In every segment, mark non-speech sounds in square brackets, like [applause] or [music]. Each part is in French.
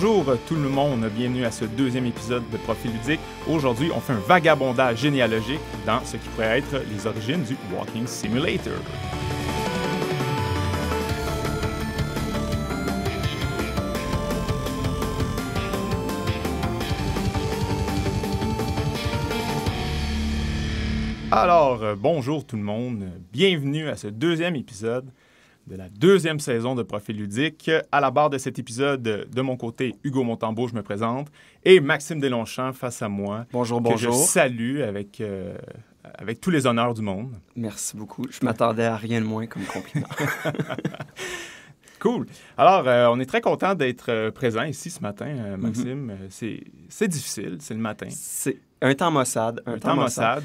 Bonjour tout le monde, bienvenue à ce deuxième épisode de Profil ludique. Aujourd'hui, on fait un vagabondage généalogique dans ce qui pourrait être les origines du Walking Simulator. Alors, euh, bonjour tout le monde, bienvenue à ce deuxième épisode de la deuxième saison de Profil ludique. À la barre de cet épisode, de mon côté, Hugo Montembeau, je me présente, et Maxime Delonchamp face à moi. Bonjour, bonjour. Je salue avec, euh, avec tous les honneurs du monde. Merci beaucoup. Je m'attendais à rien de moins comme compliment. [laughs] Cool. Alors, euh, on est très content d'être euh, présent ici ce matin, mhm. Maxime. C'est difficile, c'est le matin. C'est un temps maussade. Un, temps, temps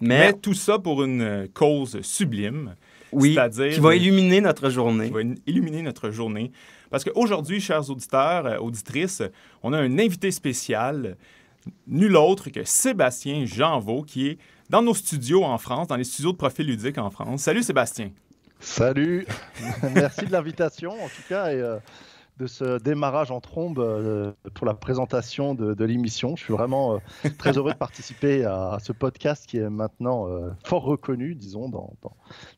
mais... tout ça pour une cause sublime. Oui, qui va illuminer notre journée. Qui va illuminer notre journée. Parce qu'aujourd'hui, chers auditeurs, euh, auditrices, on a un invité spécial, nul autre que Sébastien Janvaux, qui est dans nos studios en France, dans les studios de Profil Ludique en France. Salut Sébastien. Salut. [laughs] Merci de l'invitation, en tout cas. Et, euh, de ce démarrage en trombe euh, pour la présentation de, l'émission. Je suis vraiment euh, très heureux de participer à ce podcast qui est maintenant euh, fort reconnu, disons, dans,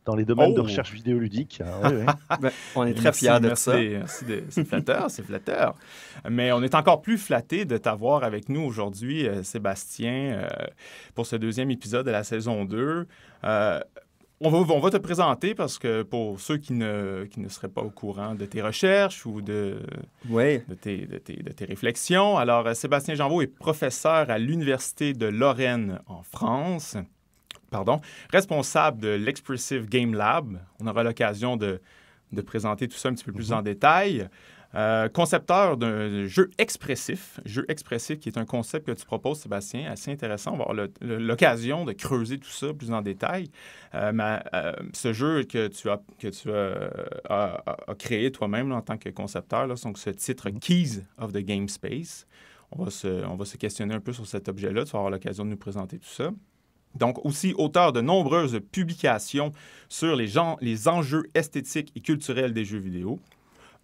dans, les domaines de oh. recherche vidéoludique. Hein. [laughs] Ben, on est très fiers de ça. C'est flatteur, c'est flatteur. Mais on est encore plus flatté de t'avoir avec nous aujourd'hui, Sébastien, pour ce deuxième épisode de la saison 2. On va, te présenter parce que pour ceux qui ne, seraient pas au courant de tes recherches ou de, tes, réflexions, alors euh, Sébastien Jeanvaux est professeur à l'Université de Lorraine en France, pardon, responsable de l'Expressive Game Lab. On aura l'occasion de, présenter tout ça un petit peu plus mm-hmm. en détail. Euh, concepteur d'un jeu expressif, jeu expressif qui est un concept que tu proposes, Sébastien, assez intéressant. On va avoir l'occasion de creuser tout ça plus en détail. Euh, mais, euh, ce jeu que tu as, que tu créé toi-même en tant que concepteur, là, donc ce titre mm-hmm. Keys of the Game Space, on va se, questionner un peu sur cet objet-là. Tu vas avoir l'occasion de nous présenter tout ça. Donc, aussi auteur de nombreuses publications sur les enjeux esthétiques et culturels des jeux vidéo.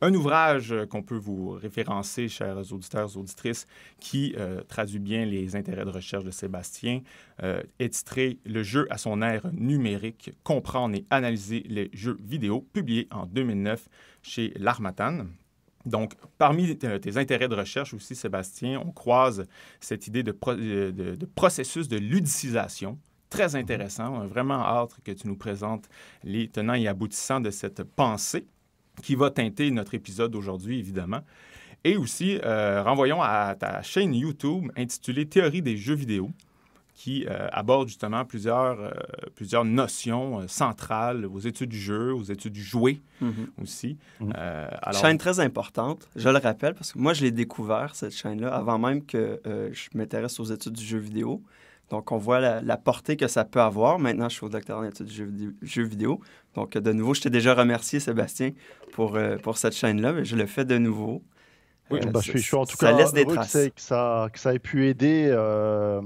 Un ouvrage euh, qu'on peut vous référencer, chers auditeurs, auditrices, qui euh, traduit bien les intérêts de recherche de Sébastien, euh, est titré Le jeu à son ère numérique, comprendre et analyser les jeux vidéo, publié en 2009 chez l'Armatan. Donc, parmi tes intérêts de recherche aussi, Sébastien, on croise cette idée de, de processus de ludicisation, très mhm. intéressant. vraiment hâte que tu nous présentes les tenants et aboutissants de cette pensée qui va teinter notre épisode aujourd'hui évidemment. Et aussi, euh, renvoyons à ta chaîne YouTube intitulée Théorie des jeux vidéo, qui euh, aborde justement plusieurs, euh, plusieurs notions centrales aux études du jeu, aux études du jouet mm-hmm. aussi. Mm-hmm. Chaîne très importante, je le rappelle, parce que moi, je l'ai découvert, cette chaîne-là, avant même que je m'intéresse aux études du jeu vidéo. Donc, on voit la, portée que ça peut avoir. Maintenant, je suis au docteur en études jeux vidéo. Donc, de nouveau, je t'ai déjà remercié, Sébastien, pour, euh, pour cette chaîne-là, mais je le fais de nouveau. Euh, bah, je, suis, je, en tout ça cas laisse des traces. Que, ça, ça ait pu aider euh,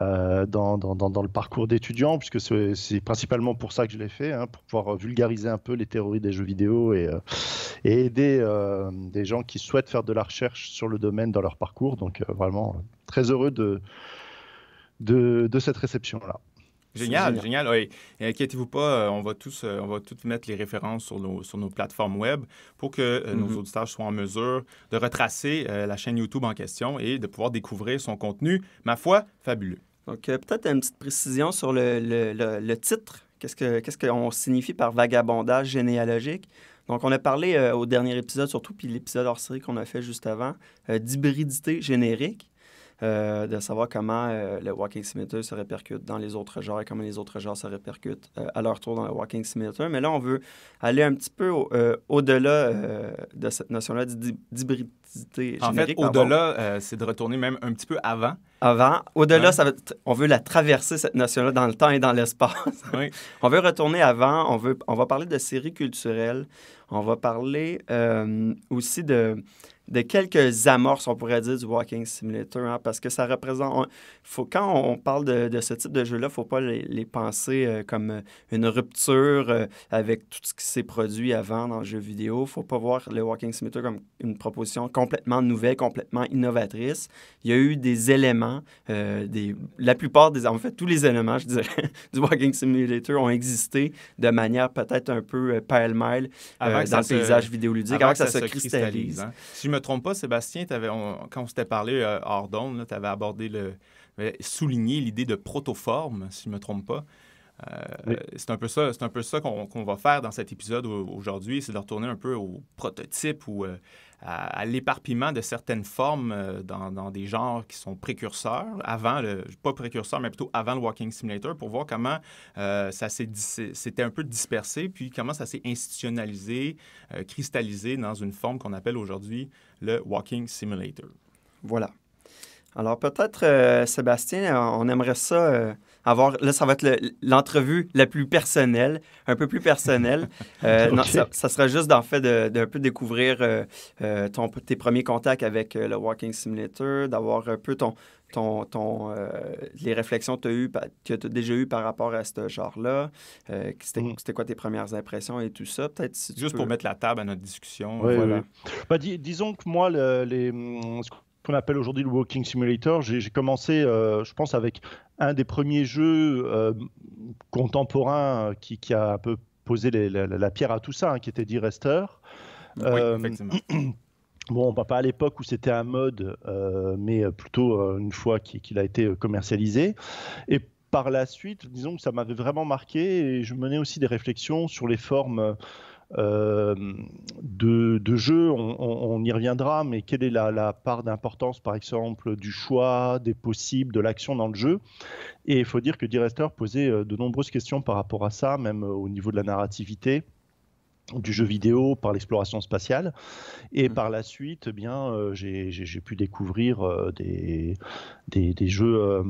dans, dans, dans, le parcours d'étudiants, puisque c'est principalement pour ça que je l'ai fait, hein, pour pouvoir vulgariser un peu les théories des jeux vidéo et aider des gens qui souhaitent faire de la recherche sur le domaine dans leur parcours. Donc vraiment très heureux de, de, cette réception-là. Génial, génial. Oui. Inquiétez-vous pas, euh, on va tous, euh, on va toutes mettre les références sur nos, plateformes web pour que euh, nos mm-hmm. auditeurs soient en mesure de retracer la chaîne YouTube en question et de pouvoir découvrir son contenu, ma foi, fabuleux. Donc, peut-être une petite précision sur le, titre. Qu'est-ce qu'on signifie par vagabondage généalogique? Donc, on a parlé au dernier épisode, surtout, puis l'épisode hors série qu'on a fait juste avant, d'hybridité générique. Euh, de savoir comment euh, le walking simulator se répercute dans les autres genres et comment les autres genres se répercutent euh, à leur tour dans le walking simulator. Mais là, on veut aller un petit peu au, delà de cette notion-là d'hybridité. En fait, au-delà, c'est de retourner même un petit peu avant. Avant. Au-delà, hein? ça on veut la traverser, cette notion-là, dans le temps et dans l'espace. [laughs] On veut retourner avant. On, veut, on va parler de séries culturelles. On va parler aussi de de quelques amorces, on pourrait dire, du Walking Simulator, hein, parce que ça représente... faut, quand on parle de, de ce type de jeu-là, il ne faut pas les, penser euh, comme euh, une rupture euh, avec tout ce qui s'est produit avant dans le jeu vidéo. Il ne faut pas voir le Walking Simulator comme une proposition complètement nouvelle, complètement innovatrice. Il y a eu des éléments, des, la plupart des... En fait, tous les éléments, je dirais, [laughs] du Walking Simulator ont existé de manière peut-être un peu pêle-mêle dans le paysage vidéoludique, avant, que ça, se cristallise. Hein. Si trompe pas, Sébastien, avais, quand on s'était parlé euh, hors d'onde, tu avais abordé le. souligné l'idée de protoforme, si je ne me trompe pas. Euh, c'est un peu ça, ça qu'on, va faire dans cet épisode aujourd'hui, c'est de retourner un peu au prototype ou euh, à, l'éparpillement de certaines formes euh, dans, des genres qui sont précurseurs, avant le, pas précurseurs, mais plutôt avant le Walking Simulator, pour voir comment euh, ça s'était un peu dispersé, puis comment ça s'est institutionnalisé, euh, cristallisé dans une forme qu'on appelle aujourd'hui le Walking Simulator. Voilà. Alors peut-être, Sébastien, on aimerait ça avoir, là, ça va être l'entrevue la plus personnelle, un peu plus personnelle. [laughs] Euh, ça, sera juste d'en fait d'un peu découvrir euh, euh, ton, tes premiers contacts avec le Walking Simulator, d'avoir un peu ton, ton, ton les réflexions que tu as, déjà eues par rapport à ce genre-là. Mm. C'était quoi tes premières impressions et tout ça, peut-être Juste pour mettre la table à notre discussion. voilà. Bah, disons que moi, les, mm, qu'on appelle aujourd'hui le Walking Simulator. J'ai commencé, euh, je pense, avec un des premiers jeux euh, contemporains euh, qui, a un peu posé la, pierre à tout ça, hein, qui était D-Rester. Oui, [clears throat] Bon, pas à l'époque où c'était un mode, mais plutôt une fois qu'il a été commercialisé. Et par la suite, disons que ça m'avait vraiment marqué et je menais aussi des réflexions sur les formes euh, de, jeu, on, y reviendra, mais quelle est la, part d'importance, par exemple, du choix, des possibles, de l'action dans le jeu Et il faut dire que Director posait euh, de nombreuses questions par rapport à ça, même euh, au niveau de la narrativité du jeu vidéo par l'exploration spatiale. Et mm. par la suite, eh bien, euh, j'ai pu découvrir euh, des, jeux euh,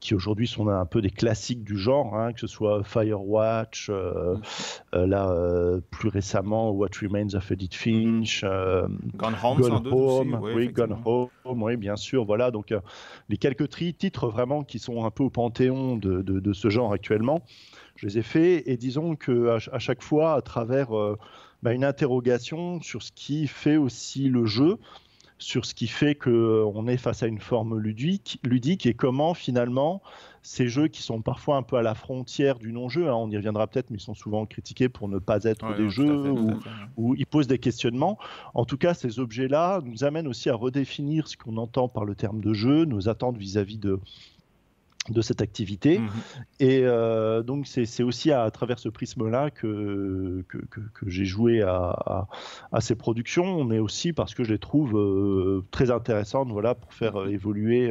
qui aujourd'hui sont un peu des classiques du genre, hein, que ce soit Firewatch, mm. là plus récemment What Remains of Edith Finch, Gone Home, oui, bien sûr. Voilà, donc les quelques titres vraiment qui sont un peu au panthéon de ce genre actuellement. Je les ai faits et disons que à, chaque fois, à travers euh, bah, une interrogation sur ce qui fait aussi le jeu, sur ce qui fait qu'on euh, est face à une forme ludique, ludique et comment finalement ces jeux qui sont parfois un peu à la frontière du non-jeu, hein, on y reviendra peut-être, mais ils sont souvent critiqués pour ne pas être des jeux ou, ils posent des questionnements. En tout cas, ces objets-là nous amènent aussi à redéfinir ce qu'on entend par le terme de jeu, nos attentes vis à -vis de, de cette activité. Mhm. Et euh, donc, c'est aussi à, travers ce prisme-là que, que, j'ai joué à, ces productions, mais aussi parce que je les trouve euh, très intéressantes voilà, pour faire mhm. euh, évoluer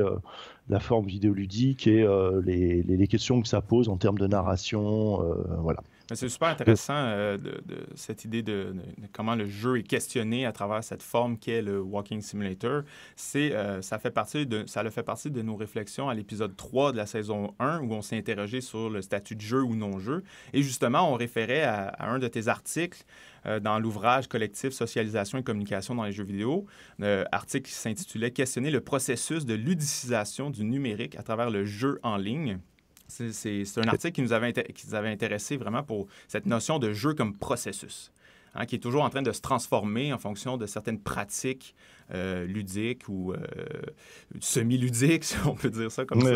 la forme vidéoludique et les, les, questions que ça pose en termes de narration. voilà. C'est super intéressant euh, de, cette idée de, comment le jeu est questionné à travers cette forme qu'est le Walking Simulator. C'est, euh, ça, fait partie de, ça le fait partie de nos réflexions à l'épisode 3 de la saison 1 où on s'est interrogé sur le statut de jeu ou non-jeu. Et justement, on référait à, un de tes articles euh, dans l'ouvrage collectif Socialisation et communication dans les jeux vidéo, article qui s'intitulait Questionner le processus de ludicisation du numérique à travers le jeu en ligne. C'est un article qui nous, avait qui intéressé vraiment pour cette notion de jeu comme processus, hein, qui est toujours en train de se transformer en fonction de certaines pratiques, euh, ludique ou euh, semi-ludique, [laughs] si on peut dire ça comme ça.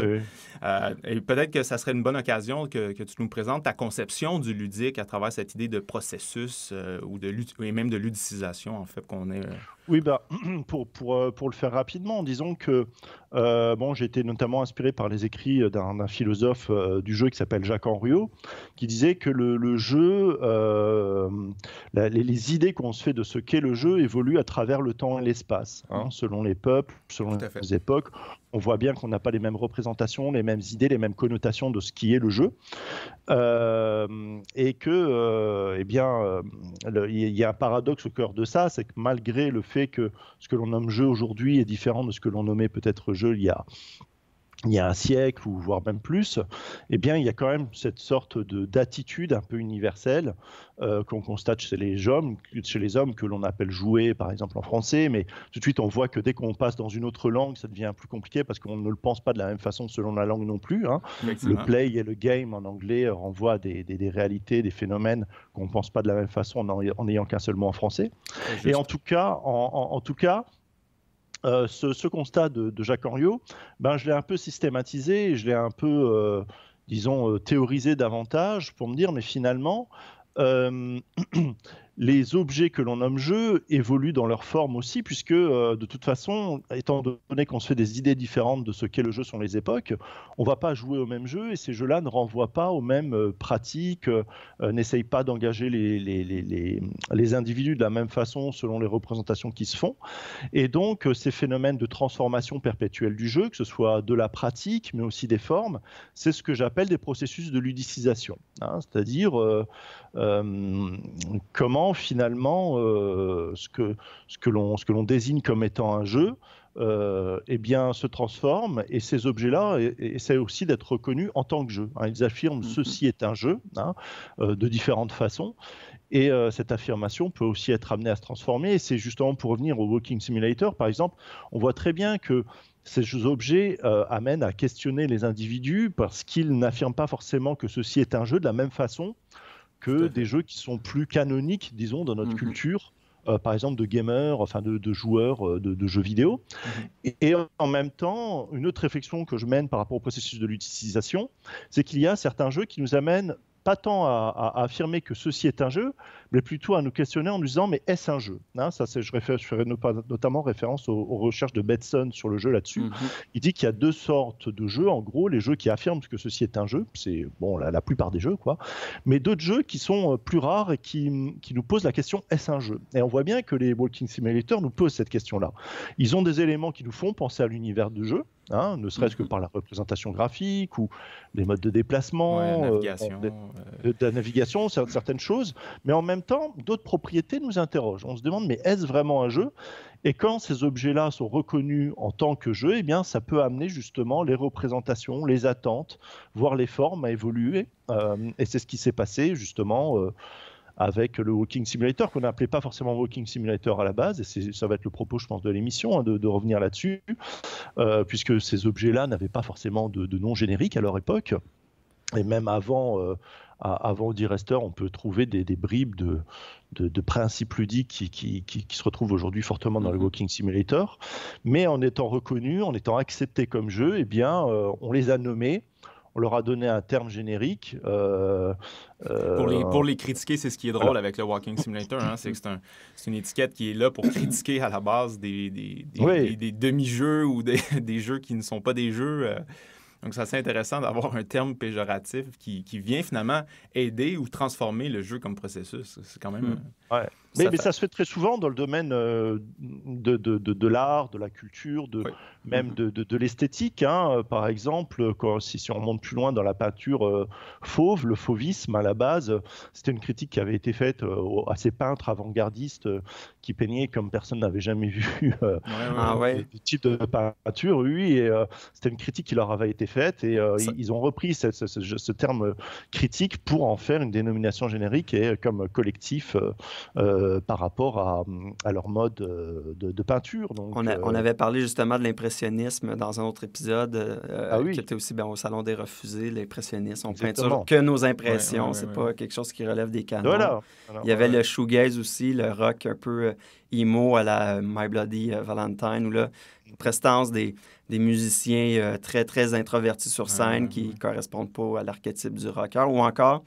Euh, et peut-être que ça serait une bonne occasion que, que, tu nous présentes ta conception du ludique à travers cette idée de processus ou de et même de ludicisation, en fait, qu'on est. Oui, bah, [clears throat] pour, pour, pour, le faire rapidement, disons que bon, j'ai été notamment inspiré par les écrits d'un philosophe du jeu qui s'appelle Jacques Henriot, qui disait que le, jeu, les, les idées qu'on se fait de ce qu'est le jeu évoluent à travers le temps et l'espace. Hein, selon les peuples, selon les époques, on voit bien qu'on n'a pas les mêmes représentations, les mêmes idées, les mêmes connotations de ce qui est le jeu. Euh, et que, euh, eh bien, euh, il y a un paradoxe au cœur de ça, c'est que malgré le fait que ce que l'on nomme jeu aujourd'hui est différent de ce que l'on nommait peut-être jeu il y a il y a un siècle ou voire même plus, eh bien il y a quand même cette sorte de d'attitude un peu universelle euh, qu'on constate chez les hommes, chez les hommes que l'on appelle jouer par exemple en français, mais tout de suite on voit que dès qu'on passe dans une autre langue, ça devient plus compliqué parce qu'on ne le pense pas de la même façon selon la langue non plus. Hein. Le play et le game en anglais renvoient des, des, réalités, des phénomènes qu'on ne pense pas de la même façon en ayant qu'un seul mot en français. Et en tout cas, en, en tout cas euh, ce, constat de, Jacques Henriot, ben, je l'ai un peu systématisé, je l'ai un peu, euh, disons, euh, théorisé davantage pour me dire, mais finalement, [clears throat] les objets que l'on nomme jeu évoluent dans leur forme aussi, puisque euh, de toute façon, étant donné qu'on se fait des idées différentes de ce qu'est le jeu sur les époques, on ne va pas jouer au même jeu et ces jeux-là ne renvoient pas aux mêmes euh, pratiques, euh, n'essayent pas d'engager les, les, les, les, individus de la même façon selon les représentations qui se font. Et donc, ces phénomènes de transformation perpétuelle du jeu, que ce soit de la pratique, mais aussi des formes, c'est ce que j'appelle des processus de ludicisation, hein. c'est-à-dire comment finalement euh, ce que, ce que l'on désigne comme étant un jeu. Euh, eh bien, se transforme et ces objets-là essaient aussi d'être reconnus en tant que jeu. Hein. Ils affirment mhm. ceci est un jeu hein, euh, de différentes façons et cette affirmation peut aussi être amenée à se transformer. Et c'est justement pour revenir au Walking Simulator, par exemple, on voit très bien que ces objets amènent à questionner les individus parce qu'ils n'affirment pas forcément que ceci est un jeu de la même façon que des jeux qui sont plus canoniques, disons, dans notre mhm. culture. Euh, par exemple de gamers, enfin de, joueurs euh, de, jeux vidéo. Mhm. Et en même temps, une autre réflexion que je mène par rapport au processus de l'utilisation, c'est qu'il y a certains jeux qui nous amènent pas tant à, affirmer que ceci est un jeu, mais plutôt à nous questionner en nous disant mais est-ce un jeu hein? ça, je, ferai notamment référence aux, recherches de Betson sur le jeu là-dessus. Mm-hmm. Il dit qu'il y a deux sortes de jeux, en gros, les jeux qui affirment que ceci est un jeu, c'est bon la, plupart des jeux, quoi, mais d'autres jeux qui sont euh, plus rares et qui, nous posent la question est-ce un jeu Et on voit bien que les Walking Simulators nous posent cette question-là. Ils ont des éléments qui nous font penser à l'univers de jeu, Hein, ne serait-ce que mm-hmm. par la représentation graphique ou les modes de déplacement, euh, euh. la navigation, certaines choses. Mais en même temps, d'autres propriétés nous interrogent. On se demande, mais est-ce vraiment un jeu Et quand ces objets-là sont reconnus en tant que jeu, eh bien, ça peut amener justement les représentations, les attentes, voire les formes à évoluer. Euh, et c'est ce qui s'est passé justement avec le Walking Simulator, qu'on n'appelait pas forcément Walking Simulator à la base, et ça va être le propos, je pense, de l'émission, hein, de, revenir là-dessus, euh, puisque ces objets-là n'avaient pas forcément de, de, nom générique à leur époque, et même avant... Euh, avant rester on peut trouver des, bribes de, de, principes ludiques qui, qui, qui, se retrouvent aujourd'hui fortement dans le mm-hmm. Walking Simulator. Mais en étant reconnus, en étant acceptés comme jeu, et eh bien, euh, on les a nommés on leur a donné un terme générique. Euh, euh, pour, les, pour critiquer, c'est ce qui est drôle avec le Walking Simulator. Hein, c'est que c'est une étiquette qui est là pour critiquer à la base des, demi-jeux ou [laughs] des, jeux qui ne sont pas des jeux. Euh. Donc, c'est intéressant d'avoir un terme péjoratif qui, vient finalement aider ou transformer le jeu comme processus. C'est quand même. Hmm. Ouais. Mais ça, se fait très souvent dans le domaine euh, de, de, de, l'art, de la culture, de, même mm-hmm. de, l'esthétique. Hein. Euh, par exemple, quand, si, on remonte plus loin dans la peinture euh, fauve, le fauvisme à la base, c'était une critique qui avait été faite à ces peintres avant-gardistes qui peignaient comme personne n'avait jamais vu ouais, ah type de peinture. Oui, c'était une critique qui leur avait été faite et ils, ont repris ce, terme critique pour en faire une dénomination générique et comme collectif. Euh, par rapport à, leur mode euh, de, peinture. on, euh, avait parlé justement de l'impressionnisme dans un autre épisode ah qui était aussi bien, au Salon des Refusés, l'impressionnisme. On peinture que nos impressions, c'est pas quelque chose qui relève des canons. Il y avait le shoegaze aussi, le rock un peu emo à la My Bloody Valentine, où la prestance des, musiciens très, très introvertis sur scène qui correspondent pas à l'archétype du rocker, ou encore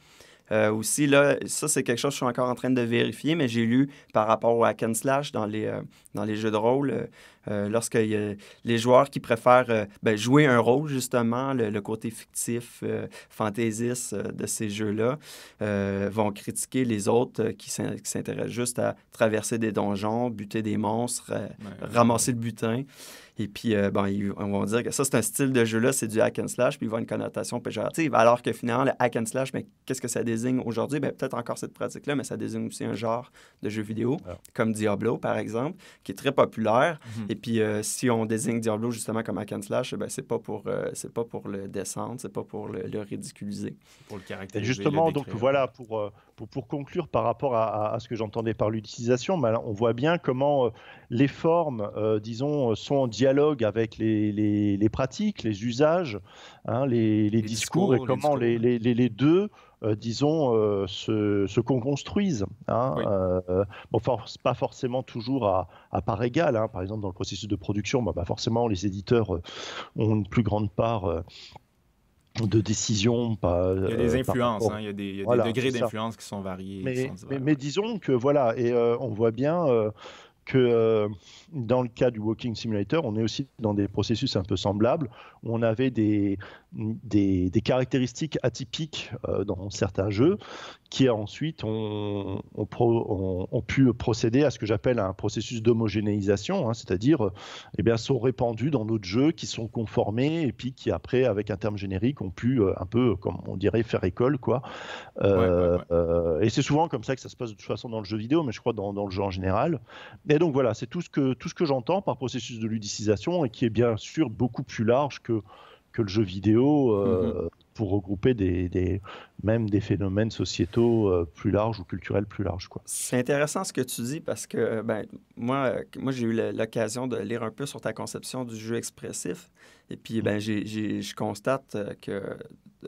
euh, aussi, là, ça, c'est quelque chose que je suis encore en train de vérifier, mais j'ai lu par rapport au hack slash dans les, euh, dans les jeux de rôle, euh, lorsque les joueurs qui préfèrent ben, jouer un rôle, justement, le, côté fictif, fantaisiste de ces jeux-là, vont critiquer les autres qui s'intéressent juste à traverser des donjons, buter des monstres, ramasser le butin. Et puis, euh, ben, on va dire que ça, c'est un style de jeu-là, c'est du hack and slash, puis il va une connotation péjorative. Alors que finalement, le hack and slash, mais ben, qu'est-ce que ça désigne aujourd'hui? Ben, peut-être encore cette pratique-là, mais ça désigne aussi un genre de jeu vidéo, ah. comme Diablo, par exemple, qui est très populaire. Mhm. Et puis, euh, si on désigne Diablo justement comme hack and slash, bien, c'est pas pour euh, c'est pas pour le descendre, c'est pas pour le, ridiculiser. Pour le caractériser. justement, donc voilà, pour, pour, conclure par rapport à, ce que j'entendais par l'utilisation, ben, on voit bien comment euh, les formes, euh, disons, euh, sont en dialogue avec les, pratiques, les usages, hein, les, discours, et comment les, deux se disons, hein, bon, pas forcément toujours à, part égale. Hein. par exemple, dans le processus de production, ben, forcément, les éditeurs ont une plus grande part de décision. Pas, il y a euh, des influences, hein, il y a des, degrés d'influence qui sont variés. Mais, disons que voilà, et euh, on voit bien euh, que dans le cas du Walking Simulator, on est aussi dans des processus un peu semblables, on avait des, des, caractéristiques atypiques euh, dans certains jeux qui ensuite ont, pu procéder à ce que j'appelle un processus d'homogénéisation, hein, c'est-à-dire eh bien, sont répandus dans d'autres jeux qui sont conformés et puis qui après, avec un terme générique, ont pu euh, un peu, comme on dirait, faire école. Quoi. Euh, et c'est souvent comme ça que ça se passe de toute façon dans le jeu vidéo, mais je crois dans, le jeu en général. Et donc voilà, c'est tout ce que, tout ce que j'entends par processus de ludicisation et qui est bien sûr beaucoup plus large que que le jeu vidéo euh, mhm. pour regrouper des, même des phénomènes sociétaux euh, plus larges ou culturels plus larges. Quoi. C'est intéressant ce que tu dis parce que euh, ben, moi, moi j'ai eu l'occasion de lire un peu sur ta conception du jeu expressif. Et puis, mhm. ben, je constate que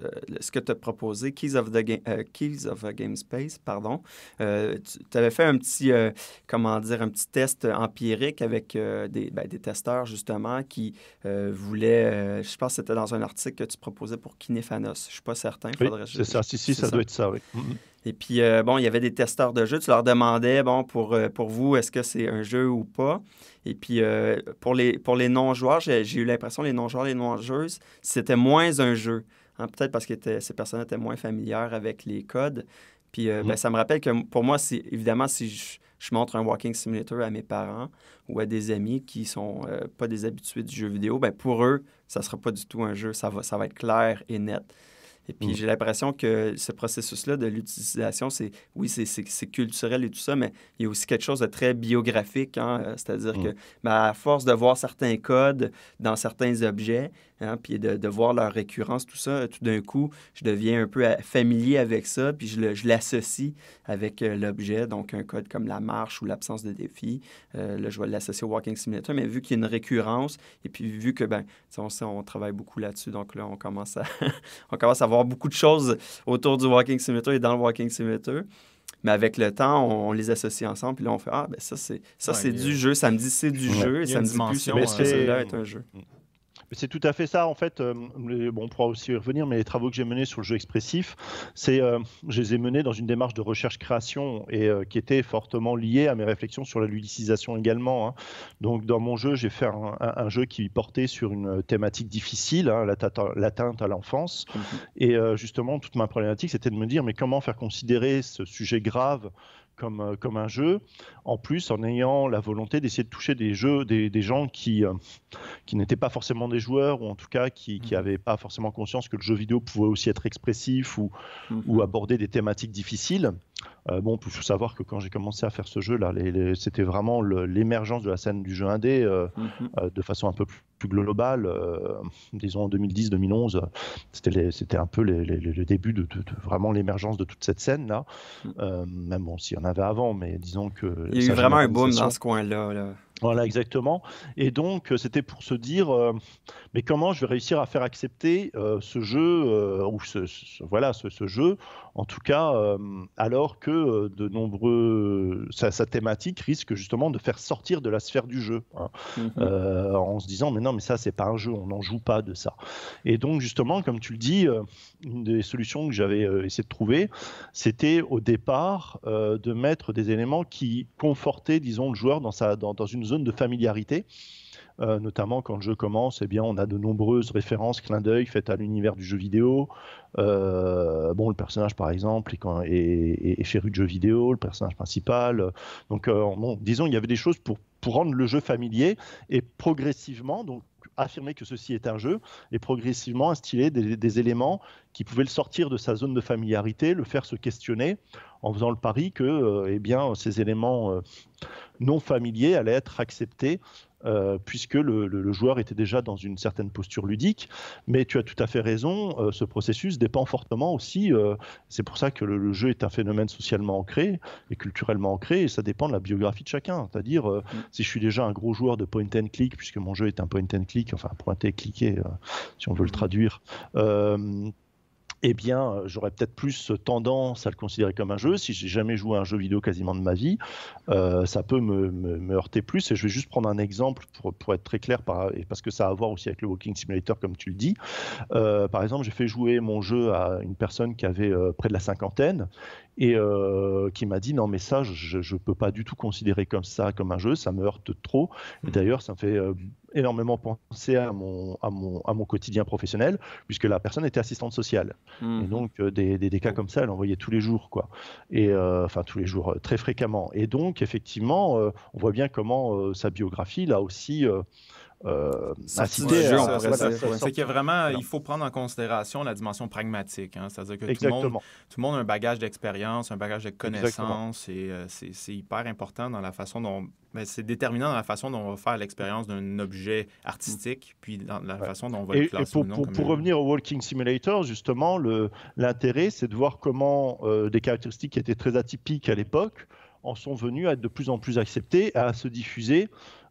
euh, ce que tu as proposé, Keys of, the euh, Keys of Game Space, pardon, euh, tu avais fait un petit, comment dire, un petit test empirique avec ben, des, testeurs, justement, qui voulaient, je pense que c'était dans un article que tu proposais pour Kinefanos. Je ne suis pas certain. c'est ça. Si, si, ça, doit être ça, oui. Mm-hmm. Et puis, bon, il y avait des testeurs de jeux. Tu leur demandais, bon, pour, pour vous, est-ce que c'est un jeu ou pas? Et puis, pour les, pour les non-joueurs, j'ai eu l'impression, les non-joueurs, les non-joueuses, c'était moins un jeu. Hein, peut-être parce que ces personnes étaient moins familières avec les codes. Puis euh, ben, mm-hmm. ça me rappelle que pour moi, c'est évidemment, si je, montre un walking simulator à mes parents ou à des amis qui sont euh, pas des habitués du jeu vidéo, ben, pour eux, ça sera pas du tout un jeu. Ça va, ça va être clair et net. Et puis, mm. j'ai l'impression que ce processus-là de l'utilisation, c'est oui, c'est culturel et tout ça, mais il y a aussi quelque chose de très biographique. Hein, euh, c'est-à-dire mm. que, ben, à force de voir certains codes dans certains objets, Hein, puis de, voir leur récurrence, tout ça, tout d'un coup, je deviens un peu familier avec ça, puis je l'associe avec euh, l'objet, donc un code comme la marche ou l'absence de défi. Euh, là, je vais l'associer au Walking Simulator, mais vu qu'il y a une récurrence, et puis vu que, ben, on, on travaille beaucoup là-dessus, donc là, on commence, à [laughs] on commence à voir beaucoup de choses autour du Walking Simulator et dans le Walking Simulator. Mais avec le temps, on, les associe ensemble, puis là, on fait Ah, ben ça, c'est ça c'est du jeu. Ça me dit c'est du jeu, et ça me dit plus que hein. c'est est un jeu. Mm c'est tout à fait ça, en fait. Euh, bon, on pourra aussi y revenir, mais les travaux que j'ai menés sur le jeu expressif, c'est, euh, je les ai menés dans une démarche de recherche-création et euh, qui était fortement liée à mes réflexions sur la ludicisation également. Hein. Donc, dans mon jeu, j'ai fait un, jeu qui portait sur une thématique difficile, hein, l'atteinte à l'enfance. Mm-hmm. Et justement, toute ma problématique, c'était de me dire, mais comment faire considérer ce sujet grave euh, comme, un jeu, en plus en ayant la volonté d'essayer de toucher des jeux, des, gens euh, qui, n'étaient pas forcément des joueurs, ou en tout cas qui n'avaient mhm. pas forcément conscience que le jeu vidéo pouvait aussi être expressif ou, mhm. ou aborder des thématiques difficiles. Euh, bon, il faut savoir que quand j'ai commencé à faire ce jeu-là, c'était vraiment l'émergence de la scène du jeu indé euh, mhm. euh, de façon un peu plus, globale. disons en 2010-2011, c'était un peu le début de, vraiment l'émergence de toute cette scène-là. Mhm. même bon, s'il y en avait avant, mais disons que. Il y a eu vraiment un boom dans ce coin-là. là voilà, exactement. Et donc, euh, c'était pour se dire, euh, mais comment je vais réussir à faire accepter euh, ce jeu, ou ce, voilà, ce, jeu, en tout cas, alors que de nombreux. Sa, thématique risque justement de faire sortir de la sphère du jeu, hein. mm-hmm. en se disant, mais non, mais ça, c'est pas un jeu, on n'en joue pas de ça. Et donc, justement, comme tu le dis, une des solutions que j'avais essayé de trouver, c'était au départ de mettre des éléments qui confortaient, disons, le joueur dans, sa, dans, dans une zone de familiarité. Euh, notamment quand le jeu commence, et eh bien, on a de nombreuses références, clins d'œil faites à l'univers du jeu vidéo. Euh, bon, le personnage, par exemple, est, quand, de jeu vidéo, le personnage principal. Donc, euh, bon, disons, il y avait des choses pour, pour rendre le jeu familier et progressivement, donc affirmer que ceci est un jeu et progressivement instiller des, éléments qui pouvaient le sortir de sa zone de familiarité, le faire se questionner en faisant le pari que eh bien, ces éléments non familier allait être accepté euh, puisque le, joueur était déjà dans une certaine posture ludique. Mais tu as tout à fait raison, euh, ce processus dépend fortement aussi, euh, c'est pour ça que le, jeu est un phénomène socialement ancré et culturellement ancré, et ça dépend de la biographie de chacun. C'est-à-dire, mm. si je suis déjà un gros joueur de point and click, puisque mon jeu est un point and click, enfin et cliqué, si on veut le mm. traduire, eh bien, euh, j'aurais peut-être plus tendance à le considérer comme un jeu. Si j'ai jamais joué à un jeu vidéo quasiment de ma vie, euh, ça peut me, heurter plus. Et je vais juste prendre un exemple pour, être très clair, parce que ça a à voir aussi avec le Walking Simulator, comme tu le dis. Euh, par exemple, j'ai fait jouer mon jeu à une personne qui avait près de la cinquantaine, et euh, qui m'a dit non mais ça je ne peux pas du tout considérer comme ça comme un jeu, ça me heurte trop. Mm. d'ailleurs ça me fait euh, énormément penser à mon, à, mon, à mon quotidien professionnel puisque la personne était assistante sociale. Mm. Et donc euh, des, des, des, cas comme ça elle envoyait tous les jours quoi. Et enfin tous les jours très fréquemment. Et donc effectivement on voit bien comment sa biographie là aussi euh, inciter euh, C'est qu'il vraiment, il faut prendre en considération la dimension pragmatique. Hein. C'est-à-dire que tout le, monde, tout le, monde, a un bagage d'expérience, un bagage de connaissances, et euh, c'est hyper important dans la façon dont. Ben, c'est déterminant dans la façon dont on va faire l'expérience d'un objet artistique, puis dans la façon dont on va le classer. Et pour, revenir au Walking Simulator, justement, l'intérêt, c'est de voir comment euh, des caractéristiques qui étaient très atypiques à l'époque en sont venues à être de plus en plus acceptées, à se diffuser.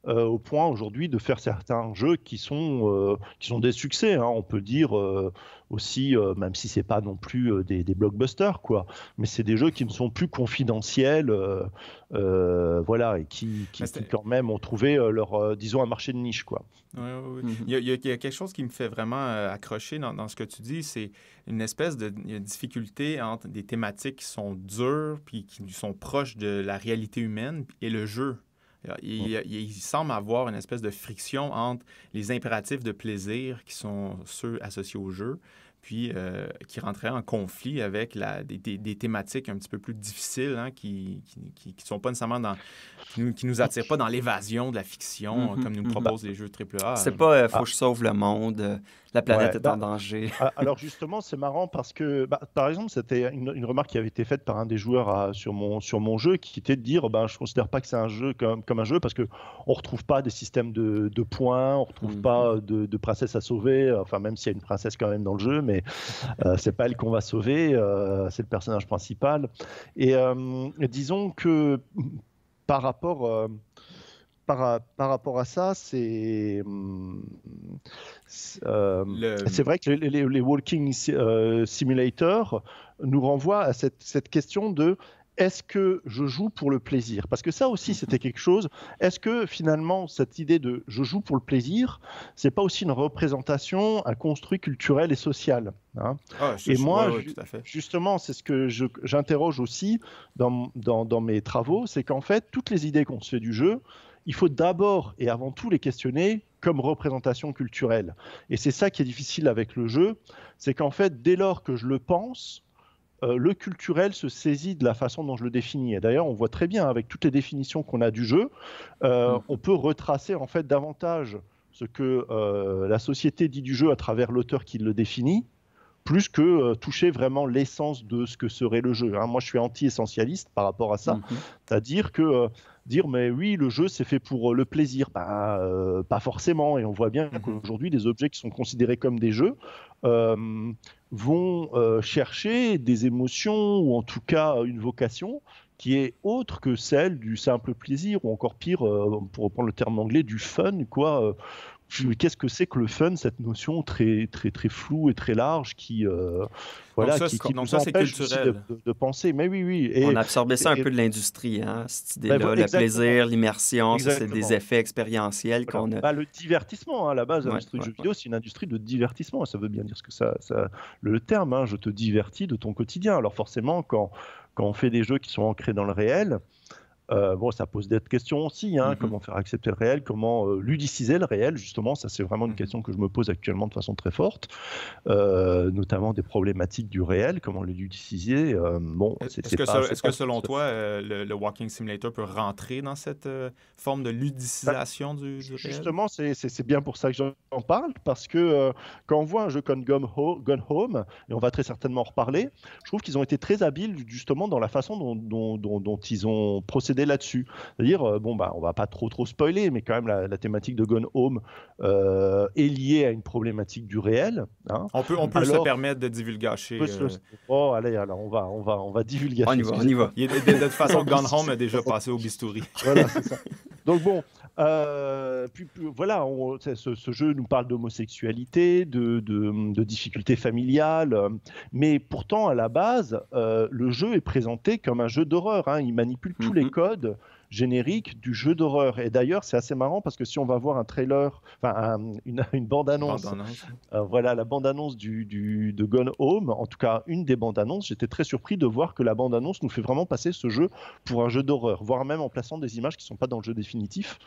Euh, au point aujourd'hui de faire certains jeux qui sont, euh, qui sont des succès. Hein. on peut dire euh, aussi, même si ce c'est pas non plus des, blockbusters, quoi, mais c'est des jeux qui ne sont plus confidentiels, voilà, et qui, qui, ah, quand même ont trouvé leur, disons, un marché de niche, quoi. il, y a, quelque chose qui me fait vraiment accrocher dans, ce que tu dis, c'est une espèce de difficulté entre des thématiques qui sont dures puis qui sont proches de la réalité humaine et le jeu. Il, mm. il, semble avoir une espèce de friction entre les impératifs de plaisir qui sont ceux associés au jeu, puis euh, qui rentraient en conflit avec la, des, des, thématiques un petit peu plus difficiles hein, qui ne qui, qui sont pas nécessairement dans. qui nous, attire attirent pas dans l'évasion de la fiction, mm-hmm. comme nous propose mm-hmm. proposent les jeux AAA. C'est pas euh, ah. faut que je sauve le monde. Euh, la planète est bah, en danger. [laughs] alors justement, c'est marrant parce que, bah, par exemple, c'était une, remarque qui avait été faite par un des joueurs euh, sur, mon, sur mon jeu, qui était de dire, ben, bah, je considère pas que c'est un jeu comme, un jeu parce que on retrouve pas des systèmes de, points, on ne retrouve pas mhm. euh, de, princesse à sauver. Enfin, même s'il y a une princesse quand même dans le jeu, mais ce euh, c'est pas elle qu'on va sauver, c'est le personnage principal. Et disons que par rapport euh, par, rapport à ça, c'est hum, euh, vrai que les, walking Simulator euh, simulators nous renvoient à cette, question de est-ce que je joue pour le plaisir Parce que ça aussi, c'était mhm. quelque chose. Est-ce que finalement, cette idée de je joue pour le plaisir, c'est pas aussi une représentation, un construit culturel et social hein? ah, Et moi, justement, c'est ce que j'interroge aussi dans, dans, mes travaux, c'est qu'en fait, toutes les idées qu'on se fait du jeu, il faut d'abord et avant tout les questionner comme représentation culturelle. Et c'est ça qui est difficile avec le jeu, c'est qu'en fait, dès lors que je le pense, euh, le culturel se saisit de la façon dont je le définis. Et d'ailleurs, on voit très bien avec toutes les définitions qu'on a du jeu, euh, mm. on peut retracer en fait davantage ce que euh, la société dit du jeu à travers l'auteur qui le définit, plus que toucher vraiment l'essence de ce que serait le jeu. Hein. Moi, je suis anti-essentialiste par rapport à ça, mm-hmm. c'est-à-dire que dire mais oui le jeu c'est fait pour euh, le plaisir bah, euh, pas forcément et on voit bien mhm. qu'aujourd'hui des objets qui sont considérés comme des jeux euh, vont chercher des émotions ou en tout cas une vocation qui est autre que celle du simple plaisir ou encore pire pour reprendre le terme anglais du fun quoi qu'est-ce que c'est que le fun, cette notion très très très floue et très large qui euh, voilà ça, qui, nous empêche De, de, penser. Mais oui, oui. Et, On absorbait ça un peu de l'industrie, hein, cette ben, idée-là, le plaisir, l'immersion, c'est des effets expérientiels qu'on a. Bah, le divertissement, hein, à la base, ouais, l'industrie du jeu vidéo, c'est une industrie de divertissement. Ça veut bien dire ce que ça, le terme. Hein, je te divertis de ton quotidien. Alors forcément, quand quand on fait des jeux qui sont ancrés dans le réel, euh, bon, ça pose des questions aussi, hein, mhm. comment faire accepter le réel, comment euh, ludiciser le réel, justement, ça c'est vraiment une mhm. question que je me pose actuellement de façon très forte, euh, notamment des problématiques du réel, comment le ludiciser. bon, Est-ce que, selon toi, le, Walking Simulator peut rentrer dans cette forme de bah, ludicisation du, jeu Justement, c'est bien pour ça que j'en parle, parce que quand on voit un jeu comme Gone Home, et on va très certainement en reparler, je trouve qu'ils ont été très habiles justement dans la façon dont, dont, dont ils ont procédé là-dessus. C'est-à-dire, euh, bon, bah, on va pas trop trop spoiler, mais quand même, la, thématique de Gone Home euh, est liée à une problématique du réel. Hein. On peut, on peut se permettre de divulgacher. Euh, oh, allez, alors, on va, on va, on va divulgacher. On y va, on y va. de, toute façon, Gone Home a déjà [laughs] passé au bistouri. voilà, c'est ça. Donc bon, euh, voilà, ce, jeu nous parle d'homosexualité, de, difficultés familiales, euh, mais pourtant à la base, euh, le jeu est présenté comme un jeu d'horreur. Hein. Il manipule tous les mhm. codes générique du jeu d'horreur. Et d'ailleurs, c'est assez marrant parce que si on va voir un trailer, enfin [laughs] une, bande-annonce, euh, voilà la bande-annonce du, de Gone Home, en tout cas une des bandes-annonces, j'étais très surpris de voir que la bande-annonce nous fait vraiment passer ce jeu pour un jeu d'horreur, voire même en plaçant des images qui ne sont pas dans le jeu définitif,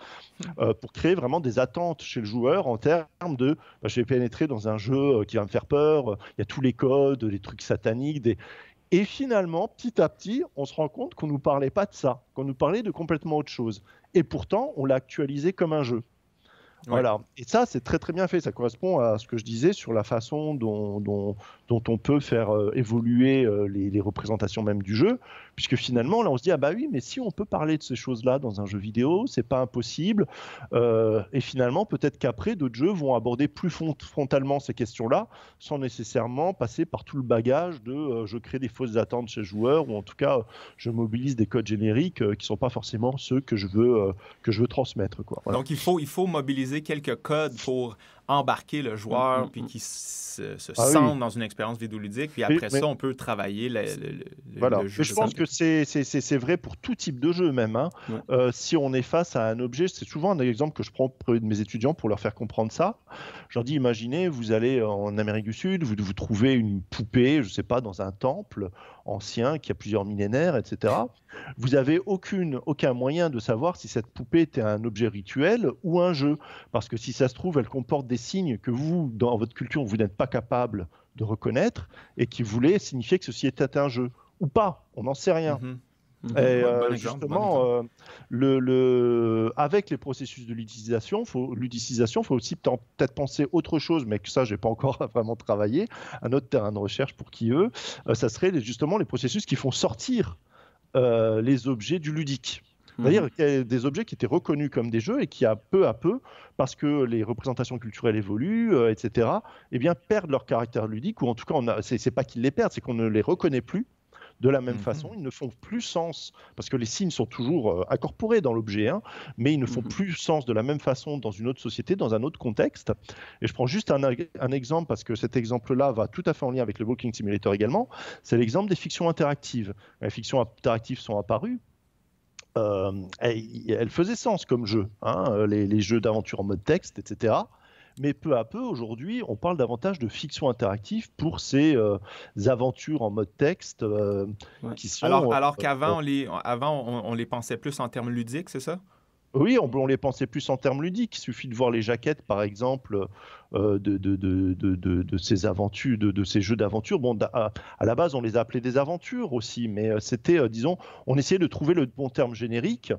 hmm. euh, pour créer vraiment des attentes chez le joueur en termes de bah, je vais pénétrer dans un jeu euh, qui va me faire peur, il y a tous les codes, les trucs sataniques, des... Et finalement, petit à petit, on se rend compte qu'on ne nous parlait pas de ça, qu'on nous parlait de complètement autre chose. Et pourtant, on l'a actualisé comme un jeu. Voilà. Et ça, c'est très très bien fait. Ça correspond à ce que je disais sur la façon dont, dont, dont on peut faire euh, évoluer euh, les, représentations même du jeu, puisque finalement, là, on se dit, ah bah oui, mais si on peut parler de ces choses-là dans un jeu vidéo, c'est pas impossible. Euh, et finalement, peut-être qu'après, d'autres jeux vont aborder plus frontalement ces questions-là, sans nécessairement passer par tout le bagage de je crée des fausses attentes chez le joueur, ou en tout cas, je mobilise des codes génériques qui ne sont pas forcément ceux que je veux, que je veux transmettre. Quoi. Donc, il faut, il faut mobiliser quelques codes pour embarquer le joueur, mm, mm, puis mm. qu'il se, se ah dans une expérience vidéoludique, puis après ça, on peut travailler le, je pense que c'est vrai pour tout type de jeu même. Hein. Euh, si on est face à un objet, c'est souvent un exemple que je prends auprès de mes étudiants pour leur faire comprendre ça. Je leur dis, imaginez, vous allez en Amérique du Sud, vous, vous trouvez une poupée, je ne sais pas, dans un temple ancien qui a plusieurs millénaires, etc. Vous n'avez aucun moyen de savoir si cette poupée était un objet rituel ou un jeu. Parce que si ça se trouve, elle comporte des signes que vous, dans votre culture, vous n'êtes pas capable de reconnaître et qui voulaient signifier que ceci était un jeu. Ou pas, on n'en sait rien. Mhm. Mhm. et euh, justement, euh, le, avec les processus de ludicisation, faut, faut aussi peut-être penser autre chose, mais que ça, j'ai pas encore [laughs] vraiment travaillé, un autre terrain de recherche pour qui eux, euh, ça serait justement les processus qui font sortir les objets du ludique. Mhm. C'est-à-dire des objets qui étaient reconnus comme des jeux et qui, à peu à peu, parce que les représentations culturelles évoluent, etc., eh bien, perdent leur caractère ludique, ou en tout cas, ce n'est c'est, pas qu'ils les perdent, c'est qu'on ne les reconnaît plus de la même mhm. façon. Ils ne font plus sens, parce que les signes sont toujours euh, incorporés dans l'objet, hein, mais ils ne font mhm. plus sens de la même façon dans une autre société, dans un autre contexte. Et je prends juste un, exemple, parce que cet exemple-là va tout à fait en lien avec le Walking Simulator également, c'est l'exemple des fictions interactives. Les fictions interactives sont apparues, euh, elles elle, faisait sens comme jeu, hein, euh, les, jeux d'aventure en mode texte, etc mais peu à peu, aujourd'hui, on parle davantage de fiction interactive pour ces euh, aventures en mode texte euh, qui Alors, alors euh, qu'avant, on, les, avant, on, les pensait plus en termes ludiques, c'est ça oui, on, les pensait plus en termes ludiques. Il suffit de voir les jaquettes, par exemple, de, de, de, de, ces aventures, de, ces jeux d'aventure. Bon, à, la base, on les appelait des aventures aussi, mais c'était, disons, on essayait de trouver le bon terme générique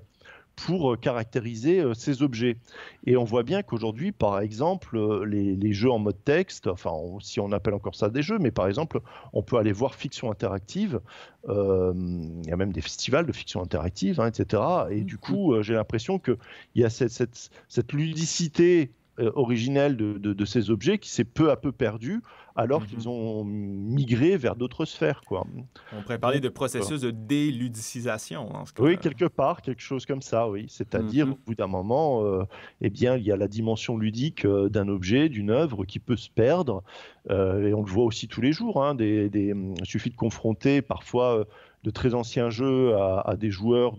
pour euh, caractériser euh, ces objets. Et on voit bien qu'aujourd'hui, par exemple, euh, les, jeux en mode texte, enfin si on appelle encore ça des jeux, mais par exemple, on peut aller voir fiction interactive, il y a même des festivals de fiction interactive, hein, etc. Et du mm-hmm. coup, j'ai l'impression qu'il y a cette, ludicité originelle de, ces objets qui s'est peu à peu perdue alors qu'ils mhm. ont migré vers d'autres sphères. Quoi. On pourrait parler de euh, processus de déludicisation. oui, quelque part, quelque chose comme ça, oui. C'est-à-dire, mhm. au bout d'un moment, euh, eh bien, il y a la dimension ludique euh, d'un objet, d'une œuvre qui peut se perdre. et on le voit aussi tous les jours. Hein, des, hum, Il suffit de confronter parfois de très anciens jeux à, des joueurs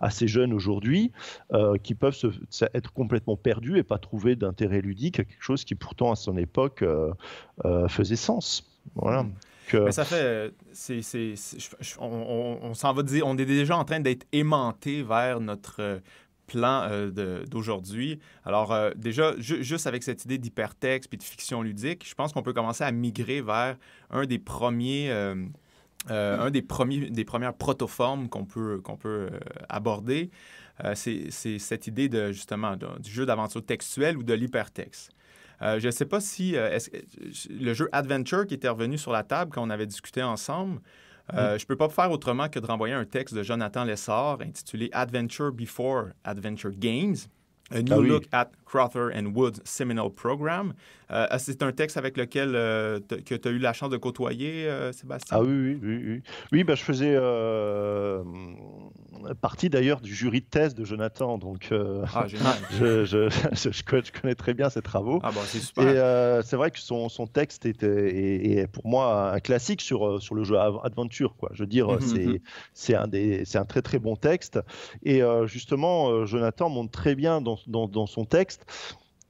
assez jeunes aujourd'hui, euh, qui peuvent être complètement perdus et pas trouver d'intérêt ludique à quelque chose qui pourtant à son époque euh, euh, faisait sens. Voilà. Hmm. ça fait. on, s'en va dire, on est déjà en train d'être aimanté vers notre plan d'aujourd'hui. Alors, déjà, juste avec cette idée d'hypertexte et de fiction ludique, je pense qu'on peut commencer à migrer vers un des premiers. Euh, un des, premiers, des premières protoformes qu'on peut, qu'on peut euh, aborder, euh, c'est cette idée de justement du jeu d'aventure textuelle ou de l'hypertexte. je ne sais pas si le jeu Adventure qui était revenu sur la table quand on avait discuté ensemble, mm. je ne peux pas faire autrement que de renvoyer un texte de Jonathan Lessard intitulé Adventure Before Adventure Games, A ah New Look at Crother and Wood's Seminal Program, euh, c'est un texte avec lequel euh, que tu as eu la chance de côtoyer, euh, Sébastien? Ah oui, oui, oui. Oui, oui ben, je faisais partie d'ailleurs du jury de thèse de Jonathan, donc ah, [laughs] je, je, connais très bien ses travaux. Ah bah, c'est super. Et c'est vrai que son, texte est, pour moi un classique sur, sur le jeu Adventure, quoi. Je veux dire, mmh, mmh, mmh. c'est un, un très très bon texte. Et justement, Jonathan montre très bien dans, dans, dans son texte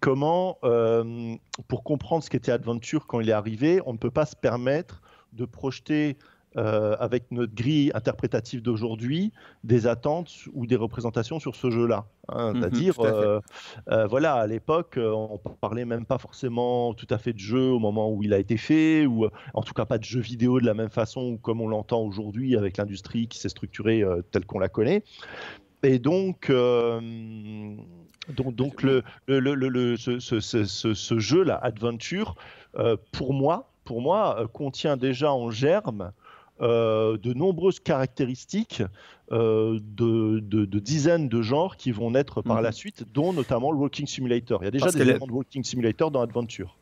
comment, euh, pour comprendre ce qu'était Adventure quand il est arrivé, on ne peut pas se permettre de projeter euh, avec notre grille interprétative d'aujourd'hui des attentes ou des représentations sur ce jeu-là. Hein. Mhm, C'est-à-dire, euh, voilà, à l'époque, on parlait même pas forcément tout à fait de jeu au moment où il a été fait, ou en tout cas pas de jeu vidéo de la même façon ou comme on l'entend aujourd'hui avec l'industrie qui s'est structurée telle qu'on la connaît. Et donc donc, le, ce, jeu-là, Adventure, euh, pour moi, pour moi euh, contient déjà en germe euh, de nombreuses caractéristiques de, de, dizaines de genres qui vont naître par mhm. la suite, dont notamment le Walking Simulator. Il y a déjà des éléments de Walking Simulator dans Adventure.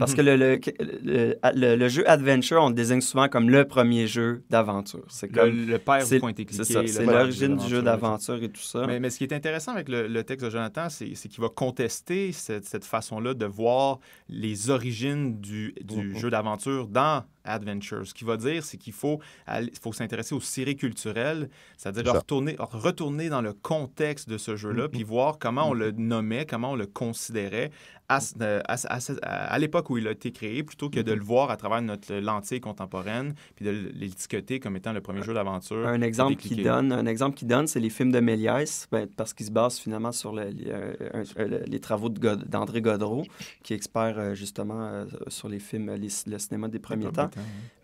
Parce mhm. que le, le, le, jeu Adventure, on le désigne souvent comme le premier jeu d'aventure. C'est comme le, père point C'est ça, c'est l'origine du jeu d'aventure et tout ça. Mais, ce qui est intéressant avec le, texte de Jonathan, c'est qu'il va contester cette, façon-là de voir les origines du, mhm. jeu d'aventure dans ce qui va dire, c'est qu'il faut, faut s'intéresser aux séries culturelles, c'est-à-dire retourner, retourner dans le contexte de ce jeu-là, mm-hmm. puis voir comment on mm-hmm. le nommait, comment on le considérait euh, à, à, l'époque où il a été créé, plutôt que de mm-hmm. le voir à travers notre lentille contemporaine, puis de l'étiqueter comme étant le premier jeu d'aventure. Un exemple qui donne, un exemple qui donne, c'est les films de Méliès, ben, parce qu'ils se basent finalement sur euh, les travaux d'André Godreau, qui est expert euh, justement sur les films, le cinéma des premiers temps.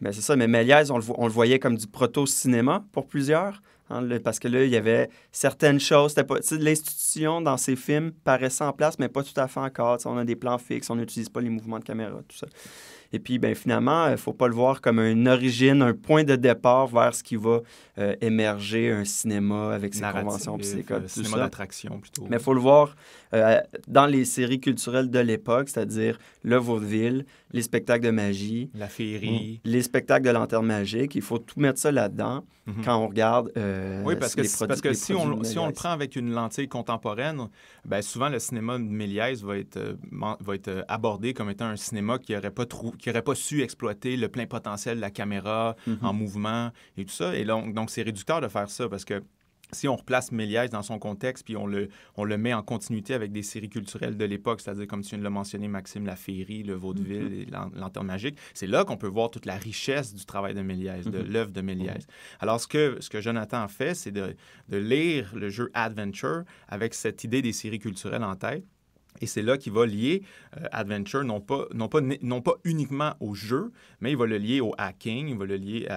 Mais ben, c'est ça, mais Méliès, on le, voyait comme du proto-cinéma pour plusieurs. Hein, parce que là, il y avait certaines choses. L'institution dans ces films paraissait en place, mais pas tout à fait encore. On a des plans fixes, on n'utilise pas les mouvements de caméra, tout ça. Et puis, ben, finalement, il euh, ne faut pas le voir comme une origine, un point de départ vers ce qui va euh, émerger un cinéma avec ses convention conventions, puis ses euh, cinéma d'attraction plutôt. Mais il faut le voir euh, dans les séries culturelles de l'époque, c'est-à-dire le vaudeville, les spectacles de magie, la féerie, les spectacles de lanterne magique. Il faut tout mettre ça là-dedans mhm. quand on regarde. Euh, oui, parce que, les parce que si, on, si on le prend avec une lentille contemporaine, ben souvent le cinéma de Méliès va être, va être abordé comme étant un cinéma qui n'aurait pas, qui aurait pas su exploiter le plein potentiel de la caméra mhm. en mouvement et tout ça. Et donc donc, c'est réducteur de faire ça parce que si on replace Méliès dans son contexte, puis on le, on le met en continuité avec des séries culturelles de l'époque, c'est-à-dire, comme tu viens de le mentionner, Maxime féerie Le Vaudeville mhm. et magique, c'est là qu'on peut voir toute la richesse du travail de Méliès, de mhm. l'œuvre de Méliès. Mhm. Alors, ce que, ce que Jonathan fait, c'est de, de lire le jeu Adventure avec cette idée des séries culturelles en tête, et c'est là qu'il va lier euh, Adventure, non pas, non, pas, non pas uniquement au jeu, mais il va le lier au hacking, il va le lier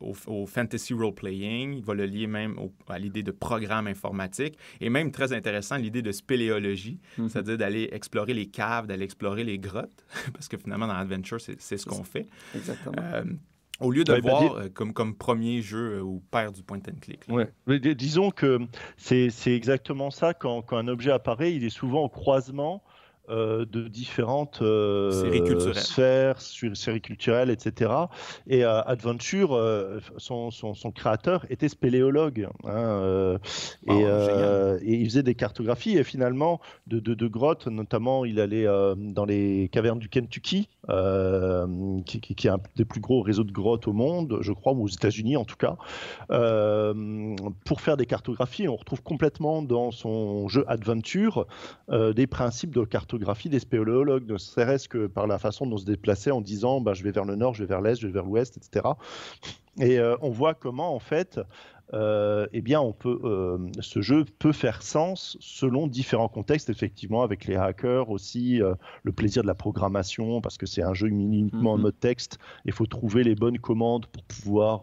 au, fantasy role-playing, il va le lier même à l'idée de programme informatique, et même, très intéressant, l'idée de spéléologie, mhm. c'est-à-dire d'aller explorer les caves, d'aller explorer les grottes, [laughs] parce que finalement, dans Adventure, c'est ce qu'on fait. Exactement. Euh, au lieu de ben, euh, comme, comme premier jeu euh, ou père du point and click. disons que c'est exactement ça. Quand, quand, un objet apparaît, il est souvent au croisement euh, de différentes euh, sphères, sur, séries culturelles, etc. Et euh, Adventure, son, son, son, créateur était spéléologue. Hein, et, il faisait des cartographies. Et finalement, de, de, de grottes, notamment, il allait dans les cavernes du Kentucky, qui, qui, qui, est un des plus gros réseaux de grottes au monde, je crois, ou aux États-Unis en tout cas, pour faire des cartographies. On retrouve complètement dans son jeu Adventure des principes de cartographie graphie des spéléologues, ne serait-ce que par la façon dont se déplaçait en disant bah, je vais vers le nord, je vais vers l'est, je vais vers l'ouest, etc. Et euh, on voit comment, en fait, euh, eh bien, on peut, euh, ce jeu peut faire sens selon différents contextes, effectivement, avec les hackers aussi, euh, le plaisir de la programmation, parce que c'est un jeu uniquement en mhm. mode texte, il faut trouver les bonnes commandes pour pouvoir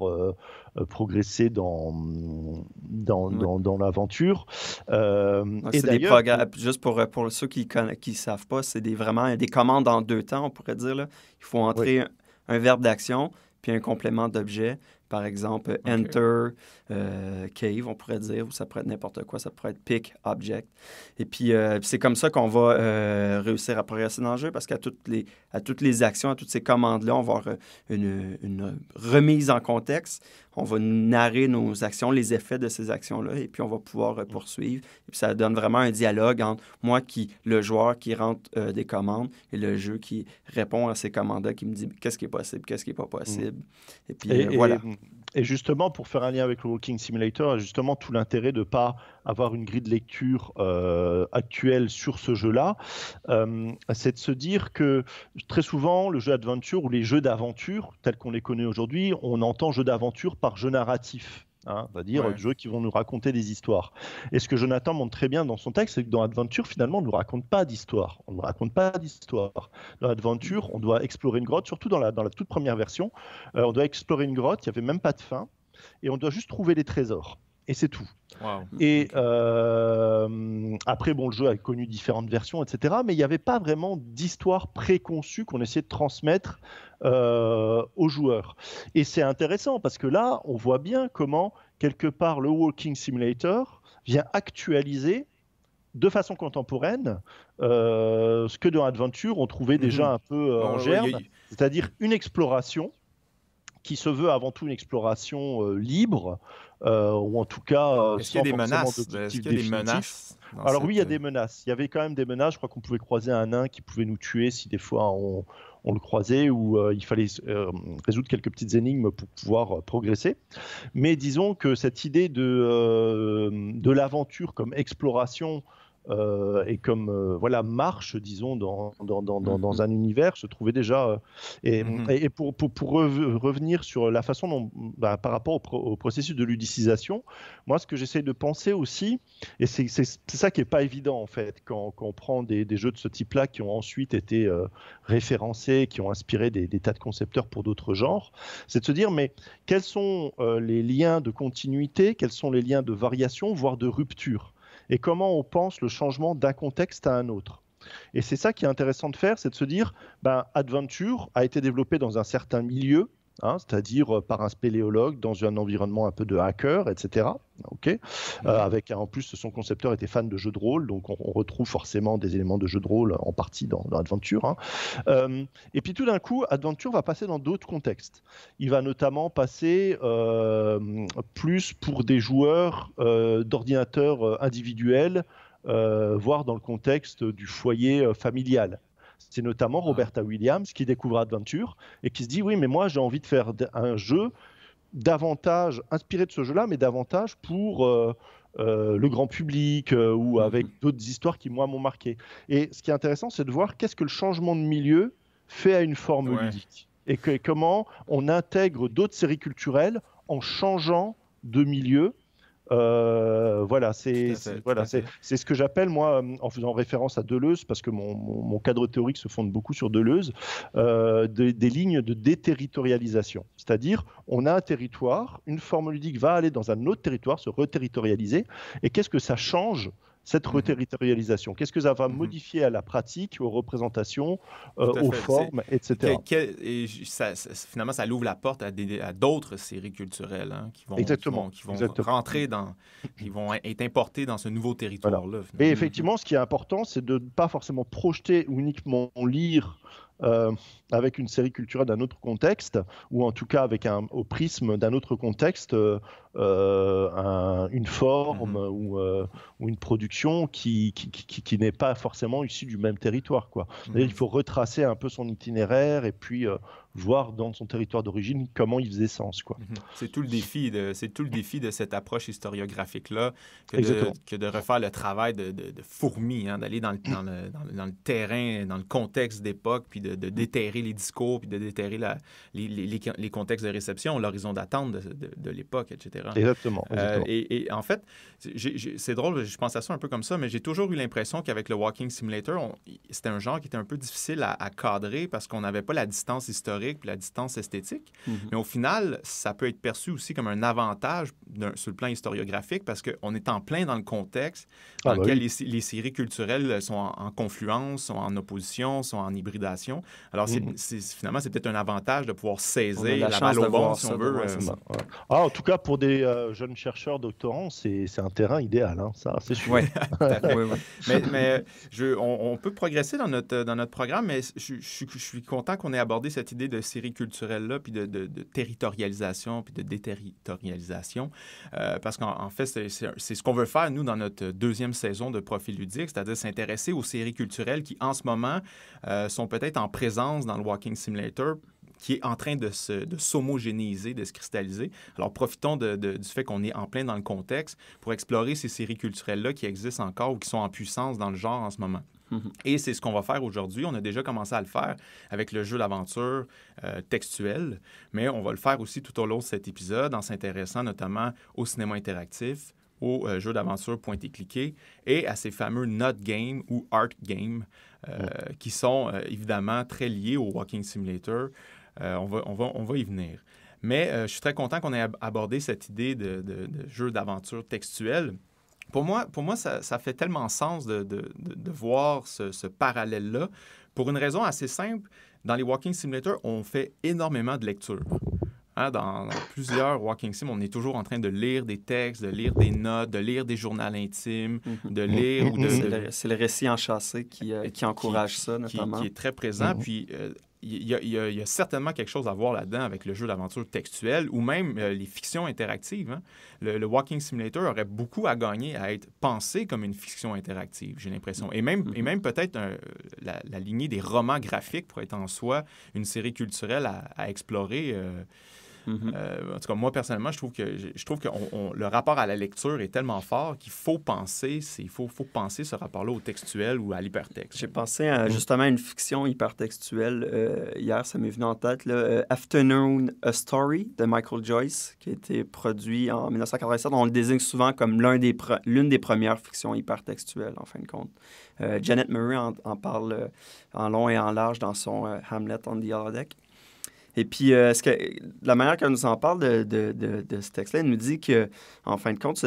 progresser dans, dans, l'aventure. juste pour, pour ceux qui ne savent pas, c'est des, vraiment des commandes en deux temps, on pourrait dire. Il faut entrer un verbe d'action, puis un complément d'objet par exemple Enter, euh, Cave, on pourrait dire, ou ça pourrait être n'importe quoi, ça pourrait être Pick, Object. Et puis, euh, c'est comme ça qu'on va euh, réussir à progresser dans le jeu, parce qu'à toutes les, à toutes les actions, à toutes ces commandes-là, on va avoir une, une, remise en contexte, on va narrer nos actions, les effets de ces actions-là, et puis on va pouvoir mm. poursuivre. Et puis, ça donne vraiment un dialogue entre moi, qui le joueur qui rentre des commandes, et le jeu qui répond à ces commandes-là, qui me dit qu'est-ce qui est possible, qu'est-ce qui n'est pas possible. Mm. Et puis, voilà. Et justement, pour faire un lien avec le Walking Simulator, justement tout l'intérêt de ne pas avoir une grille de lecture euh, actuelle sur ce jeu-là, euh, c'est de se dire que très souvent, le jeu d'aventure ou les jeux d'aventure, tels qu'on les connaît aujourd'hui, on entend jeu d'aventure par jeu narratif. Hein, c'est-à-dire des jeux qui vont nous raconter des histoires. Et ce que Jonathan montre très bien dans son texte, c'est que dans Adventure, finalement, on ne nous raconte pas d'histoire. On ne raconte pas d'histoire. Dans Adventure, on doit explorer une grotte, surtout dans la, toute première version. Euh, on doit explorer une grotte, il n'y avait même pas de fin, et on doit juste trouver les trésors et c'est tout. Et euh, après, bon, le jeu a connu différentes versions, etc. Mais il n'y avait pas vraiment d'histoire préconçue qu'on essayait de transmettre euh, aux joueurs. Et c'est intéressant parce que là, on voit bien comment, quelque part, le Walking Simulator vient actualiser de façon contemporaine euh, ce que dans Adventure on trouvait déjà mhm. un peu en germe, c'est-à-dire une exploration qui se veut avant tout une exploration libre. Euh, ou en tout cas. Euh, Est-ce y a des menaces Alors oui, il y a des euh, menaces. Il y avait quand même des menaces. Je crois qu'on pouvait croiser un nain qui pouvait nous tuer si des fois on, le croisait ou il fallait résoudre quelques petites énigmes pour pouvoir progresser. Mais disons que cette idée de, de l'aventure comme exploration euh, et comme euh, voilà marche disons dans dans, dans, dans, mhm. un univers se trouvait déjà euh, mhm. et, et, pour, pour, pour revenir sur la façon dont bah, par rapport au, processus de ludicisation moi ce que j'essaie de penser aussi et c'est ça qui est pas évident en fait quand, on prend des, des, jeux de ce type là qui ont ensuite été référencés qui ont inspiré des tas de concepteurs pour d'autres genres c'est de se dire mais quels sont les liens de continuité quels sont les liens de variation voire de rupture et comment on pense le changement d'un contexte à un autre. Et c'est ça qui est intéressant de faire, c'est de se dire, ben, Adventure a été développé dans un certain milieu, Hein, c'est-à-dire euh, par un spéléologue dans un environnement un peu de hacker, etc. Euh, avec en plus son concepteur était fan de jeux de rôle, donc on, retrouve forcément des éléments de jeux de rôle en partie dans, Adventure. Hein. Euh, et puis tout d'un coup, Adventure va passer dans d'autres contextes. Il va notamment passer plus pour des joueurs d'ordinateurs individuels. voire dans le contexte du foyer familial. C'est notamment ah. Roberta Williams qui découvre Adventure et qui se dit oui, mais moi j'ai envie de faire un jeu davantage inspiré de ce jeu-là, mais davantage pour euh, euh, le grand public euh, ou mm-hmm. avec d'autres histoires qui, moi, m'ont marqué. Et ce qui est intéressant, c'est de voir qu'est-ce que le changement de milieu fait à une forme ludique et comment on intègre d'autres séries culturelles en changeant de milieu euh, voilà, c'est voilà, c'est ce que j'appelle moi euh, en faisant référence à Deleuze parce que mon, cadre théorique se fonde beaucoup sur Deleuze euh, des, des, lignes de déterritorialisation, c'est-à-dire on a un territoire, une forme ludique va aller dans un autre territoire, se reterritorialiser, et qu'est-ce que ça change cette mhm. reterritorialisation Qu'est-ce que ça va mhm. modifier à la pratique, aux représentations, euh, aux formes, etc. et finalement, ça l'ouvre la porte à, d'autres séries culturelles hein, qui vont, rentrer dans, qui vont être importées dans ce nouveau territoire-là. Et effectivement, ce qui est important, c'est de ne pas forcément projeter ou uniquement lire euh, avec une série culturelle d'un autre contexte, ou en tout cas avec un, au prisme d'un autre contexte, euh, euh, une forme mhm. euh, ou, une production qui, qui, qui, n'est pas forcément issue du même territoire. Quoi. Il mhm. faut retracer un peu son itinéraire et puis euh, voir dans son territoire d'origine comment il faisait sens. Quoi. Mhm. C'est tout le défi de, c'est tout le défi de cette approche historiographique-là que, de, refaire le travail de, de, fourmi, hein, d'aller dans le, dans, le, dans, le, terrain, dans le contexte d'époque, puis de, déterrer les discours, puis de déterrer la, les, les, les, contextes de réception, l'horizon d'attente de, l'époque, etc. Exactement. Euh, et, en fait, c'est drôle, je pense à ça un peu comme ça, mais j'ai toujours eu l'impression qu'avec le Walking Simulator, c'était un genre qui était un peu difficile à, cadrer parce qu'on n'avait pas la distance historique puis la distance esthétique. Mhm. Mais au final, ça peut être perçu aussi comme un avantage sur le plan historiographique parce qu'on est en plein dans le contexte ah, dans bah lequel les, séries culturelles sont en, confluence, sont en opposition, sont en hybridation. Alors, mhm. finalement, c'est peut-être un avantage de pouvoir saisir la, balle au bon, si on veut. Euh, ah, en tout cas, pour des euh, jeunes chercheurs doctorants, c'est un terrain idéal, hein, ça, c'est sûr. Mais, on, peut progresser dans notre, dans notre programme, mais je, suis content qu'on ait abordé cette idée de série culturelle-là, puis de, territorialisation, puis de déterritorialisation, euh, parce qu'en fait, c'est ce qu'on veut faire, nous, dans notre deuxième saison de Profil ludique, c'est-à-dire s'intéresser aux séries culturelles qui, en ce moment, euh, sont peut-être en présence dans le Walking Simulator qui est en train de, se, de s'homogénéiser, de se cristalliser. Alors profitons de, du fait qu'on est en plein dans le contexte pour explorer ces séries culturelles-là qui existent encore ou qui sont en puissance dans le genre en ce moment. Mm-hmm. Et c'est ce qu'on va faire aujourd'hui. On a déjà commencé à le faire avec le jeu d'aventure euh, textuel, mais on va le faire aussi tout au long de cet épisode en s'intéressant notamment au cinéma interactif, au euh, jeu d'aventure pointé cliqué et à ces fameux not game ou art game euh, qui sont évidemment très liés au walking simulator. Euh, on, va, on, va, y venir. Mais euh, je suis très content qu'on ait abordé cette idée de, jeu d'aventure textuel. Pour moi, pour moi ça, fait tellement sens de, voir ce, parallèle-là pour une raison assez simple. Dans les Walking Simulator, on fait énormément de lecture. Hein, dans, plusieurs Walking Sim, on est toujours en train de lire des textes, de lire des notes, de lire des journaux intimes, de mm-hmm. lire... Mm-hmm. C'est le, récit enchâssé euh, qui, qui encourage ça, notamment. Qui, est très présent. Mm-hmm. Puis, il y, a certainement quelque chose à voir là-dedans avec le jeu d'aventure textuel ou même euh, les fictions interactives. Hein. Le, Walking Simulator aurait beaucoup à gagner à être pensé comme une fiction interactive, j'ai l'impression. Et même, et mm-hmm. même peut-être la, lignée des romans graphiques pourrait être en soi une série culturelle à, explorer. Euh, Mm-hmm. Euh, en tout cas, moi, personnellement, je trouve que, je trouve que le rapport à la lecture est tellement fort qu'il faut penser, il faut, faut penser ce rapport-là au textuel ou à l'hypertexte. J'ai pensé à, mm-hmm. justement à une fiction hypertextuelle. Euh, hier, ça m'est venu en tête. Là, euh, Afternoon, A Story de Michael Joyce, qui a été produit en 1987. On le désigne souvent comme l'une des, l'une des premières fictions hypertextuelles, en fin de compte. Janet Murray en, parle en long et en large dans son Hamlet on the et puis, euh, ce que, la manière qu'elle nous en parle de, de, de, ce texte-là, elle nous dit que, en fin de compte,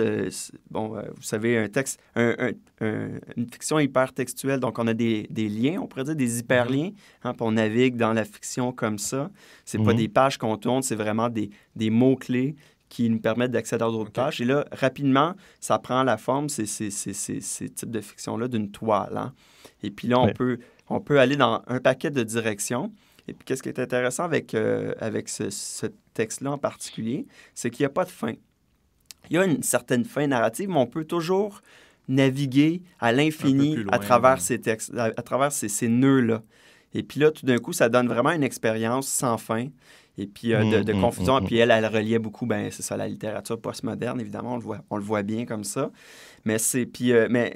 bon, euh, vous savez, un texte, une fiction hypertextuelle, donc on a des, liens, on pourrait dire des hyperliens, mm-hmm. hein, puis on navigue dans la fiction comme ça. C'est pas mm-hmm. des pages qu'on tourne, c'est vraiment des, mots-clés qui nous permettent d'accéder à d'autres pages. Et là, rapidement, ça prend la forme, ces, ces, c'est, types de fiction-là, d'une toile. Hein. Et puis là, on peut aller dans un paquet de directions. Et puis, qu'est-ce qui est intéressant avec, euh, avec ce, texte-là en particulier, c'est qu'il n'y a pas de fin. Il y a une certaine fin narrative, mais on peut toujours naviguer à l'infini à travers ces textes, à, travers ces, ces nœuds-là. Et puis là, tout d'un coup, ça donne vraiment une expérience sans fin et puis euh, de, mm, mm, confusion. et mm, Puis elle, elle reliait beaucoup, ben c'est ça, la littérature postmoderne, évidemment, on le voit, on le voit bien comme ça. Mais c'est, puis, euh, mais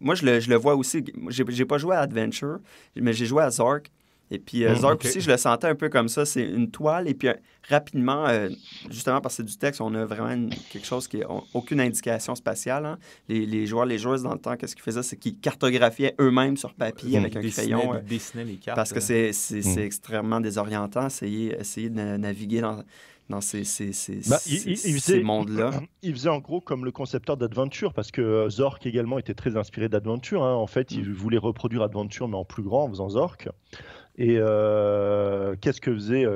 moi, je le, je le, vois aussi, j'ai, n'ai pas joué à Adventure, mais j'ai joué à Zork. Et puis, euh, mm, Zork aussi, je le sentais un peu comme ça. C'est une toile. Et puis, rapidement, euh, justement, parce que c'est du texte, on a vraiment quelque chose qui n'a aucune indication spatiale. Hein. Les, joueurs, les joueuses, dans le temps, qu'est-ce qu'ils faisaient? C'est qu'ils cartographiaient eux-mêmes sur papier mm. avec un crayon. Ils euh, dessinaient les cartes. Parce que c'est mm. extrêmement désorientant, essayer, de naviguer dans ces, ces, ces, bah, mondes-là. [clears throat] Il faisait en gros comme le concepteur d'Adventure, parce que Zork également était très inspiré d'Adventure. Hein. En fait, ils il voulait reproduire Adventure, mais en plus grand, en faisant Zork. Et euh, qu'est-ce que faisait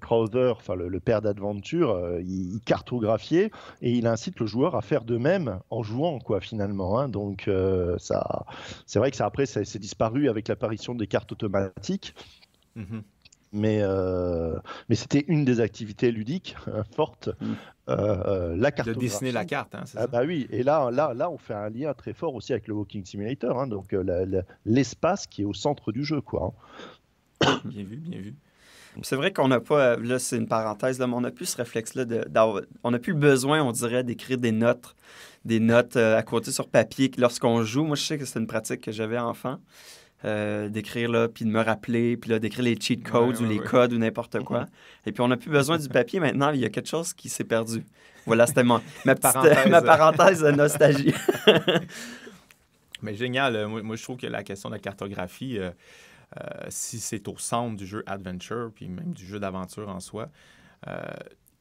Crowther, euh, enfin le, père d'Adventure euh, il, cartographiait et il incite le joueur à faire de même en jouant, quoi, finalement. Hein. Donc, ça, c'est vrai que ça après, c'est disparu avec l'apparition des cartes automatiques. Mm-hmm. mais, mais c'était une des activités ludiques hein, fortes. Mm. la carte. De dessiner la carte, hein, ah bah oui, et là, là, là, on fait un lien très fort aussi avec le Walking Simulator, hein, donc l'espace qui est au centre du jeu, quoi bien vu, bien vu. C'est vrai qu'on n'a pas, là c'est une parenthèse, là, mais on n'a plus ce réflexe-là, de, on n'a plus besoin, on dirait, d'écrire des notes, des notes euh, à côté sur papier. Lorsqu'on joue, moi je sais que c'est une pratique que j'avais enfant, euh, d'écrire là, puis de me rappeler, puis d'écrire les cheat codes ou les codes ou n'importe mhm. quoi. Et puis on n'a plus besoin du papier maintenant, il y a quelque chose qui s'est perdu. Voilà, c'était [laughs] ma, ma, parenthèse. ma nostalgie. [laughs] mais génial, euh, moi, je trouve que la question de la cartographie... Euh, si c'est au centre du jeu adventure, puis même du jeu d'aventure en soi, euh,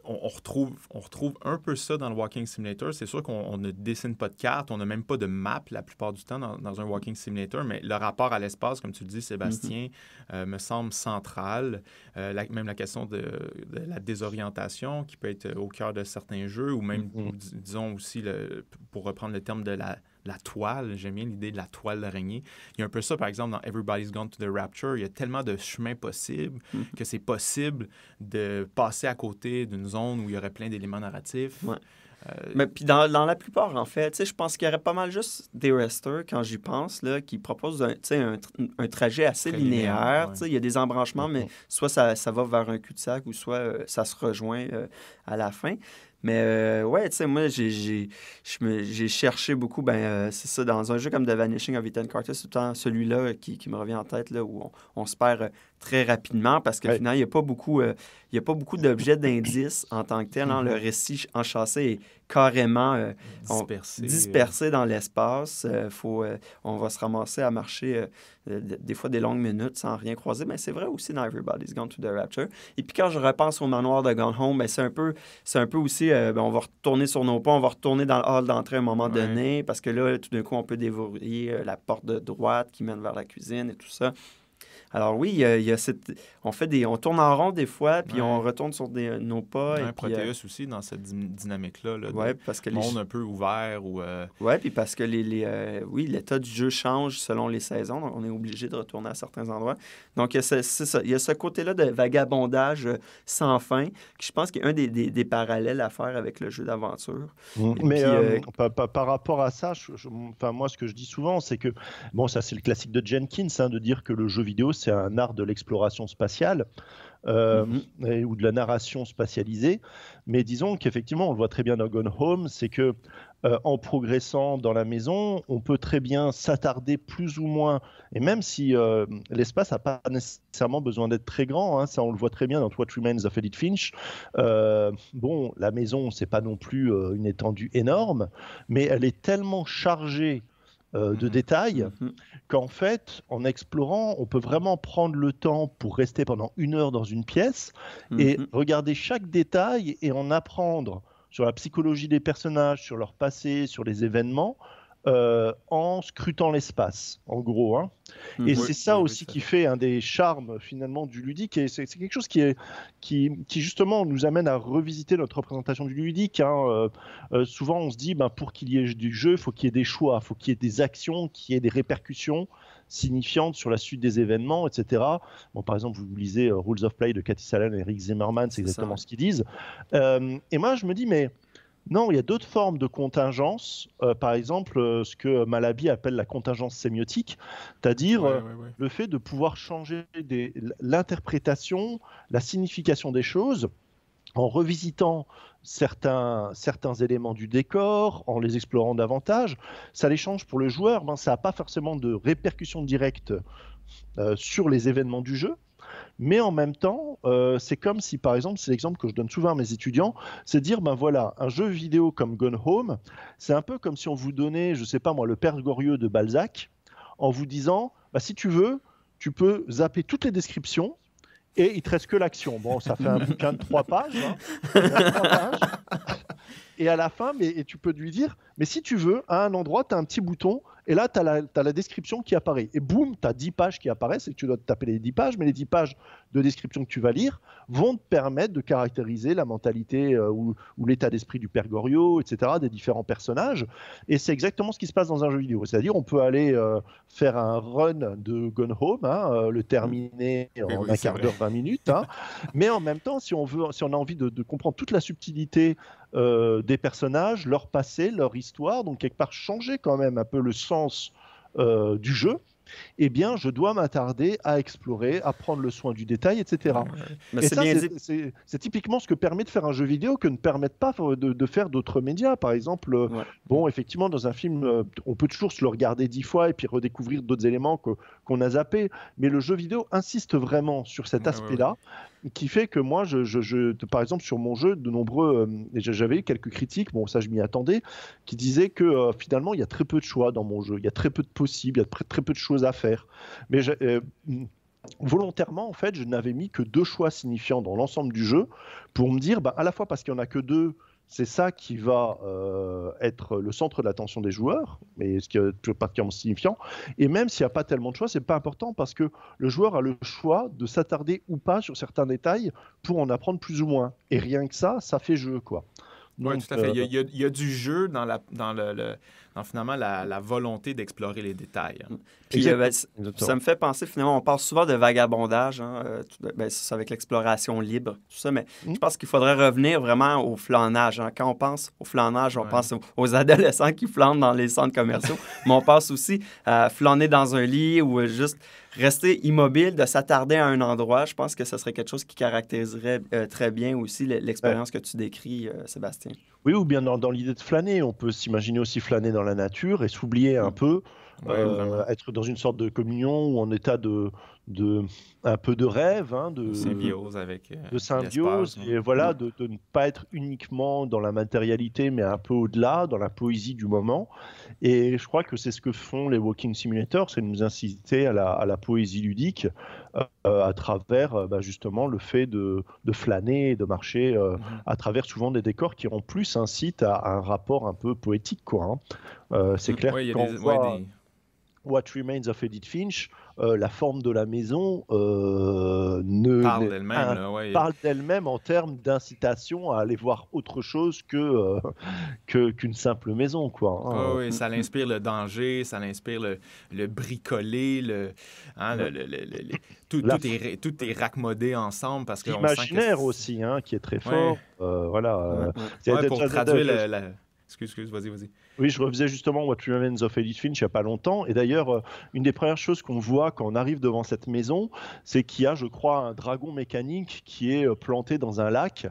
on, retrouve, on retrouve un peu ça dans le Walking Simulator. C'est sûr qu'on ne dessine pas de cartes, on n'a même pas de map la plupart du temps dans, un Walking Simulator, mais le rapport à l'espace, comme tu le dis, Sébastien, mm-hmm. euh, me semble central. même la question de, la désorientation qui peut être au cœur de certains jeux, ou même, mm-hmm. disons aussi, le, pour reprendre le terme de la la toile. J'aime bien l'idée de la toile d'araignée. Il y a un peu ça, par exemple, dans Everybody's Gone to the Rapture. Il y a tellement de chemins possibles mm. que c'est possible de passer à côté d'une zone où il y aurait plein d'éléments narratifs. Euh, mais puis dans, la plupart, en fait, je pense qu'il y aurait pas mal juste des resters, quand j'y pense, là, qui proposent un, un, trajet assez linéaire. Il y a des embranchements, mm-hmm. mais soit ça, ça, va vers un cul-de-sac ou soit euh, ça se rejoint euh, à la fin. Mais euh, ouais, tu sais, moi, j'ai cherché beaucoup, ben, euh, c'est ça, dans un jeu comme The Vanishing of Ethan Carter, c'est tout le temps celui-là qui, me revient en tête, là, où on, on se perd euh, très rapidement parce que finalement, il n'y a pas beaucoup, euh, beaucoup d'objets d'indices en tant que tel. Hein. Le mm-hmm. récit enchâssé est carrément euh, dispersé. dispersé, euh. dans l'espace. faut, on va se ramasser à marcher des fois des longues minutes sans rien croiser. Mais c'est vrai aussi dans Everybody's Gone to the Rapture. Et puis quand je repense au manoir de Gone Home, ben, c'est un peu, un peu aussi, ben, on va retourner sur nos pas, on va retourner dans le hall d'entrée à un moment donné parce que là, tout d'un coup, on peut dévorer la porte de droite qui mène vers la cuisine et tout ça. Alors oui, il y a, cette... on fait des, on tourne en rond des fois, puis on retourne sur des, nos pas. y et Proteus euh, aussi dans cette dynamique-là. Là, parce que Le monde un peu ouvert ou. Euh, ouais, puis parce que les, les euh, oui, l'état du jeu change selon les saisons, donc on est obligé de retourner à certains endroits. Donc il y a ce, côté-là de vagabondage sans fin, qui je pense qui a un des, parallèles à faire avec le jeu d'aventure. Mmh. Mais par, rapport à ça, enfin moi ce que je dis souvent, c'est que bon ça c'est le classique de Jenkins, hein, de dire que le jeu vidéo c'est un art de l'exploration spatiale. Euh, mhm. ou de la narration spatialisée. Mais disons qu'effectivement, on le voit très bien dans Gone Home, c'est que euh, en progressant dans la maison, on peut très bien s'attarder plus ou moins, et même si euh, l'espace n'a pas nécessairement besoin d'être très grand, hein, ça on le voit très bien dans What Remains of Edith Finch. bon, la maison, c'est pas non plus une étendue énorme, mais elle est tellement chargée euh, de mhm. détails, mhm. qu'en fait, en explorant, on peut vraiment prendre le temps pour rester pendant une heure dans une pièce et mhm. regarder chaque détail et en apprendre sur la psychologie des personnages, sur leur passé, sur les événements, euh, en scrutant l'espace, en gros. Hein. Hmm. et c'est ça aussi qui fait un des charmes finalement du ludique. Et c'est quelque chose qui, est, qui, justement nous amène à revisiter notre représentation du ludique. Hein. Euh, euh, souvent on se dit, ben, pour qu'il y ait du jeu, il faut qu'il y ait des choix, il faut qu'il y ait des actions, qu'il y ait des répercussions Signifiantes sur la suite des événements, etc. Bon, par exemple, vous lisez Rules of Play de Cathy Salen et Eric Zimmerman, c'est exactement ce qu'ils disent. et moi, je me dis, mais non, il y a d'autres formes de contingence, euh, par exemple euh, ce que Malabi appelle la contingence sémiotique, c'est-à-dire euh, le fait de pouvoir changer l'interprétation, la signification des choses en revisitant certains, éléments du décor, en les explorant davantage. Ça les change pour le joueur, ben, ça n'a pas forcément de répercussions directes sur les événements du jeu, mais en même temps, euh, c'est comme si, par exemple, c'est l'exemple que je donne souvent à mes étudiants, c'est dire, ben voilà, un jeu vidéo comme Gone Home, c'est un peu comme si on vous donnait, je ne sais pas moi, le Père Gorieux de Balzac, en vous disant, bah, si tu veux, tu peux zapper toutes les descriptions et il te reste que l'action. Bon, ça fait un bouquin de trois pages. Hein. trois pages. [laughs] Et à la fin, mais, tu peux lui dire, mais si tu veux, à un endroit, tu as un petit bouton, et là, tu as, la description qui apparaît. Et boum, tu as 10 pages qui apparaissent, et tu dois te taper les 10 pages, mais les 10 pages de description que tu vas lire vont te permettre de caractériser la mentalité euh, ou, l'état d'esprit du pergoriot etc., des différents personnages. Et c'est exactement ce qui se passe dans un jeu vidéo. C'est-à-dire, on peut aller euh, faire un run de Gone Home, hein, euh, le terminer en un quart d'heure, 20 minutes. Hein. mais en même temps, si on, veut, si on a envie de, de comprendre toute la subtilité euh, des personnages, leur passé, leur histoire, donc quelque part changer quand même un peu le sens euh, du jeu, eh bien, je dois m'attarder à explorer, à prendre le soin du détail, etc. mais bah, ça c'est typiquement ce que permet de faire un jeu vidéo que ne permettent pas euh, de, faire d'autres médias. Par exemple, bon, effectivement, dans un film, on peut toujours se le regarder dix fois et puis redécouvrir d'autres éléments qu'on a zappés. Mais le jeu vidéo insiste vraiment sur cet aspect-là qui fait que moi, je, je, par exemple, sur mon jeu, de nombreux, euh, j'avais eu quelques critiques, bon, ça je m'y attendais, qui disaient que euh, finalement, il y a très peu de choix dans mon jeu, il y a très peu de possibles, il y a très, peu de choses à faire. Mais euh, mm, volontairement, en fait, je n'avais mis que deux choix signifiants dans l'ensemble du jeu pour me dire, bah, à la fois parce qu'il n'y en a que deux, c'est ça qui va euh, être le centre de l'attention des joueurs, mais ce qui est particulièrement signifiant. Et même s'il n'y a pas tellement de choix, c'est pas important parce que le joueur a le choix de s'attarder ou pas sur certains détails pour en apprendre plus ou moins. Et rien que ça, ça fait jeu, quoi. Oui, tout à fait. Euh, il y, a, du jeu dans, la, dans, le, finalement la, volonté d'explorer les détails. Hein. Puis, euh, ben, ça me fait penser, finalement, on parle souvent de vagabondage, hein, euh, ben, avec l'exploration libre, tout ça, mais hmm. je pense qu'il faudrait revenir vraiment au flanage. Hein. Quand on pense au flanage, on pense aux, adolescents qui flanent dans les centres commerciaux, [laughs] mais on pense aussi à flâner dans un lit ou juste rester immobile, de s'attarder à un endroit, je pense que ce serait quelque chose qui caractériserait euh, très bien aussi l'expérience que tu décris, euh, Sébastien. Oui, ou bien dans l'idée de flâner, on peut s'imaginer aussi flâner dans la nature et s'oublier un mm. peu euh, être dans une sorte de communion ou en état de, de un peu de rêve, hein, de symbiose avec euh, de symbiose hein. et voilà mm. de, ne pas être uniquement dans la matérialité mais un peu au-delà, dans la poésie du moment. Et je crois que c'est ce que font les Walking simulators, c'est de nous inciter à la, à la poésie ludique euh, à travers bah, justement le fait de, de flâner, de marcher mm. à travers souvent des décors qui en plus incitent à, un rapport un peu poétique quoi. c'est clair. What Remains of Edith Finch, euh, la forme de la maison euh, ne, parle d'elle-même en termes d'incitation à aller voir autre chose que euh, qu'une simple maison quoi. Hein. oui, mm. ça l'inspire le danger, ça l'inspire le, le, bricoler, le, hein, tout, tout, est, tout, est, racmodé ensemble parce que l'imaginaire aussi hein, qui est très fort. voilà. pour traduire la... Excuse, excuse, vas-y, vas-y. Oui, je refaisais justement What Remains of Edith Finch il n'y a pas longtemps. Et d'ailleurs, euh, une des premières choses qu'on voit quand on arrive devant cette maison, c'est qu'il y a, je crois, un dragon mécanique qui est euh, planté dans un lac.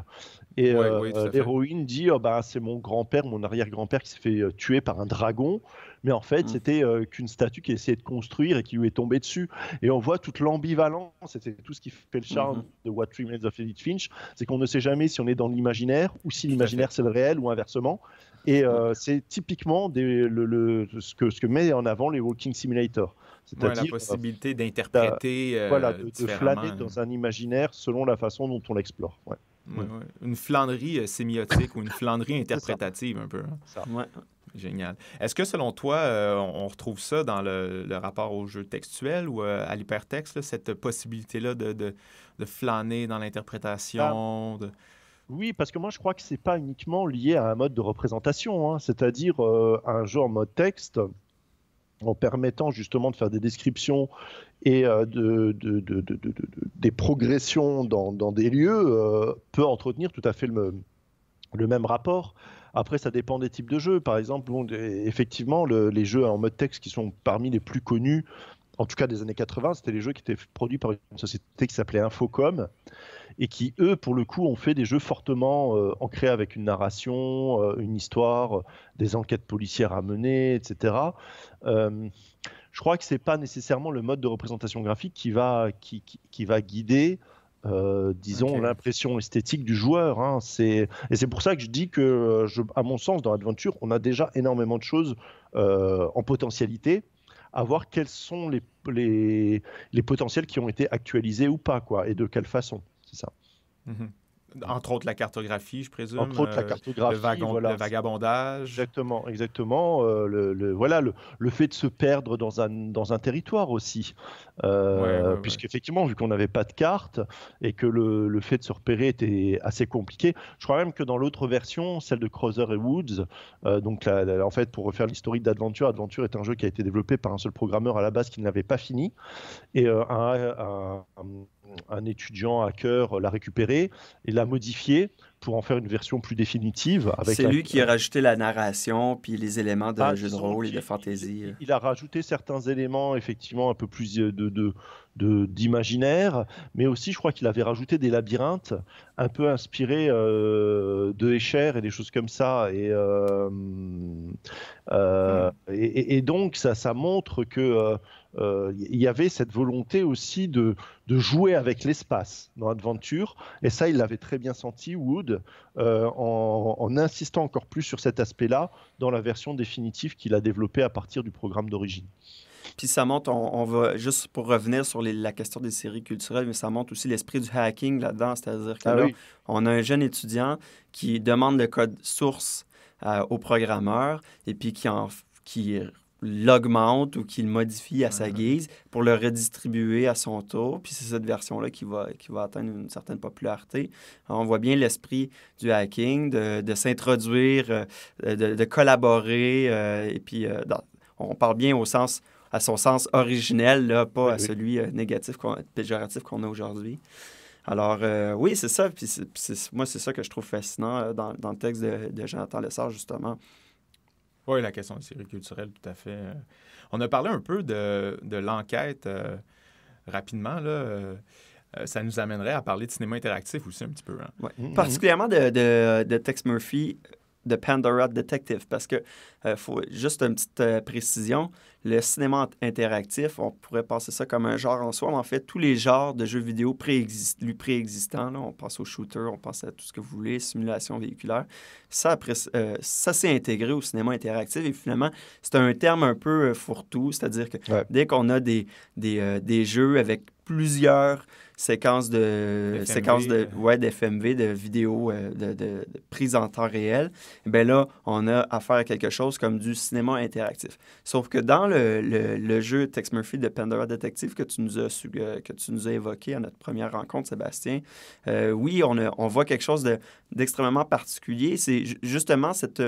Et euh, l'héroïne dit oh, bah, c'est mon grand-père, mon arrière-grand-père qui s'est fait tuer par un dragon. Mais en fait, mm. c'était qu'une statue qui essayait de construire et qui lui est tombée dessus. Et on voit toute l'ambivalence, c'est tout ce qui fait le charme mm-hmm. de What Remains of Edith Finch c'est qu'on ne sait jamais si on est dans l'imaginaire ou si l'imaginaire c'est le réel ou inversement. Et euh, c'est typiquement le, ce, que, ce que met en avant les Walking Simulator. C'est-à-dire la possibilité euh, d'interpréter. Bah, euh, de, flâner dans un imaginaire selon la façon dont on l'explore. Ouais. une flânerie sémiotique ou une flânerie [laughs] interprétative un peu. Hein. Génial. Est-ce que selon toi, on retrouve ça dans le, rapport au jeu textuel ou à l'hypertexte, cette possibilité-là de, de, flâner dans l'interprétation? Ah. De... Oui, parce que moi je crois que c'est pas uniquement lié à un mode de représentation, hein. c'est-à-dire euh, un jeu en mode texte en permettant justement de faire des descriptions et euh, de, des progressions dans, des lieux euh, peut entretenir tout à fait le, le même rapport. Après, ça dépend des types de jeux. Par exemple, effectivement, les jeux en mode texte qui sont parmi les plus connus, en tout cas des années 80, c'était les jeux qui étaient produits par une société qui s'appelait Infocom et qui, eux, pour le coup, ont fait des jeux fortement euh, ancrés avec une narration, euh, une histoire, des enquêtes policières à mener, etc. Euh, je crois que ce n'est pas nécessairement le mode de représentation graphique qui va, qui, qui, va guider disons, l'impression esthétique du joueur. Hein. C'est... Et c'est pour ça que je dis que, je, à mon sens, dans Adventure, on a déjà énormément de choses en potentialité, à voir quels sont les, les, les, potentiels qui ont été actualisés ou pas, quoi, et de quelle façon. C'est ça. Mhm. Entre autres, la cartographie, je présume. Entre autres, la euh, cartographie. Le, vagabondage. Exactement, exactement. Euh, le, voilà, le, fait de se perdre dans un, dans un territoire aussi. Euh, Puisqu'effectivement, vu qu'on n'avait pas de carte et que le, fait de se repérer était assez compliqué, je crois même que dans l'autre version, celle de Crowser et Woods, euh, donc en fait, pour refaire l'historique d'Adventure, Adventure est un jeu qui a été développé par un seul programmeur à la base qui ne l'avait pas fini. Et un un étudiant à cœur euh, l'a récupérée et l'a modifiée pour en faire une version plus définitive. C'est lui qui a rajouté la narration, puis les éléments de ah, jeu de rôle et de fantaisie. Euh. Il, a rajouté certains éléments, effectivement, un peu plus euh, de, d'imaginaire, de, mais aussi, je crois qu'il avait rajouté des labyrinthes un peu inspirés de Escher et des choses comme ça. Et, hmm. et, donc, ça, ça montre que euh, il y avait cette volonté aussi de, jouer avec l'espace dans Adventure. Et ça, il l'avait très bien senti, Wood, euh, en, insistant encore plus sur cet aspect-là dans la version définitive qu'il a développée à partir du programme d'origine. Puis ça monte, on, va, juste pour revenir sur la question des séries culturelles, mais ça montre aussi l'esprit du hacking là-dedans. C'est-à-dire qu'on ah a un jeune étudiant qui demande le code source euh, au programmeur et puis qui en qui l'augmente ou qu'il modifie à sa mhm. guise pour le redistribuer à son tour. Puis c'est cette version-là qui va, qui va atteindre une certaine popularité. on voit bien l'esprit du hacking, de, de s'introduire, euh, de, de, collaborer. Euh, et puis, euh, on parle bien au sens à son sens originel, là, pas à celui négatif, péjoratif qu'on a aujourd'hui. Alors, oui, c'est ça. Puis, moi, c'est ça que je trouve fascinant dans, dans, le texte de, de Jonathan Lessard, justement. Oui, la question des séries culturelles, tout à fait. Euh. On a parlé un peu de, l'enquête euh, rapidement. Là, euh, ça nous amènerait à parler de cinéma interactif aussi un petit peu. Hein. Particulièrement de, de, Tex Murphy, de Pandora Detective parce que euh, faut juste une petite euh, précision, le cinéma interactif, on pourrait passer ça comme un genre en soi, mais en fait tous les genres de jeux vidéo pré lui préexistants, on pense au shooter, on pense à tout ce que vous voulez, simulation véhiculaire, ça euh, ça s'est intégré au cinéma interactif et finalement c'est un terme un peu fourre-tout, c'est-à-dire que dès qu'on a des des, des jeux avec plusieurs séquences de FMV, séquences de euh. ouais d'FMV de vidéos euh, de, prise en temps réel ben là on a affaire à quelque chose comme du cinéma interactif sauf que dans le, jeu Tex Murphy de Pandora Detective que tu nous as euh, que tu nous as évoqué à notre première rencontre Sébastien oui on on voit quelque chose d'extrêmement particulier c'est justement cette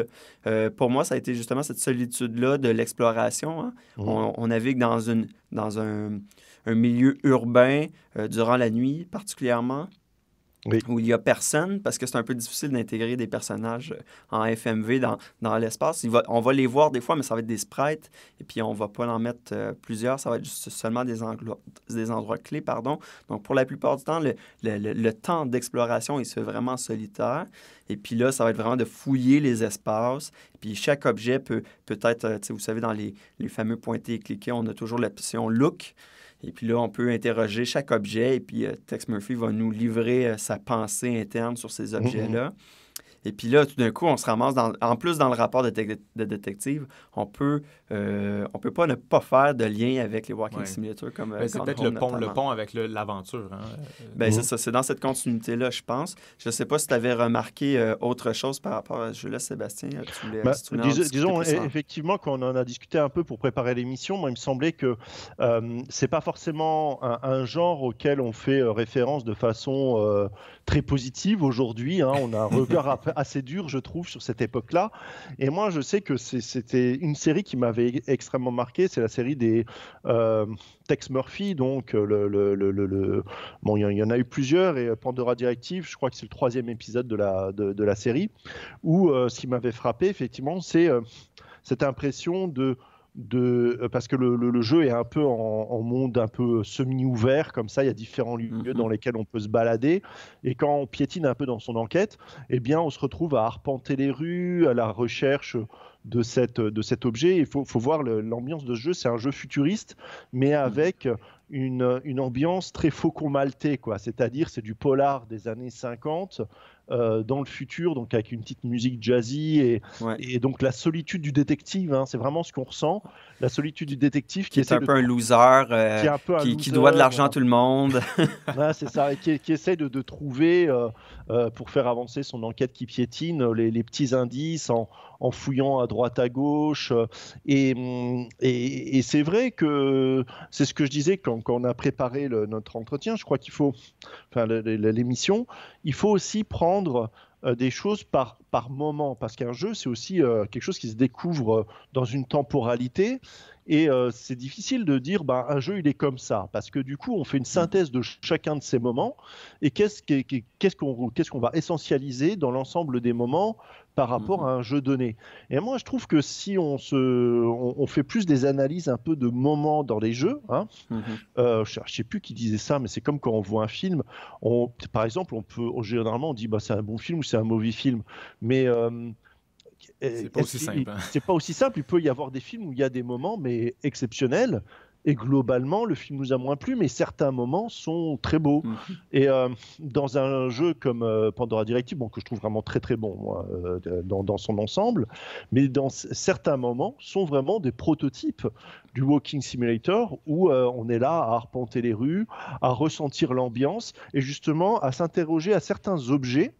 pour moi ça a été justement cette solitude là de l'exploration hein. mmh. on, navigue dans une dans un un milieu urbain euh, durant la nuit particulièrement. où il n'y a personne, parce que c'est un peu difficile d'intégrer des personnages euh, en FMV dans, dans l'espace. on va les voir des fois, mais ça va être des sprites, et puis on va pas en mettre euh, plusieurs, ça va être seulement des, des endroits clés. pardon. Donc pour la plupart du temps, le, le, le, temps d'exploration, il se fait vraiment solitaire. Et puis là, ça va être vraiment de fouiller les espaces. puis chaque objet peut peut-être, vous savez, dans les, les fameux pointés et cliqués, on a toujours l'option look. Et puis là, on peut interroger chaque objet et puis euh, Tex Murphy va nous livrer euh, sa pensée interne sur ces mm-hmm. objets-là. Et puis là, tout d'un coup, on se ramasse, en plus dans le rapport de, de détective, on peut, euh, on peut pas ne pas faire de lien avec les Walking ouais. comme. Ben, c'est peut-être le pont, le pont avec l'aventure. Hein, euh, ben, c'est mhm. ça, c'est dans cette continuité-là, je pense. Je sais pas si tu avais remarqué euh, autre chose par rapport à ce jeu-là, Sébastien. Bah, disons e-, effectivement qu'on en a discuté un peu pour préparer l'émission. Moi, il me semblait que ce c'est pas forcément un, un, genre auquel on fait référence de façon très positive aujourd'hui. Hein. on a un [laughs] regard assez dur, je trouve, sur cette époque-là. Et moi, je sais que c'était une série qui m'avait e-, extrêmement marqué. C'est la série des euh, Tex Murphy. Donc, euh, le, bon, il y, en a eu plusieurs. Et euh, Pandora Directive, je crois que c'est le troisième épisode de la, de, la série, où ce qui m'avait frappé, effectivement, c'est cette impression de de euh, parce que le, jeu est un peu en, monde un peu semi-ouvert comme ça il y a différents lieux mhm. dans lesquels on peut se balader et quand on piétine un peu dans son enquête eh bien on se retrouve à arpenter les rues à la recherche de, cet objet. Il faut, voir l'ambiance de ce jeu. C'est un jeu futuriste, mais mhm. avec une, ambiance très faucon maltais. C'est-à-dire, c'est du polar des années 50 euh, dans le futur, donc avec une petite musique jazzy et, et donc la solitude du détective. Hein, c'est vraiment ce qu'on ressent, la solitude du détective qui, est euh, un, peu un loser, qui, doit de l'argent à tout le monde. [laughs] c'est ça, qui, qui essaie de, trouver euh, pour faire avancer son enquête qui piétine les, les petits indices en, en fouillant à droite à gauche. Euh, mm, et, c'est vrai que c'est ce que je disais quand, on a préparé notre entretien. Je crois qu'il faut, enfin l'émission, il faut aussi prendre euh, des choses par, par moment, parce qu'un jeu, c'est aussi euh, quelque chose qui se découvre dans une temporalité. Et euh, c'est difficile de dire, bah, un jeu, il est comme ça, parce que du coup, on fait une mm. synthèse de chacun de ces moments, et qu'est-ce qu'on qu'est-ce qu'on va essentialiser dans l'ensemble des moments par rapport mm-hmm. à un jeu donné. Et moi, je trouve que si on, se, on, fait plus des analyses un peu de moments dans les jeux, hein, mm-hmm. euh, je ne sais plus qui disait ça, mais c'est comme quand on voit un film. On, par exemple, on peut, généralement, on dit bah, c'est un bon film ou c'est un mauvais film. Mais euh, euh, c'est pas aussi simple. Hein. C'est pas aussi simple. Il peut y avoir des films où il y a des moments, mais exceptionnels. Et globalement, le film nous a moins plu, mais certains moments sont très beaux. Mm. Et euh, dans un jeu comme euh, Pandora Directive, bon, que je trouve vraiment très très bon dans, dans, son ensemble, mais dans certains moments sont vraiment des prototypes du Walking Simulator où on est là à arpenter les rues, à ressentir l'ambiance et justement à s'interroger à certains objets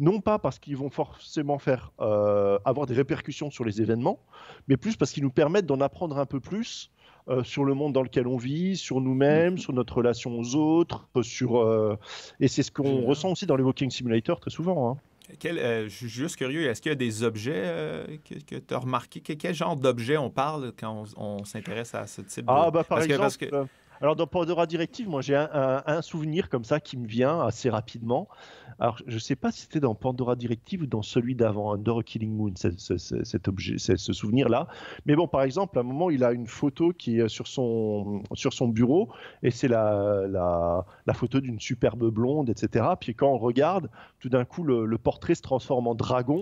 non pas parce qu'ils vont forcément faire euh, avoir des répercussions sur les événements, mais plus parce qu'ils nous permettent d'en apprendre un peu plus euh, sur le monde dans lequel on vit, sur nous-mêmes, mhm. sur notre relation aux autres, euh, et c'est ce qu'on ressent aussi dans les Walking Simulator très souvent. Hein. je suis juste curieux, est-ce qu'il y a des objets que, tu as remarqué? Quel, genre d'objet on parle quand on, s'intéresse à ce type de... Ah, bah, par exemple... Alors, dans Pandora Directive, moi, j'ai un, souvenir comme ça qui me vient assez rapidement. Alors, je ne sais pas si c'était dans Pandora Directive ou dans celui d'avant, Under Killing Moon, cet objet, ce souvenir-là. Mais bon, par exemple, à un moment, il a une photo qui est sur son, sur son bureau et c'est la, la, photo d'une superbe blonde, etc. Puis quand on regarde, tout d'un coup, le, portrait se transforme en dragon.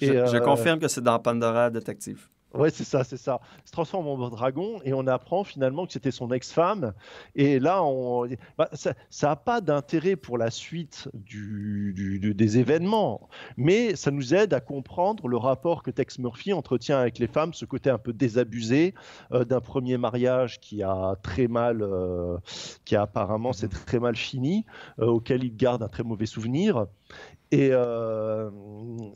je, euh, confirme que c'est dans Pandora Detective. Ouais, c'est ça, c'est ça. Il se transforme en dragon et on apprend finalement que c'était son ex-femme. Et là, on... Bah, ça n'a pas d'intérêt pour la suite des événements, mais ça nous aide à comprendre le rapport que Tex Murphy entretient avec les femmes, ce côté un peu désabusé euh, d'un premier mariage qui a très mal, euh, qui a apparemment s'est mm-hmm. très mal fini, euh, auquel il garde un très mauvais souvenir. Euh,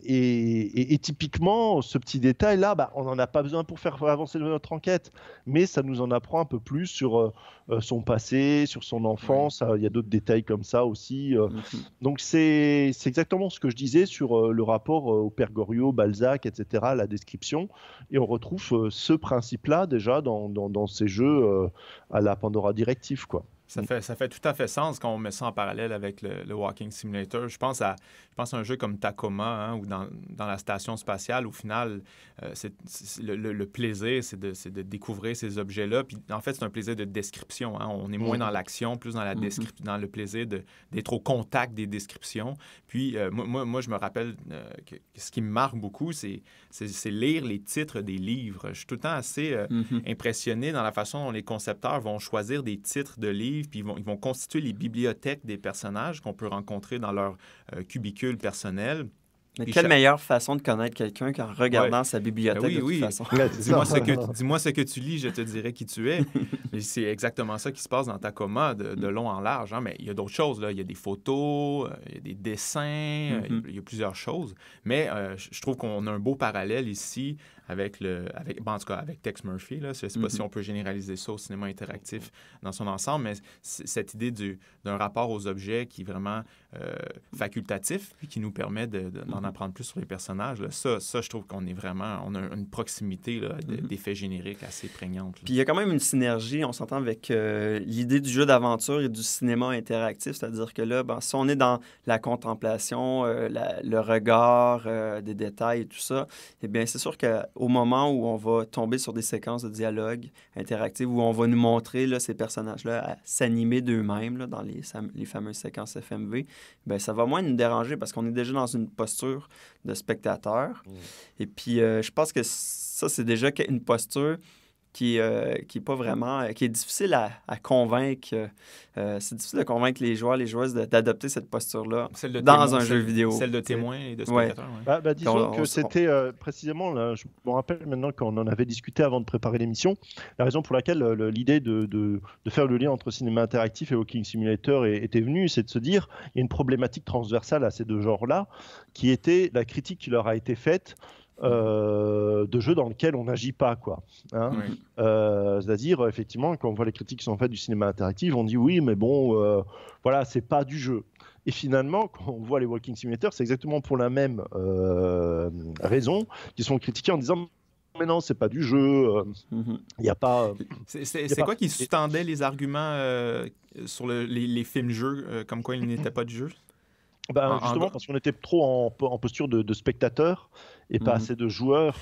et, et, typiquement, ce petit détail-là, bah, on n'en a pas besoin pour faire avancer notre enquête, mais ça nous en apprend un peu plus sur euh, euh, son passé, sur son enfance. Il y a d'autres détails comme ça aussi. Mm-hmm. Donc c'est exactement ce que je disais sur le rapport au Père Goriot, Balzac, etc., la description. Et on retrouve ce principe-là déjà dans, dans, ces jeux à la Pandora Directive. quoi. Ça mm. fait, ça fait tout à fait sens quand on met ça en parallèle avec le, le Walking Simulator. Je pense à pense à un jeu comme Tacoma hein, ou dans, dans, la station spatiale, au final, euh, c'est, le, plaisir, c'est de, de, découvrir ces objets-là. Puis en fait, c'est un plaisir de description. Hein. On est moins mm. dans l'action, plus dans, la mm-hmm. dans le plaisir d'être au contact des descriptions. Puis euh, moi, moi, je me rappelle euh, que ce qui me marque beaucoup, c'est, lire les titres des livres. Je suis tout le temps assez mm-hmm. impressionné dans la façon dont les concepteurs vont choisir des titres de livres, puis ils vont, ils vont constituer les bibliothèques des personnages qu'on peut rencontrer dans leur cubicule personnel. Mais quelle meilleure façon de connaître quelqu'un qu'en regardant sa bibliothèque ben oui, de façon. [laughs] dis-moi, ce que, dis-moi ce que tu lis, je te dirai qui tu es. [laughs] c'est exactement ça qui se passe dans ta commode, de, long en large. Hein. Mais il y a d'autres choses. Là. Il y a des photos, euh, il y a des dessins, euh, mm-hmm. il y a plusieurs choses. Mais euh, je trouve qu'on a un beau parallèle ici avec le. Avec, ben, en tout cas, avec Tex Murphy. Là, je ne sais pas si mhm. on peut généraliser ça au cinéma interactif dans son ensemble, mais cette idée d'un rapport aux objets qui est vraiment euh, facultatif puis qui nous permet d'en mhm. apprendre plus sur les personnages, là, ça, ça, je trouve qu'on est vraiment. On a une proximité mhm. d'effets génériques assez prégnante. Puis il y a quand même une synergie, on s'entend, avec euh, l'idée du jeu d'aventure et du cinéma interactif, c'est-à-dire que là, ben, si on est dans la contemplation, euh, le regard, des détails et tout ça, eh bien, c'est sûr que au moment où on va tomber sur des séquences de dialogue interactives où on va nous montrer là, ces personnages-là s'animer d'eux-mêmes dans les, les, fameuses séquences FMV, bien, ça va moins nous déranger parce qu'on est déjà dans une posture de spectateur. Mm. Et puis, euh, je pense que ça, c'est déjà une posture euh, qui, est pas vraiment, euh, qui est difficile à, à convaincre. Euh, c'est difficile de convaincre les joueurs, les joueuses d'adopter cette posture-là dans un jeu vidéo. Celle de témoin et de spectateur. Bah, bah, disons que c'était précisément, là, je me rappelle maintenant qu'on en avait discuté avant de préparer l'émission, la raison pour laquelle l'idée de, de, faire le lien entre cinéma interactif et Walking Simulator était venue, c'est de se dire il y a une problématique transversale à ces deux genres-là, qui était la critique qui leur a été faite euh, de jeux dans lesquels on n'agit pas, quoi. Hein. Euh, c'est-à-dire, effectivement, quand on voit les critiques qui sont faites du cinéma interactif, on dit oui, mais bon, euh, voilà, c'est pas du jeu. Et finalement, quand on voit les Walking Simulator, c'est exactement pour la même raison qu'ils sont critiqués en disant mais non, c'est pas du jeu. Mm-hmm. Il a pas. C'est quoi qui sous les arguments sur les, films-jeux, comme quoi ils n'étaient pas du jeu bah, justement, parce qu'on était trop en, posture de, spectateur et pas mhm. assez de joueurs.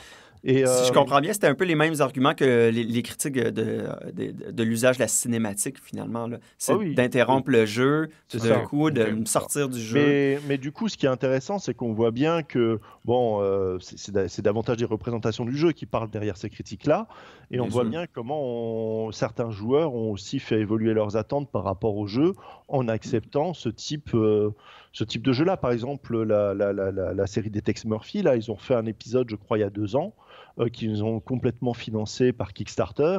Et, Si je euh, comprends bien, c'était un peu les mêmes arguments que les, critiques de, de, l'usage de la cinématique, finalement. C'est ah d'interrompre le jeu, d'un coup, de sortir du jeu. Mais, mais, du coup, ce qui est intéressant, c'est qu'on voit bien que, bon, euh, c'est davantage des représentations du jeu qui parlent derrière ces critiques-là. Et on voit bien comment certains joueurs ont aussi fait évoluer leurs attentes par rapport au jeu en acceptant ce type. Euh, ce type de jeu-là. Par exemple, la, série des Tex Murphy, là, ils ont fait un épisode, je crois, il y a deux ans, euh, qu'ils ont complètement financé par Kickstarter.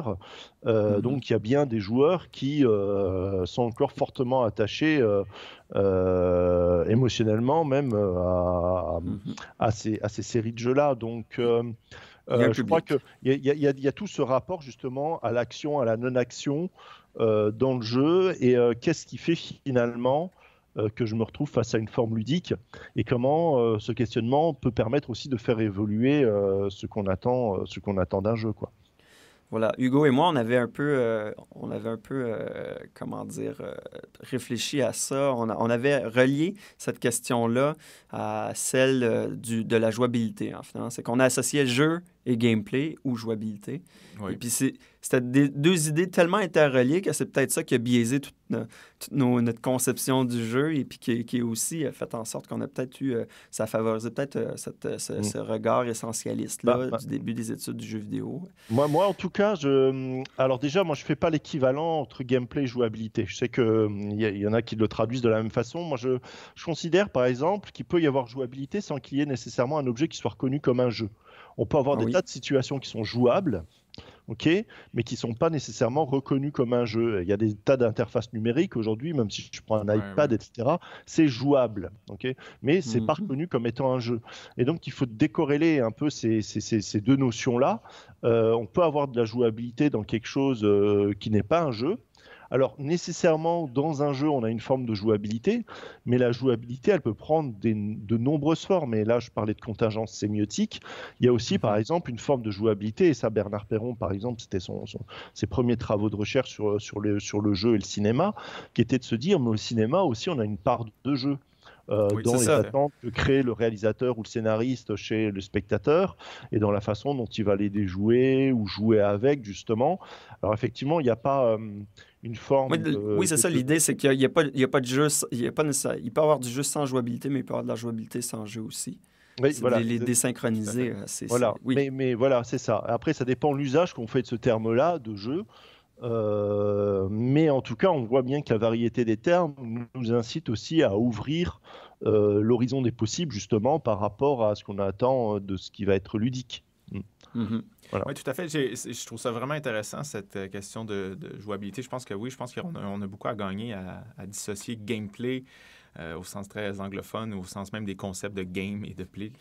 Euh, mhm. Donc, il y a bien des joueurs qui euh, sont encore fortement attachés émotionnellement, même à, ces, séries de jeux-là. Donc, je crois qu'il y, y, a tout ce rapport justement à l'action, à la non-action dans le jeu et qu'est-ce qui fait finalement euh, que je me retrouve face à une forme ludique et comment euh, ce questionnement peut permettre aussi de faire évoluer euh, ce qu'on attend, ce qu'on attend d'un jeu, quoi. Voilà, Hugo et moi, on avait un peu, on avait un peu, comment dire, réfléchi à ça. On, on avait relié cette question-là à celle du, de la jouabilité, hein, en C'est qu'on a associé jeu et gameplay ou jouabilité. Et puis c'est c'était deux idées tellement interreliées que c'est peut-être ça qui a biaisé euh, toute, notre conception du jeu et puis qui, a aussi euh, fait en sorte qu'on a peut-être eu. Euh, ça a favorisé peut-être mm. ce, regard essentialiste-là bah, bah. du début des études du jeu vidéo. Moi, moi en tout cas, je... Mm, alors déjà, moi, je ne fais pas l'équivalent entre gameplay et jouabilité. Je sais qu'il mm, y, y en a qui le traduisent de la même façon. Moi, je, je considère, par exemple, qu'il peut y avoir jouabilité sans qu'il y ait nécessairement un objet qui soit reconnu comme un jeu. On peut avoir ah des tas de situations qui sont jouables, ok, mais qui sont pas nécessairement reconnues comme un jeu. Il y a des tas d'interfaces numériques aujourd'hui, même si je prends un iPad, etc. C'est jouable, ok, mais c'est n'est pas mhm. reconnu comme étant un jeu. Et donc il faut décorréler un peu ces, deux notions là. Euh, on peut avoir de la jouabilité dans quelque chose euh, qui n'est pas un jeu alors nécessairement, dans un jeu, on a une forme de jouabilité, mais la jouabilité, elle peut prendre de nombreuses formes. Et là, je parlais de contingence sémiotique. Il y a aussi, par mhm. exemple, une forme de jouabilité. Et ça, Bernard Perron, par exemple, c'était ses premiers travaux de recherche sur, sur, le, sur le jeu et le cinéma, qui était de se dire, mais au cinéma aussi, on a une part de jeu. Euh, dans les attentes que crée le réalisateur ou le scénariste chez le spectateur et dans la façon dont il va les déjouer ou jouer avec justement. Alors effectivement, il n'y a pas, euh, une forme. Oui, oui c'est ça l'idée, c'est qu'il n'y a, a, pas de jeu, il, y a pas il peut y avoir du jeu sans jouabilité, mais il peut y avoir de la jouabilité sans jeu aussi. Oui, voilà. les, désynchroniser. Euh, voilà. Oui. Mais, voilà, c'est ça. Après, ça dépend l'usage qu'on fait de ce terme-là, de jeu. Euh, mais en tout cas, on voit bien que la variété des termes nous incite aussi à ouvrir euh, l'horizon des possibles, justement, par rapport à ce qu'on attend de ce qui va être ludique. Mm-hmm. Oui, tout à fait. Je trouve ça vraiment intéressant, cette euh, question de, jouabilité. Je pense que oui, je pense qu'on a, beaucoup à gagner à, dissocier gameplay euh, au sens très anglophone, au sens même des concepts de game et de play,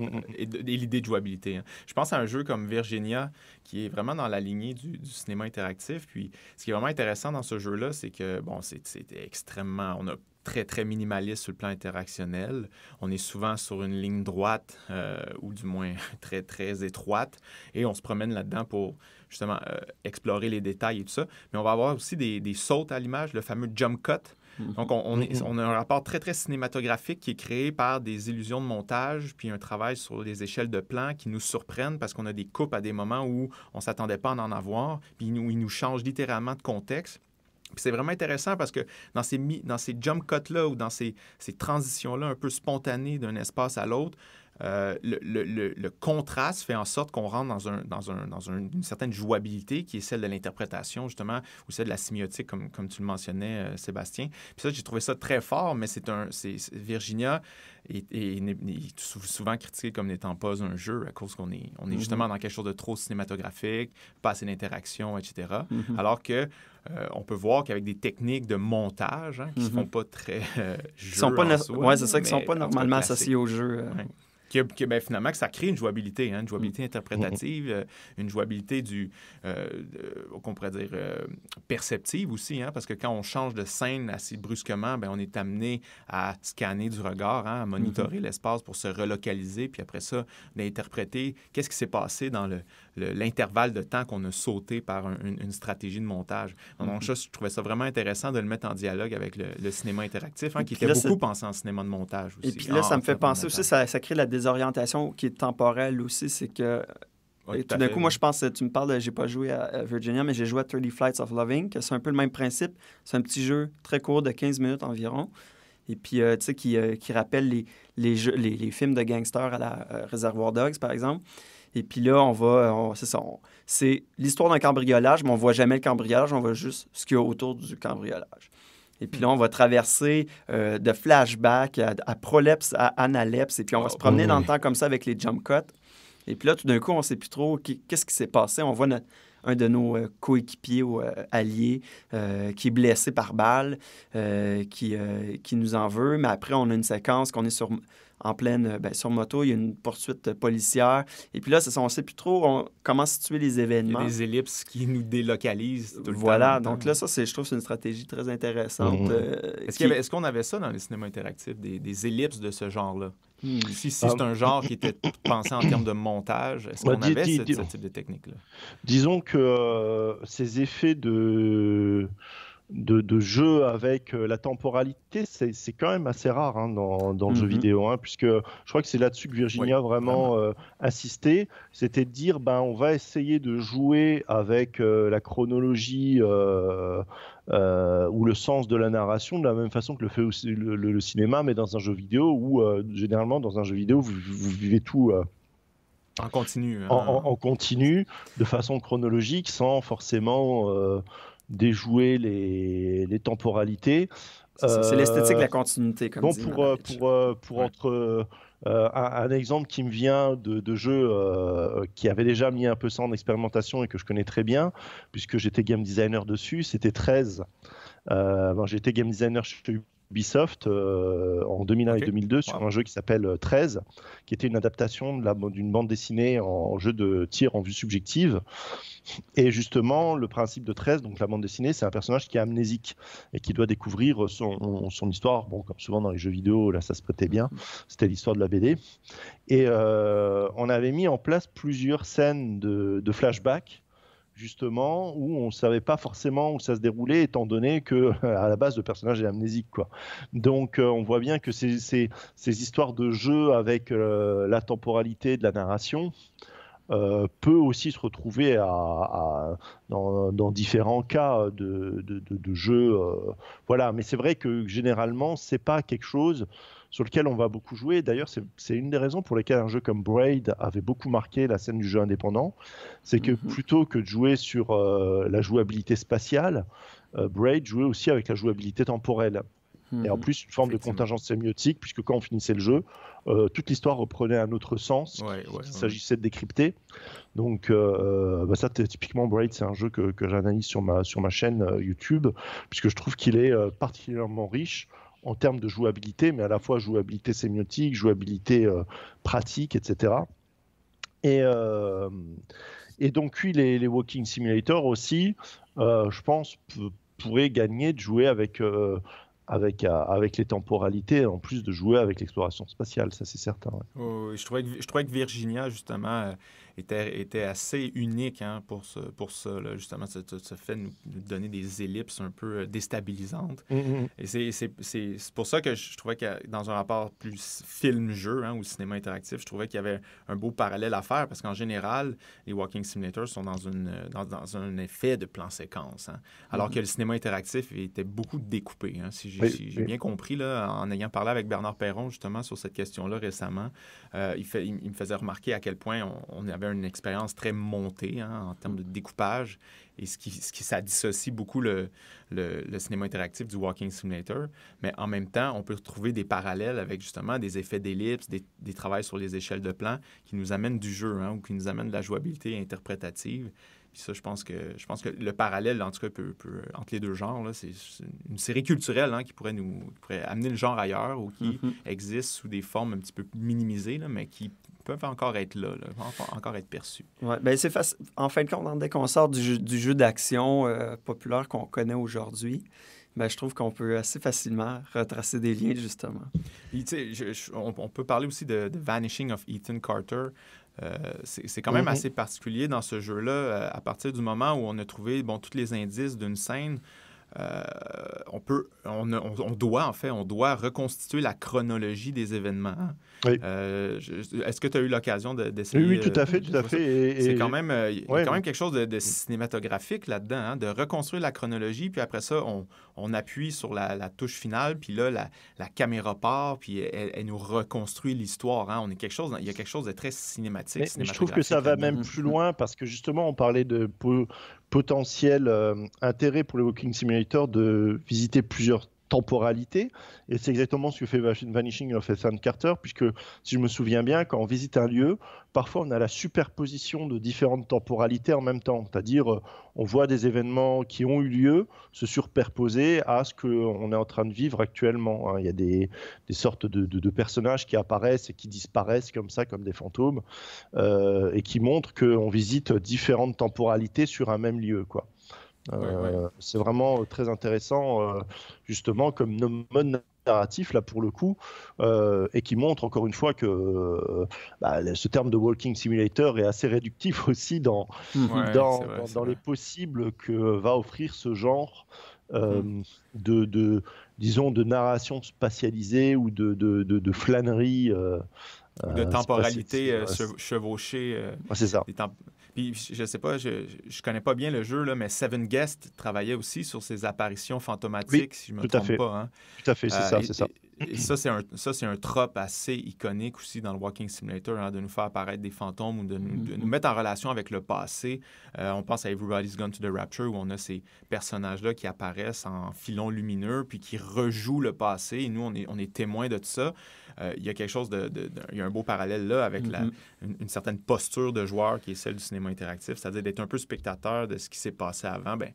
euh, et, l'idée de jouabilité. Hein. Je pense à un jeu comme Virginia, qui est vraiment dans la lignée du, cinéma interactif. Puis, ce qui est vraiment intéressant dans ce jeu-là, c'est que, bon, c'est, c'était extrêmement... On très, très minimaliste sur le plan interactionnel. On est souvent sur une ligne droite, euh, ou du moins [laughs] très, très étroite, et on se promène là-dedans pour justement euh, explorer les détails et tout ça. Mais on va avoir aussi des, des sautes à l'image, le fameux jump cut. Mm-hmm. Donc, mm-hmm. on, a un rapport très, très cinématographique qui est créé par des illusions de montage, puis un travail sur des échelles de plans qui nous surprennent parce qu'on a des coupes à des moments où on ne s'attendait pas à en avoir, puis où nous, ils nous changent littéralement de contexte c'est vraiment intéressant parce que dans ces, dans ces jump cuts-là ou dans ces, ces transitions-là un peu spontanées d'un espace à l'autre, euh, le, contraste fait en sorte qu'on rentre dans, un, une certaine jouabilité qui est celle de l'interprétation, justement, ou celle de la sémiotique, comme, comme tu le mentionnais, euh, Sébastien. Puis ça, j'ai trouvé ça très fort, mais c'est un. Virginia est, souvent critiquée comme n'étant pas un jeu à cause qu'on est, on est mm-hmm. justement dans quelque chose de trop cinématographique, pas assez d'interaction, etc. Mm-hmm. Alors que. Euh, on peut voir qu'avec des techniques de montage hein, qui ne mm-hmm. sont pas très. sont pas Oui, c'est ça, qui ne sont pas normalement associées au jeu qui, ben, finalement, ça crée une jouabilité, hein, une jouabilité interprétative, mm. euh, une jouabilité du, euh, qu'on pourrait dire, euh, perceptive aussi, hein, parce que quand on change de scène assez brusquement, ben, on est amené à scanner du regard, hein, à monitorer mm-hmm. l'espace pour se relocaliser, puis après ça, d'interpréter qu'est-ce qui s'est passé dans l'intervalle le, l'intervalle de temps qu'on a sauté par une, stratégie de montage. Donc, mm-hmm. ça, je trouvais ça vraiment intéressant de le mettre en dialogue avec le, cinéma interactif, hein, qui était beaucoup pensé en cinéma de montage aussi. Et puis là, ça me fait penser aussi, ça, ça crée la L'orientation orientations qui est temporelle aussi, c'est que tout d'un coup, moi, je pense, euh, tu me parles, j'ai pas joué à Virginia, mais j'ai joué à 30 Flights of Loving, c'est un peu le même principe. C'est un petit jeu très court de 15 minutes environ. Et puis, euh, tu sais, qui, euh, qui, rappelle les, les, jeux, les, films de gangsters à la réservoir Reservoir Dogs, par exemple. Et puis là, on va. c'est ça. c'est l'histoire d'un cambriolage, mais on voit jamais le cambriolage, on voit juste ce qu'il y a autour du cambriolage. Et puis hmm. là, on va traverser euh, de flashback à, Proleps, à analepse. Et puis on va se oh, promener oh, dans le temps comme ça avec les jump cuts. Et puis là, tout d'un coup, on ne sait plus trop qu'est-ce qui s'est passé. On voit un de nos euh, coéquipiers ou euh, alliés qui est blessé par balle, qui, qui nous en veut. Mais après, on a une séquence qu'on est sur, en pleine, euh, ben, sur moto, il y a une poursuite policière. Et puis là, ça, on ne sait plus trop on, comment situer les événements. Il y a des ellipses qui nous délocalisent tout le voilà, temps. Voilà, donc là, ça, c'est, je trouve, c'est une stratégie très intéressante. Euh, est-ce, est-ce qu'on avait ça dans les cinémas interactifs, des, ellipses de ce genre-là? Hmm. Si, c'est ah. un genre qui était pensé en termes de montage, est-ce bah, qu'on avait ce, type de technique-là? Disons que euh, ces effets de de, jeu avec euh, la temporalité, c'est quand même assez rare hein, dans, le jeu mhm. vidéo, hein, puisque je crois que c'est là-dessus que Virginia vraiment insisté. Euh, C'était de dire, ben, on va essayer de jouer avec euh, la chronologie ou le sens de la narration de la même façon que le fait le, cinéma, mais dans un jeu vidéo où, généralement, dans un jeu vidéo, vous, vivez tout. en continu. Hein. en, continu, de façon chronologique, sans forcément déjouer les, temporalités. C'est l'esthétique de la euh, continuité, comme bon, pour, pour, euh, pour entre. Euh, un, exemple qui me vient de, de jeux qui avait déjà mis un peu ça en expérimentation et que je connais très bien, puisque j'étais game designer dessus, c'était 13. bon, j'étais game designer chez Ubisoft euh, en 2001 et 2002 sur un jeu qui s'appelle 13, euh, qui était une adaptation d'une bande dessinée en jeu de tir en vue subjective. Et justement, le principe de 13, donc la bande dessinée, c'est un personnage qui est amnésique et qui doit découvrir son, histoire. Bon, comme souvent dans les jeux vidéo, là, ça se prêtait bien. C'était l'histoire de la BD. Et euh, on avait mis en place plusieurs scènes de, de flashback justement, où on ne savait pas forcément où ça se déroulait, étant donné que euh, à la base le personnage est amnésique. Quoi. Donc euh, on voit bien que ces, histoires de jeu avec euh, la temporalité de la narration euh, peut aussi se retrouver à, dans, différents cas de, de, jeu. voilà, mais c'est vrai que généralement c'est pas quelque chose sur lequel on va beaucoup jouer. D'ailleurs, c'est une des raisons pour lesquelles un jeu comme Braid avait beaucoup marqué la scène du jeu indépendant. C'est que mhm. plutôt que de jouer sur euh, la jouabilité spatiale, euh, Braid jouait aussi avec la jouabilité temporelle. et en mhm. plus, une forme de contingence sémiotique, puisque quand on finissait le jeu, euh, toute l'histoire reprenait un autre sens. il s'agissait de décrypter. Donc, bah ça, typiquement, Braid, c'est un jeu que, j'analyse sur ma, chaîne YouTube, puisque je trouve qu'il est particulièrement riche en termes de jouabilité, mais à la fois jouabilité sémiotique, jouabilité euh, pratique, etc. Et, euh, et donc, oui, les, Walking Simulator aussi, euh, je pense, pourraient gagner de jouer avec, avec, avec les temporalités, en plus de jouer avec l'exploration spatiale, ça c'est certain. Oh, je, je trouvais que Virginia, justement, était, assez unique hein, pour, ce, pour ça, justement, ce, fait de nous, donner des ellipses un peu euh, déstabilisantes. Mm, mm, mm. Et c'est pour ça que je trouvais que dans un rapport plus film-jeu hein, ou cinéma interactif, je trouvais qu'il y avait un beau parallèle à faire parce qu'en général, les walking simulators sont dans, une, dans, dans un effet de plan-séquence. Hein. alors que le cinéma interactif était beaucoup découpé. si j'ai bien compris, là, en ayant parlé avec Bernard Perron justement sur cette question-là récemment, euh, il, fait, me faisait remarquer à quel point on, on avait une expérience très montée hein, en termes de découpage et ce qui, ce qui ça dissocie beaucoup le, le, cinéma interactif du Walking Simulator. Mais en même temps, on peut retrouver des parallèles avec justement des effets d'ellipse, des, des travails sur les échelles de plan qui nous amènent du jeu hein, ou qui nous amènent de la jouabilité interprétative. Puis ça, je pense que, je pense que le parallèle, en tout cas, peut, peut, entre les deux genres, c'est une série culturelle hein, qui pourrait nous pourrait amener le genre ailleurs ou qui mm-hmm. existe sous des formes un petit peu minimisées, là, mais qui peuvent encore être là, encore être perçus. Ouais, ben, c'est faci... En fin de compte, dès qu'on sort du jeu, d'action euh, populaire qu'on connaît aujourd'hui, ben, je trouve qu'on peut assez facilement retracer des liens, justement. on, peut parler aussi de, Vanishing of Ethan Carter. Euh, c'est quand même mhm. assez particulier dans ce jeu-là, euh, à partir du moment où on a trouvé bon, tous les indices d'une scène. Euh, on peut, on, doit, en fait, on doit reconstituer la chronologie des événements. Hein. Euh, est-ce que tu as eu l'occasion de? Oui, tout à fait, euh, C'est quand même, quand même quelque chose de, cinématographique là-dedans, hein, de reconstruire la chronologie, puis après ça, on, appuie sur la, touche finale, puis là, la, caméra part, puis elle, nous reconstruit l'histoire. Hein. On est quelque chose, il y a quelque chose de très cinématique. je trouve que ça va même plus loin parce que justement, on parlait de potentiel euh, intérêt pour le Walking Simulator de visiter plusieurs temporalité. Et c'est exactement ce que fait Vanishing of Ethan Carter, puisque si je me souviens bien, quand on visite un lieu, parfois on a la superposition de différentes temporalités en même temps. C'est-à-dire, euh, on voit des événements qui ont eu lieu se superposer à ce qu'on est en train de vivre actuellement. Hein. Il y a des, sortes de, personnages qui apparaissent et qui disparaissent comme ça, comme des fantômes, euh, et qui montrent qu'on visite différentes temporalités sur un même lieu. quoi. Euh, c'est vraiment euh, très intéressant, euh, justement, comme mode narratif, là, pour le coup, et qui montre encore une fois que bah, ce terme de walking simulator est assez réductif [laughs] aussi dans, mmh. dans, dans, les possibles que va offrir ce genre mmh. de, disons, de narration spatialisée ou de, de, flânerie. de temporalité chevauchée. c'est ça. Puis je sais pas, je, je connais pas bien le jeu, là, mais Seven Guests travaillait aussi sur ces apparitions fantomatiques, si je me trompe fait. pas. Hein. Tout à fait, c'est ça, euh, c'est ça. Et, ça, c'est un, ça, c'est un trope assez iconique aussi dans le Walking Simulator, hein, de nous faire apparaître des fantômes ou de, nous, mhm. mettre en relation avec le passé. Euh, on pense à Everybody's Gone to the Rapture, où on a ces personnages-là qui apparaissent en filon lumineux, puis qui rejouent le passé. Et nous, on est, on est témoins de tout ça. Euh, il y a quelque chose de, Il y a un beau parallèle là avec mm-hmm. une, certaine posture de joueur qui est celle du cinéma interactif, c'est-à-dire d'être un peu spectateur de ce qui s'est passé avant. ben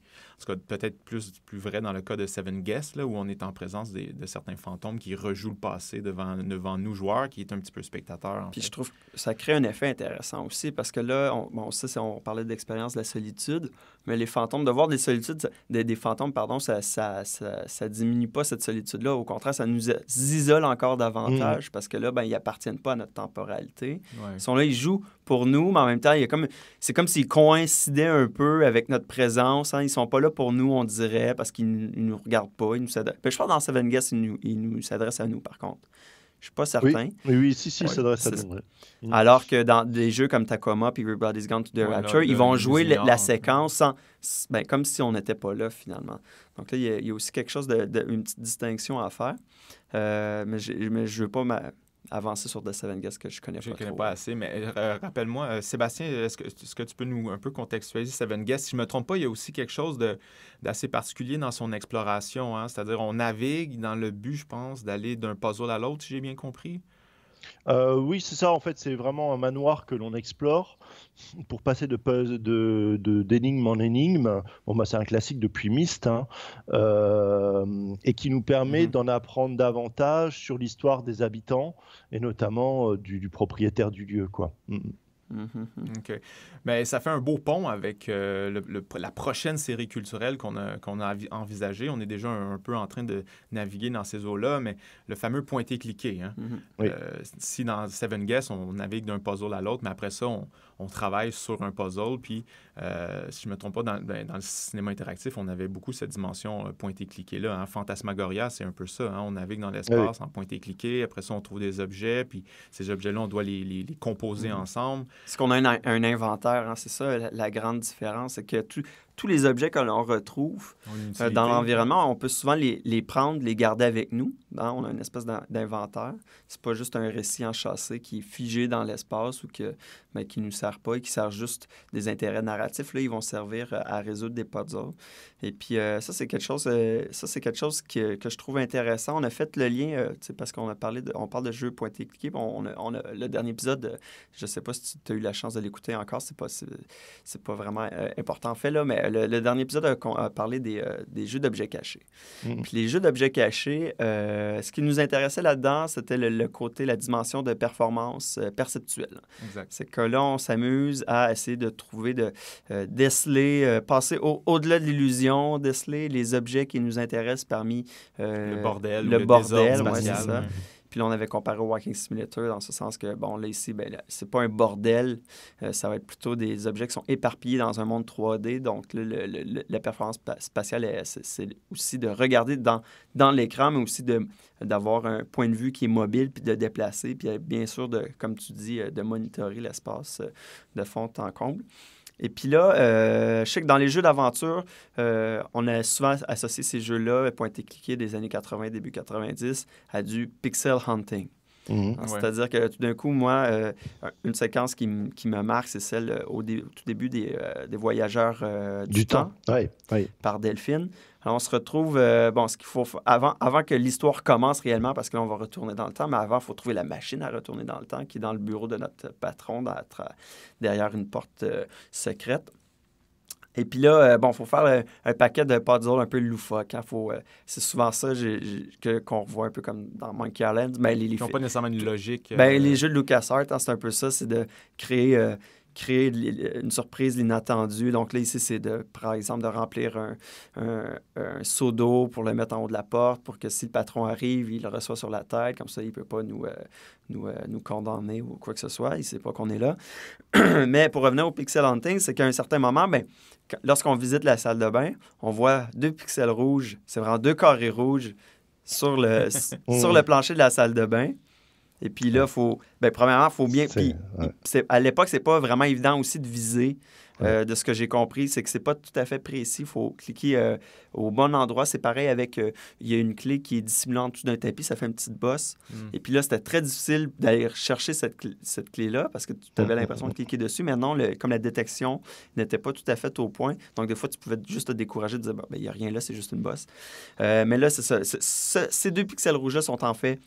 en tout peut-être plus, plus vrai dans le cas de Seven Guests, là, où on est en présence des, de certains fantômes qui rejouent le passé devant, devant nous joueurs, qui est un petit peu spectateur. Puis je trouve que ça crée un effet intéressant aussi, parce que là, on, bon, ça, on parlait d'expérience de la solitude, mais les fantômes, de voir des solitudes, des, des, fantômes, pardon, ça, ça, ça, ça diminue pas cette solitude-là. Au contraire, ça nous isole encore davantage, mm. parce que là, ben, ils appartiennent pas à notre temporalité. Ils sont là, ils jouent pour nous, mais en même temps, il comme, c'est comme s'ils coïncidaient un peu avec notre présence. Hein. Ils sont pas là là pour nous, on dirait, parce qu'ils ne nous regardent pas. nous ben, je pense dans Seven Guests, ils nous, s'adressent à nous, par contre. Je suis pas certain. Oui, oui, si, si, ouais, à Alors que dans des jeux comme Tacoma puis Everybody's Gone to the Rapture, ils vont jouer la, séquence ben, comme si on n'était pas là finalement. Donc là, il y, a aussi quelque chose de, une petite distinction à faire. Euh, mais, mais je ne veux pas avancé sur The Seven Guests que je connais je pas. Je connais pas assez, mais euh, euh, rappelle-moi, euh, Sébastien, est-ce que, que, tu peux nous un peu contextualiser Seven Guests? Si je me trompe pas, il y a aussi quelque chose d'assez particulier dans son exploration. Hein. C'est-à-dire, on navigue dans le but, je pense, d'aller d'un puzzle à l'autre, si j'ai bien compris. oui, c'est ça. En fait, c'est vraiment un manoir que l'on explore pour passer de d'énigme de, de, en énigme, bon bah c'est un classique depuis Myst, hein, euh, et qui nous permet mhm. d'en apprendre davantage sur l'histoire des habitants et notamment euh, du, propriétaire du lieu, quoi. Mm. Mhm. OK. Mais ben, ça fait un beau pont avec euh, le, la prochaine série culturelle qu'on a, qu'on a envisagée. On est déjà un, peu en train de naviguer dans ces eaux-là, mais le fameux pointé-cliqué. Hein? Mhm. si dans Seven Guess, on navigue d'un puzzle à l'autre, mais après ça, on, on travaille sur un puzzle. Puis, euh, si je ne me trompe pas, ben, dans, le cinéma interactif, on avait beaucoup cette dimension euh, pointé-cliqué-là. Hein. Fantasmagoria, c'est un peu ça. Hein. On navigue dans l'espace en pointé-cliqué. Après ça, on trouve des objets. Puis, ces objets-là, on doit les, composer mm-hmm. ensemble. Est-ce qu'on a un, inventaire? Hein, c'est ça la, grande différence. C'est que tous les objets que l'on retrouve euh, dans l'environnement, on peut souvent les prendre, les garder avec nous on a une espèce d'inventaire. C'est pas juste un récit enchâssé qui est figé dans l'espace ou que, mais ben, qui nous sert pas et qui sert juste des intérêts narratifs. Là, ils vont servir euh, à résoudre des puzzles. Et puis euh, ça, c'est quelque chose, euh, ça c'est quelque chose que, je trouve intéressant. On a fait le lien, c'est parce qu'on a parlé, on parle de jeux pointés cliqués. On, le dernier épisode, je sais pas si tu as eu la chance de l'écouter encore. C'est pas, c'est pas vraiment important fait là, mais le, dernier épisode a, parlé des, jeux d'objets cachés. Mmh. Puis les jeux d'objets cachés. Euh, ce qui nous intéressait là-dedans, c'était le, côté, la dimension de performance euh, perceptuelle. C'est que là, on s'amuse à essayer de trouver, de euh, déceler, passer au-delà de l'illusion, déceler les objets qui nous intéressent parmi le bordel, le, bordel, puis là, on avait comparé au Walking Simulator dans ce sens que, bon, là, ici, ben, c'est pas un bordel. Euh, ça va être plutôt des objets qui sont éparpillés dans un monde 3D. Donc, la performance spatiale, c'est aussi de regarder dans, dans l'écran, mais aussi d'avoir un point de vue qui est mobile, puis de déplacer, puis euh, bien sûr, de, comme tu dis, euh, de monitorer l'espace de fond en comble. Et puis là, euh, je sais que dans les jeux d'aventure, euh, on a souvent associé ces jeux-là, pointé cliqués des années 80, début 90, à du pixel hunting. Mhm. C'est-à-dire que tout d'un coup, moi, euh, une séquence qui, me marque, c'est celle euh, au tout début des, Voyageurs du, temps, par Delphine on se retrouve, euh, bon, ce qu'il faut, avant, avant que l'histoire commence réellement, parce que là, on va retourner dans le temps, mais avant, il faut trouver la machine à retourner dans le temps qui est dans le bureau de notre patron, derrière une porte euh, secrète. Et puis là, euh, bon, il faut faire un, paquet de puzzles un peu loufoques. Hein. c'est souvent ça qu'on voit un peu comme dans Monkey Island. les, Ils n'ont pas nécessairement une logique. Ben, les jeux de LucasArts, hein, c'est un peu ça, c'est de créer créer une surprise, l'inattendue. Donc là, ici, c'est de, par exemple, de remplir un, un, seau d'eau pour le mettre en haut de la porte pour que si le patron arrive, il le reçoit sur la tête. Comme ça, il ne peut pas nous, euh, nous, euh, nous, condamner ou quoi que ce soit. Il ne sait pas qu'on est là. [clears throat] Mais pour revenir au pixel hunting, c'est qu'à un certain moment, ben, lorsqu'on visite la salle de bain, on voit deux pixels rouges. C'est vraiment deux carrés rouges sur le, [laughs] sur le plancher de la salle de bain. Et puis là, faut, ben, premièrement, il faut bien. Puis, à l'époque, c'est pas vraiment évident aussi de viser. Euh, de ce que j'ai compris, c'est que c'est pas tout à fait précis. Il faut cliquer euh, au bon endroit. C'est pareil avec. Euh, il y a une clé qui est dissimulée en dessous d'un tapis, ça fait une petite bosse. Hmm. Et puis là, c'était très difficile d'aller chercher cette, clé, cette clé-là parce que tu avais l'impression de cliquer dessus. Maintenant, le, comme la détection n'était pas tout à fait au point, donc des fois, tu pouvais juste te décourager de dire ben, il n'y a rien là, c'est juste une bosse. mais là, c'est ça. ces deux pixels rouges-là sont en fait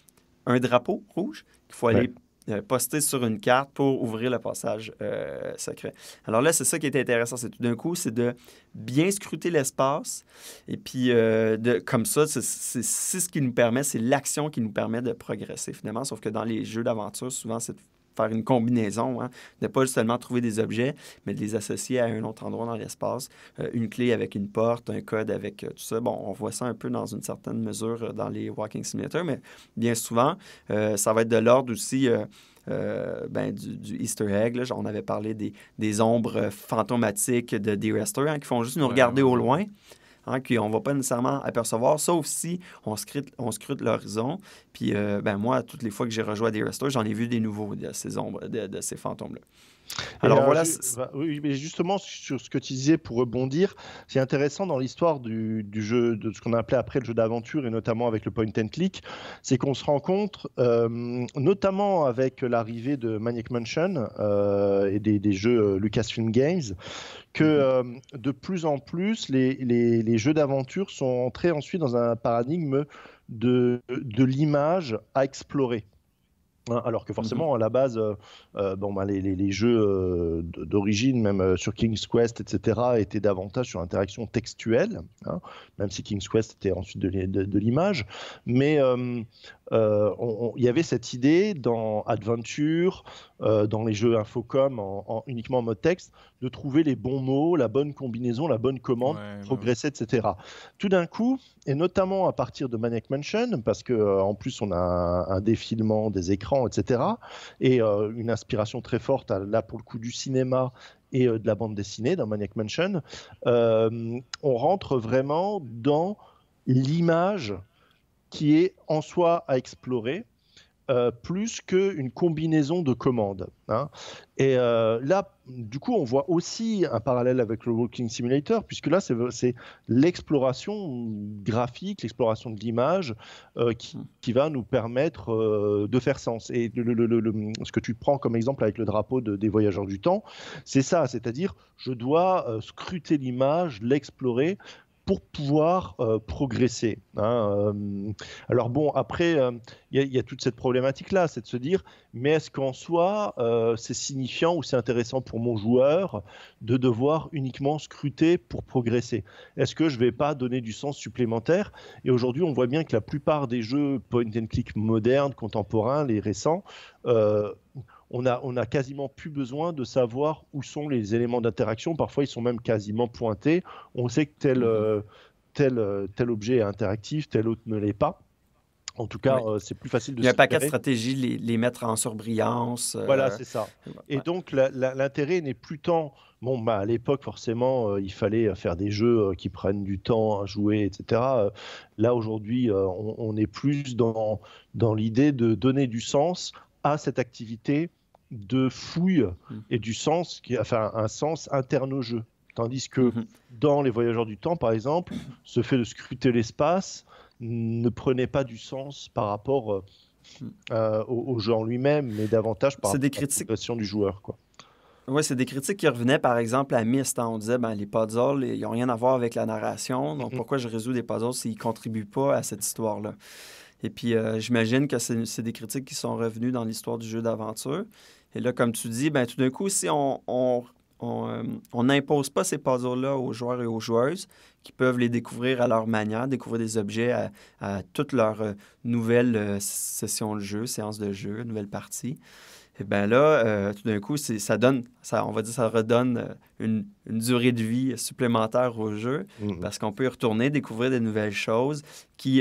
un drapeau rouge qu'il faut aller euh, poster sur une carte pour ouvrir le passage euh, secret. Alors là, c'est ça qui est intéressant. C'est tout d'un coup, c'est de bien scruter l'espace. Et puis, euh, de, comme ça, c'est ce qui nous permet, c'est l'action qui nous permet de progresser finalement. Sauf que dans les jeux d'aventure, souvent, c'est faire une combinaison, hein, de ne pas seulement trouver des objets, mais de les associer à un autre endroit dans l'espace. Euh, une clé avec une porte, un code avec euh, tout ça. Bon, on voit ça un peu dans une certaine mesure euh, dans les walking simulators, mais bien souvent, ça va être de l'ordre aussi. Ben, du, Easter egg. On avait parlé des, ombres fantomatiques de des rester hein, qui font juste nous regarder au loin. Hein, qu'on ne va pas nécessairement apercevoir, sauf si on scrute, l'horizon. Puis, euh, ben moi, toutes les fois que j'ai rejoint des restos, j'en ai vu des nouveaux de ces, ombres, de ces fantômes-là. Alors euh, voilà. Bah, mais justement, sur ce que tu disais, pour rebondir, c'est intéressant dans l'histoire du, jeu, de ce qu'on a appelé après le jeu d'aventure, et notamment avec le point and click, c'est qu'on se rencontre, compte, euh, notamment avec l'arrivée de Maniac Mansion euh, et des, jeux Lucasfilm Games, que mhm. de plus en plus, les, jeux d'aventure sont entrés ensuite dans un paradigme de l'image à explorer. Hein, alors que mmh forcément, à la base, euh, euh, bon, bah, les, jeux euh, d'origine, même sur King's Quest, etc., étaient davantage sur l'interaction textuelle, hein, même si King's Quest était ensuite de l'image. Mais euh, il y avait cette idée dans Adventure, euh, dans les jeux Infocom, en, uniquement en mode texte, de trouver les bons mots, la bonne combinaison, la bonne commande, bah progresser, etc. Tout d'un coup, et notamment à partir de Maniac Mansion, parce que euh, en plus on a un, défilement des écrans, etc. Et une inspiration très forte, là pour le coup, du cinéma et de la bande dessinée dans Maniac Mansion, on rentre vraiment dans l'image qui est en soi à explorer. Euh, plus qu'une combinaison de commandes. Hein. Et euh, là, du coup, on voit aussi un parallèle avec le Walking Simulator, puisque là, c'est l'exploration graphique, l'exploration de l'image euh, hmm. qui, va nous permettre de faire sens. Et ce que tu prends comme exemple avec le drapeau des voyageurs du temps, c'est ça, c'est-à-dire je dois scruter l'image, l'explorer pour pouvoir euh, progresser. Hein, euh, alors bon, après, euh, il y, y, a toute cette problématique-là, c'est de se dire, mais est-ce qu'en soi, c'est signifiant ou c'est intéressant pour mon joueur de devoir uniquement scruter pour progresser Est-ce que je ne vais pas donner du sens supplémentaire Et aujourd'hui, on voit bien que la plupart des jeux point and click modernes, contemporains, les récents, on a, quasiment plus besoin de savoir où sont les éléments d'interaction. Parfois, ils sont même quasiment pointés. On sait que tel, mhm. euh, euh, objet est interactif, tel autre ne l'est pas. En tout cas, euh, c'est plus facile de. Il n'y a pas quatre stratégie les, les, mettre en surbrillance. Voilà, c'est ça. Et donc l'intérêt n'est plus tant. Bon, bah, à l'époque, forcément, il fallait faire des jeux qui prennent du temps à jouer, etc. là, aujourd'hui, on, est plus dans l'idée de donner du sens à cette activité de fouille mm. et du sens, qui, enfin un sens interne au jeu. Tandis que mm-hmm. dans Les Voyageurs du Temps, par exemple, ce fait de scruter l'espace ne prenait pas du sens par rapport euh, mm. au, jeu en lui-même, mais davantage par rapport à du joueur. Quoi. Oui, c'est des critiques qui revenaient, par exemple, à Myst. Hein. On disait, ben, les puzzles, ils n'ont rien à voir avec la narration. Donc, mm-hmm. pourquoi je résous des puzzles s'ils ne contribuent pas à cette histoire-là? Et puis, euh, j'imagine que c'est des critiques qui sont revenues dans l'histoire du jeu d'aventure. Et là, comme tu dis, ben, tout d'un coup, si on, euh, on n'impose pas ces puzzles-là aux joueurs et aux joueuses qui peuvent les découvrir à leur manière, découvrir des objets à, à toute leur euh, nouvelle euh, session de jeu, séance de jeu, nouvelle partie. Et eh bien là, tout d'un coup, ça donne, ça, on va dire, ça redonne une, durée de vie supplémentaire au jeu mm-hmm. parce qu'on peut y retourner, découvrir des nouvelles choses qui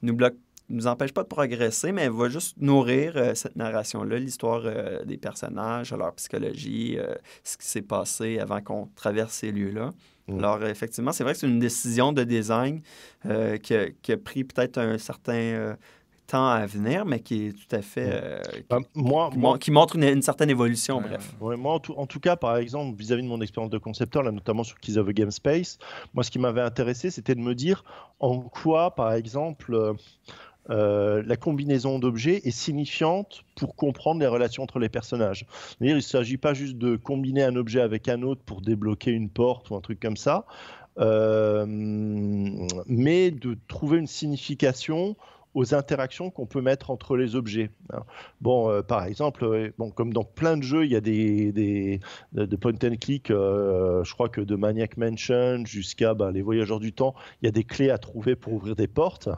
nous bloquent nous empêche pas de progresser, mais elle va juste nourrir euh, cette narration-là, l'histoire euh, des personnages, leur psychologie, euh, ce qui s'est passé avant qu'on traverse ces lieux-là. Mm. Alors, effectivement, c'est vrai que c'est une décision de design qui a, a, pris peut-être un certain temps à venir, mais qui est tout à fait. Mm. Bah, moi, qui, moi, qui, montre une, certaine évolution, bref. moi, en tout, cas, par exemple, vis-à-vis de mon expérience de concepteur, là, notamment sur Keys of a Game Space, moi, ce qui m'avait intéressé, c'était de me dire en quoi, par exemple, euh, la combinaison d'objets est signifiante pour comprendre les relations entre les personnages. il ne s'agit pas juste de combiner un objet avec un autre pour débloquer une porte ou un truc comme ça, euh, mais de trouver une signification aux interactions qu'on peut mettre entre les objets. Hein. Bon, euh, par exemple, euh, bon, comme dans plein de jeux, il y a des, des euh, de, point and click, je crois que de Maniac Mansion jusqu'à ben, les Voyageurs du Temps, il y a des clés à trouver pour ouvrir des portes.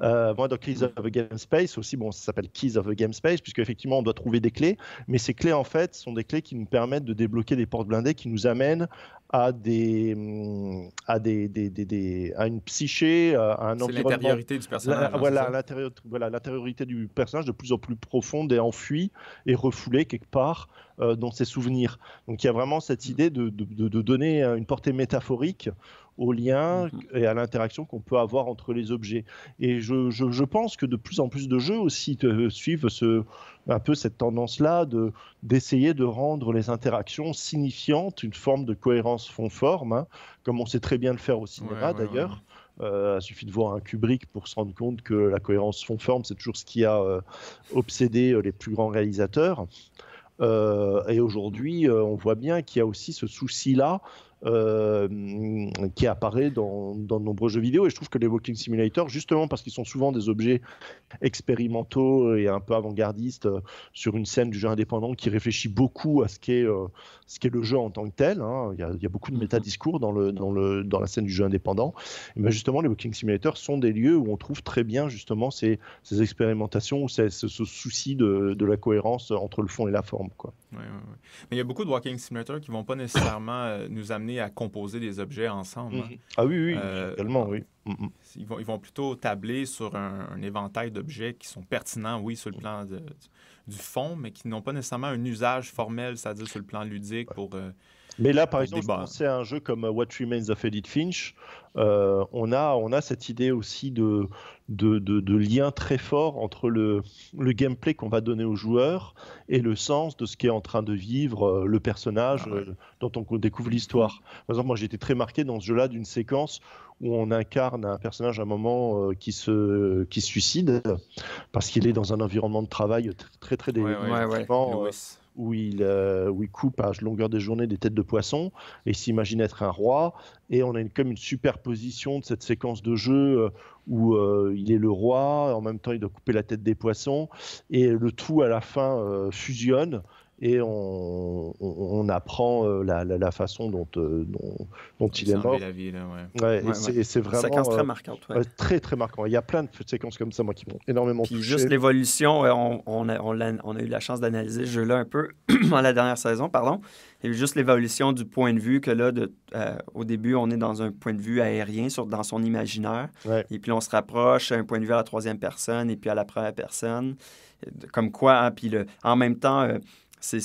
moi, dans Keys of the Game Space aussi, bon, ça s'appelle Keys of the Game Space, puisque effectivement, on doit trouver des clés, mais ces clés, en fait, sont des clés qui nous permettent de débloquer des portes blindées qui nous amènent à des hum, à des, à une psyché à un environnement l'intériorité du personnage hein, voilà l'intériorité du personnage de plus en plus profonde et enfuie et refoulée quelque part euh, dans ses souvenirs. Donc il y a vraiment cette mm. idée de, donner euh, une portée métaphorique au lien mm-hmm. et à l'interaction qu'on peut avoir entre les objets. Et je, pense que de plus en plus de jeux aussi euh, suivent ce, un peu cette tendance-là d'essayer de rendre les interactions signifiantes, une forme de cohérence fond-forme, hein, comme on sait très bien le faire au cinéma d'ailleurs. Euh, il suffit de voir un Kubrick pour se rendre compte que la cohérence fond-forme, c'est toujours ce qui a euh, obsédé euh, les plus grands réalisateurs. et aujourd'hui, on voit bien qu'il y a aussi ce souci-là euh, qui apparaît dans, dans, de nombreux jeux vidéo. Et je trouve que les Walking Simulator, justement parce qu'ils sont souvent des objets expérimentaux et un peu avant-gardistes euh, sur une scène du jeu indépendant qui réfléchit beaucoup à ce qu'est euh, ce le jeu en tant que tel. Hein. Il, y a, beaucoup de mm-hmm. métadiscours dans, le, dans, le, dans la scène du jeu indépendant. Et bien justement, les Walking Simulator sont des lieux où on trouve très bien justement ces, ces expérimentations, ou ce, souci de, de, la cohérence entre le fond et la forme. Quoi. Mais il y a beaucoup de Walking Simulator qui vont pas nécessairement nous amener à composer des objets ensemble. Hein. Mhm. Ah oui, oui, tellement, euh, oui. Mhm. Ils vont, plutôt tabler sur un, éventail d'objets qui sont pertinents, oui, sur le mhm. plan du fond, mais qui n'ont pas nécessairement un usage formel, c'est-à-dire sur le plan ludique pour... Euh, mais là, par exemple, si on à un jeu comme What Remains of Edith Finch. Euh, on, a, on a cette idée aussi de, de, de, lien très fort entre le, le gameplay qu'on va donner aux joueurs et le sens de ce qu'est en train de vivre euh, le personnage ah euh, dont on découvre l'histoire. Par exemple, moi j'ai été très marqué dans ce jeu-là d'une séquence où on incarne un personnage à un moment qui, se, qui suicide parce qu'il est dans un environnement de travail très très, très euh, où il, coupe à longueur des journées des têtes de poissons, et s'imagine être un roi. Et on a comme une superposition de cette séquence de jeu euh, où euh, il est le roi, en même temps il doit couper la tête des poissons, et le tout à la fin fusionne et on, on, apprend euh, la, la, façon dont, euh, dont, il est mort. La c'est vraiment séquence très euh, marquante. très très marquant. Il y a plein de séquences comme ça moi qui m'ont énormément Puis Juste l'évolution, on, on, a, on, a, eu la chance d'analyser ce jeu-là un peu dans [clears throat] la dernière saison, pardon. Et juste l'évolution du point de vue que là, au début, on est dans un point de vue aérien, sur, dans son imaginaire. Et puis on se rapproche à un point de vue à la troisième personne et puis à la première personne. Comme quoi, hein, puis le, en même temps,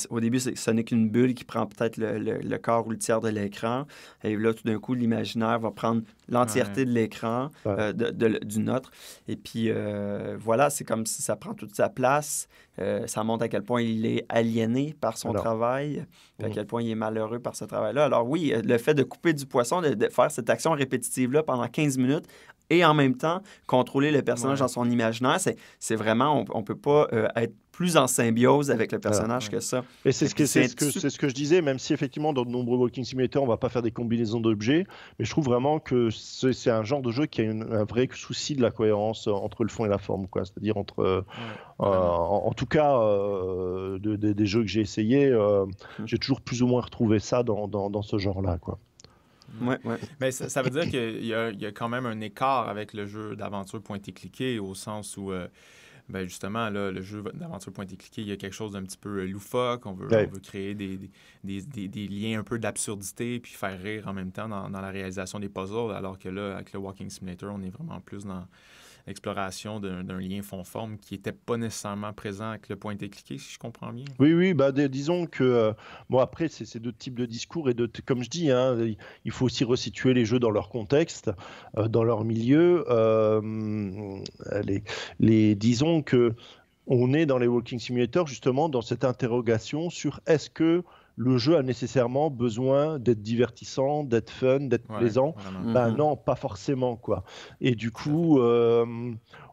au début, ce n'est qu'une bulle qui prend peut-être le, le, quart ou le tiers de l'écran. Et là, tout d'un coup, l'imaginaire va prendre l'entièreté de l'écran, euh, de, du nôtre. Et puis, euh, voilà, c'est comme si ça prend toute sa place. Euh, ça montre à quel point il est aliéné par son travail, à mm. quel point il est malheureux par ce travail-là. Alors oui, le fait de couper du poisson, de, de faire cette action répétitive-là pendant 15 minutes, et en même temps contrôler le personnage dans son imaginaire. C'est vraiment, on ne peut pas euh, être plus en symbiose avec le ah, personnage que ça. Et c'est ce que c'est ce, ce que je disais, même si effectivement dans de nombreux walking Simulator, on va pas faire des combinaisons d'objets, mais je trouve vraiment que c'est un genre de jeu qui a un vrai souci de la cohérence euh, entre le fond et la forme, quoi. C'est-à-dire entre, euh, En, tout cas, des jeux que j'ai essayés, mm. j'ai toujours plus ou moins retrouvé ça dans, dans, dans ce genre-là, quoi. Mais ça, veut dire qu'il y, a quand même un écart avec le jeu d'aventure pointé-cliqué au sens où. Euh, ben justement, là, le jeu d'aventure pointé cliqué, il y a quelque chose d'un petit peu euh, loufoque. On veut, créer des, liens un peu d'absurdité puis faire rire en même temps dans, dans, la réalisation des puzzles, alors que là, avec le Walking Simulator, on est vraiment plus dans, l'exploration d'un lien fond-forme qui n'était pas nécessairement présent avec le point cliqué, si je comprends bien. Oui, oui, bah, disons que, euh, bon, après, c'est deux types de discours et de, comme je dis, hein, il faut aussi resituer les jeux dans leur contexte, euh, dans leur milieu. Euh, les, disons que on est dans les Walking Simulator justement dans cette interrogation sur est-ce que le jeu a nécessairement besoin d'être divertissant, d'être fun, d'être plaisant. Ben mhm. non, pas forcément quoi. Et du coup, euh,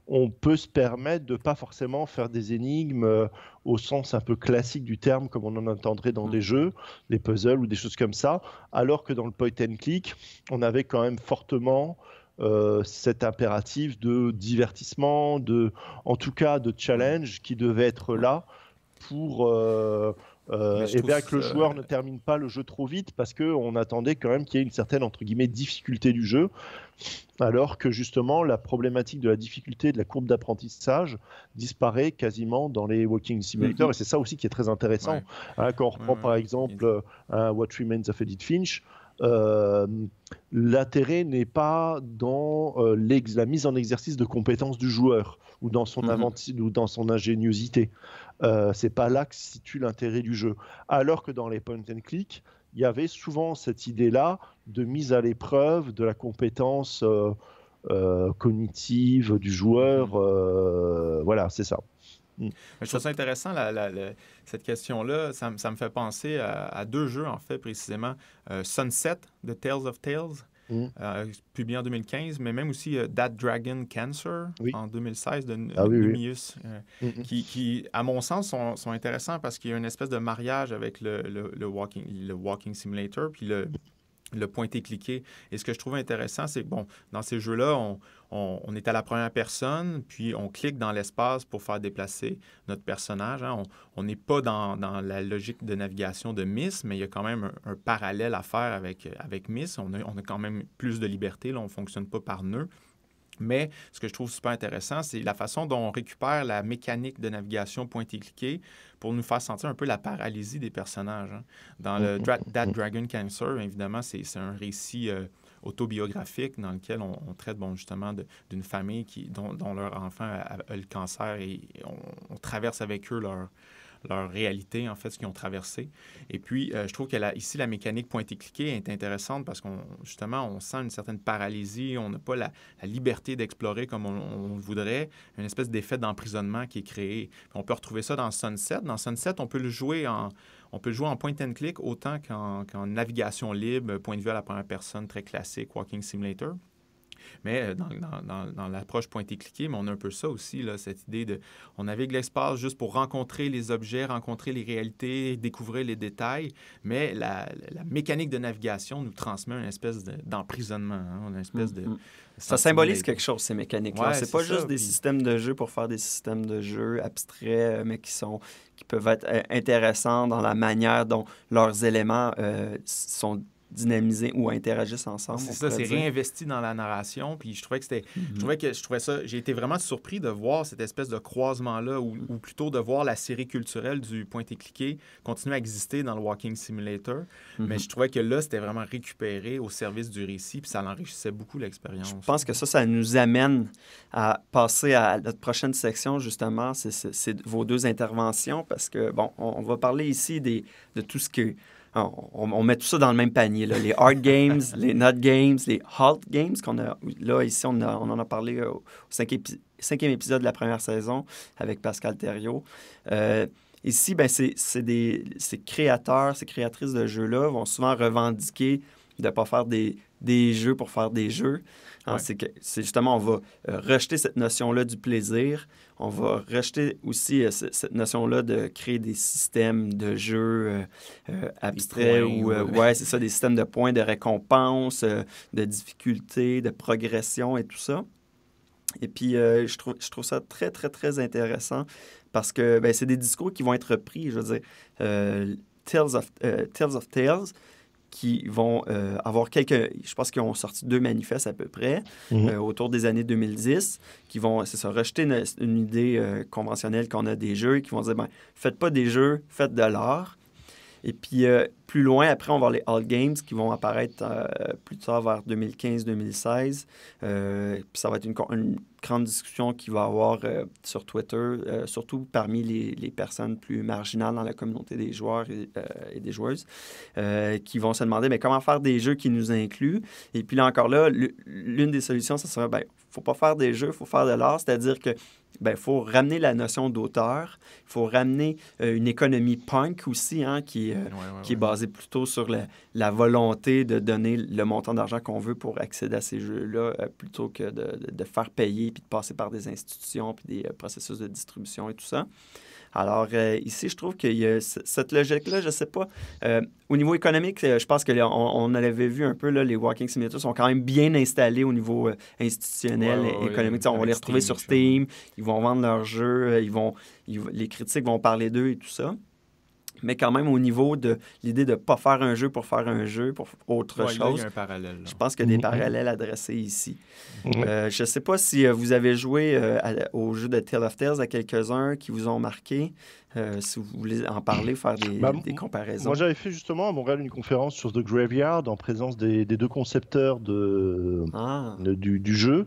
on peut se permettre de pas forcément faire des énigmes euh, au sens un peu classique du terme, comme on en entendrait dans mhm. des jeux, des puzzles ou des choses comme ça, alors que dans le point and click, on avait quand même fortement euh, cet impératif de divertissement, de, en tout cas de challenge qui devait être là pour euh, et bien que le joueur ne termine pas le jeu trop vite parce qu'on attendait quand même qu'il y ait une certaine entre guillemets difficulté du jeu, alors que justement la problématique de la difficulté de la courbe d'apprentissage disparaît quasiment dans les Walking Simulator mhm. et c'est ça aussi qui est très intéressant. Hein, quand on reprend par exemple What Remains of Edith Finch, euh, l'intérêt n'est pas dans euh, la mise en exercice de compétences du joueur ou dans son, mhm. ou dans son ingéniosité. Euh, c'est pas là que se situe l'intérêt du jeu. Alors que dans les point and click, il y avait souvent cette idée-là de mise à l'épreuve de la compétence euh, euh, cognitive du joueur. Mhm. voilà, c'est ça. Mm. Je trouve ça intéressant, cette question-là. Ça, me fait penser à, à, deux jeux, en fait, précisément. Sunset de Tales of Tales, Mm. Euh, publié en 2015, mais même aussi euh, That Dragon Cancer en 2016 de ah euh, mm, mm. qui, à mon sens, sont, intéressants parce qu'il y a une espèce de mariage avec le, walking, le walking Simulator puis le, le pointer cliqué. Et ce que je trouve intéressant, c'est que, bon, dans ces jeux-là, on, est à la première personne, puis on clique dans l'espace pour faire déplacer notre personnage. Hein. On n'est pas dans, la logique de navigation de Miss, mais il y a quand même un, parallèle à faire avec, avec Miss. On a, on a, quand même plus de liberté, là, on ne fonctionne pas par nœud. Mais ce que je trouve super intéressant, c'est la façon dont on récupère la mécanique de navigation pointé cliquée pour nous faire sentir un peu la paralysie des personnages. Hein. Dans le mm, mm, That mm. Dragon Cancer, évidemment, c'est un récit euh, autobiographique dans lequel on, traite bon, justement d'une famille qui, dont, leur enfant a, le cancer et on traverse avec eux leur, leur réalité, en fait, ce qu'ils ont traversé. Et puis, euh, je trouve qu'ici, la, ici, la mécanique pointé cliqué est intéressante parce qu'on justement, on sent une certaine paralysie, on n'a pas la, liberté d'explorer comme on, le voudrait, une espèce d'effet d'emprisonnement qui est créé. on peut retrouver ça dans Sunset. Dans Sunset, on peut le jouer en... On peut jouer en point and click autant qu'en navigation libre, point de vue à la première personne, très classique, Walking Simulator. Mais euh, dans, dans, dans, l'approche pointé-cliqué, on a un peu ça aussi, là, cette idée de on navigue l'espace juste pour rencontrer les objets, rencontrer les réalités, découvrir les détails, mais la, la mécanique de navigation nous transmet une espèce d'emprisonnement, hein, une espèce de... Mm, mm. Ça symbolise quelque chose, ces mécaniques-là. c'est pas juste des systèmes de jeu pour faire des systèmes de jeu abstraits, euh, mais qui sont qui peuvent être euh, intéressants dans la manière dont leurs éléments sont dynamiser ou interagissent ensemble. C'est ça, c'est réinvesti dans la narration. Puis je trouvais que c'était. Je mhm. trouvais que je trouvais ça. J'ai été vraiment surpris de voir cette espèce de croisement-là, ou, plutôt de voir la série culturelle du point et cliqué continuer à exister dans le Walking Simulator. Mhm. Mais je trouvais que là, c'était vraiment récupéré au service du récit, puis ça enrichissait beaucoup l'expérience. Je pense que ça, ça nous amène à passer à notre prochaine section, justement, c'est vos deux interventions, parce que, bon, on, va parler ici des, de tout ce que on, met tout ça dans le même panier. Les hard games, [laughs] les not games, les halt games, qu'on a là, ici, on, en a parlé euh, au, cinquième, épisode de la première saison avec Pascal Thériault. Euh, ici, ben, c'est, des, ces créateurs, ces créatrices de jeux-là vont souvent revendiquer de ne pas faire des, des jeux pour faire des jeux. Hein, c'est c'est justement, on va euh, rejeter cette notion-là du plaisir. On va rejeter aussi euh, cette notion-là de créer des systèmes de jeux euh, abstraits ou ouais, c'est ça, des systèmes de points, de récompenses, de difficultés, de progression et tout ça. Et puis, je, trouve, je trouve ça très, très, très intéressant parce que ben, c'est des discours qui vont être repris. Je veux dire, of, Tales, of Tales qui vont euh, avoir quelques, je pense qu'ils ont sorti deux manifestes à peu près mhm. euh, autour des années 2010, qui vont, c'est ça, rejeter une, idée euh, conventionnelle qu'on a des jeux, et qui vont dire, ben, faites pas des jeux, faites de l'art. Et puis, euh, plus loin, après, on va voir les All Games qui vont apparaître euh, plus tard vers 2015-2016. Euh, puis ça va être une, une grande discussion qui va avoir sur Twitter, surtout parmi les, les, personnes plus marginales dans la communauté des joueurs et, des joueuses, qui vont se demander mais comment faire des jeux qui nous incluent. Et puis là encore là, l'une des solutions, ça serait ne ben, faut pas faire des jeux, faut faire de l'art, c'est-à-dire que il ben, faut ramener la notion d'auteur, il faut ramener euh, une économie punk aussi, hein, qui, euh, qui est basée plutôt sur la, la, volonté de donner le montant d'argent qu'on veut pour accéder à ces jeux-là, euh, plutôt que de, de, de, faire payer, puis de passer par des institutions, puis des processus de distribution et tout ça. Alors, euh, ici, je trouve qu'il y a cette logique-là, je ne sais pas. Euh, au niveau économique, euh, je pense qu'on avait vu un peu, les walking simulators sont quand même bien installés au niveau institutionnel, et économique. on va les retrouver sur Steam, ils vont vendre leurs jeux, ils vont, les critiques vont parler d'eux et tout ça mais quand même au niveau de l'idée de ne pas faire un jeu pour faire un jeu, pour autre chose. il y a un parallèle, Je pense qu'il y a des mhm. parallèles adressés ici. Euh, je ne sais pas si euh, vous avez joué euh, au jeu de Tale of Tales à quelques-uns qui vous ont marqué. si vous voulez en parler, faire bah, des, comparaisons. Moi, j'avais fait justement à Montréal une conférence sur The Graveyard en présence des, deux concepteurs ah. de, du, du, jeu.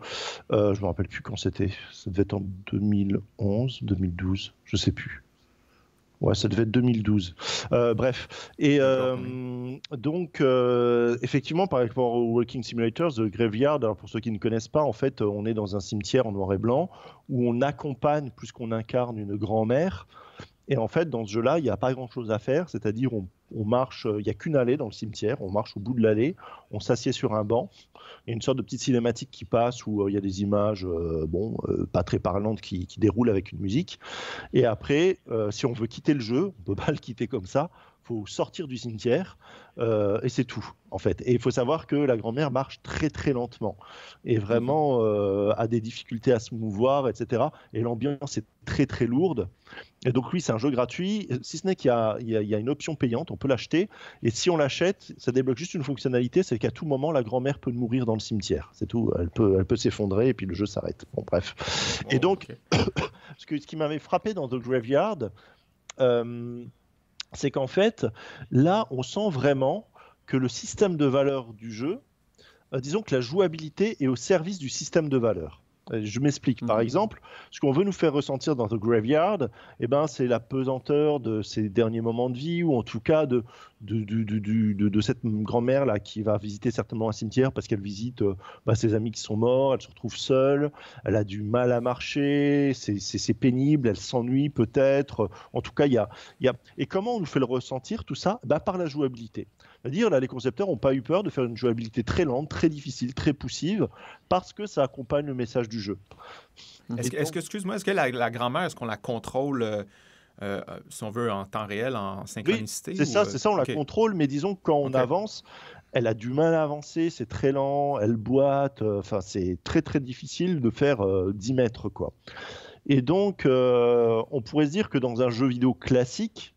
je ne me rappelle plus quand c'était. Ça devait être en 2011, 2012, je ne sais plus. Ouais, ça devait être 2012. Euh, bref. Et euh, donc, euh, effectivement, par rapport au Walking Simulator, The Graveyard, alors pour ceux qui ne connaissent pas, en fait, on est dans un cimetière en noir et blanc où on accompagne plus qu'on incarne une grand-mère. Et en fait, dans ce jeu-là, il n'y a pas grand-chose à faire, c'est-à-dire on on marche, euh, il n'y a qu'une allée dans le cimetière, on marche au bout de l'allée, on s'assied sur un banc, il y a une sorte de petite cinématique qui passe où euh, il y a des images, euh, bon, pas très parlantes qui, qui, déroulent avec une musique. Et après, si on veut quitter le jeu, on ne peut pas [laughs] le quitter comme ça, faut sortir du cimetière euh, et c'est tout en fait. Et il faut savoir que la grand-mère marche très très lentement et vraiment euh, a des difficultés à se mouvoir, etc. Et l'ambiance est très très lourde. Et donc oui, c'est un jeu gratuit, si ce n'est qu'il y, y, a une option payante, on peut l'acheter. Et si on l'achète, ça débloque juste une fonctionnalité, c'est qu'à tout moment, la grand-mère peut mourir dans le cimetière. C'est tout, elle peut, elle peut s'effondrer et puis le jeu s'arrête. Bon, bref. et oh, donc, [coughs] ce, ce qui m'avait frappé dans The Graveyard, euh, c'est qu'en fait, là, on sent vraiment que le système de valeur du jeu, euh, disons que la jouabilité est au service du système de valeur. Euh, je m'explique. Par mhm. exemple, ce qu'on veut nous faire ressentir dans The Graveyard, eh ben, c'est la pesanteur de ces derniers moments de vie, ou en tout cas de, de, de, cette grand-mère là qui va visiter certainement un cimetière parce qu'elle visite euh, bah, ses amis qui sont morts, elle se retrouve seule, elle a du mal à marcher, c'est pénible, elle s'ennuie peut-être. En tout cas, il y a, Et comment on nous fait le ressentir tout ça bah, Par la jouabilité à dire là, les concepteurs n'ont pas eu peur de faire une jouabilité très lente, très difficile, très poussive, parce que ça accompagne le message du jeu. Est-ce que, excuse-moi, est-ce que la, la grand-mère, est-ce qu'on la contrôle euh, euh, si on veut, en temps réel, en synchronicité. Oui, c'est ça, c'est ça, on la euh, contrôle, mais disons que quand on avance, elle a du mal à avancer, c'est très lent, elle boite, enfin, c'est très très difficile de faire 10 mètres, quoi. Et donc, on pourrait se dire que dans un jeu vidéo classique,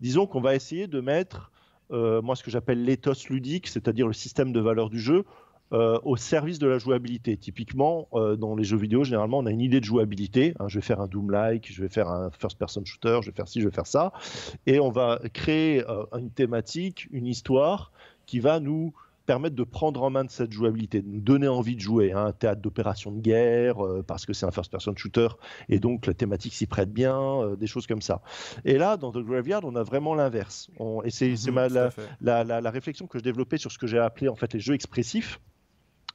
disons qu'on va essayer de mettre euh, moi ce que j'appelle l'éthos ludique, c'est-à-dire le système de valeur du jeu, euh, au service de la jouabilité. Typiquement, euh, dans les jeux vidéo, généralement, on a une idée de jouabilité. Hein, je vais faire un Doom-like, je vais faire un first-person shooter, je vais faire ci, je vais faire ça. Et on va créer une thématique, une histoire qui va nous permettre de prendre en main de cette jouabilité, de nous donner envie de jouer un hein, théâtre d'opération de guerre, euh, parce que c'est un first-person shooter, et donc la thématique s'y prête bien, euh, des choses comme ça. Et là, dans The Graveyard, on a vraiment l'inverse. Et c'est mhm, la, réflexion que je développais sur ce que j'ai appelé en fait les jeux expressifs.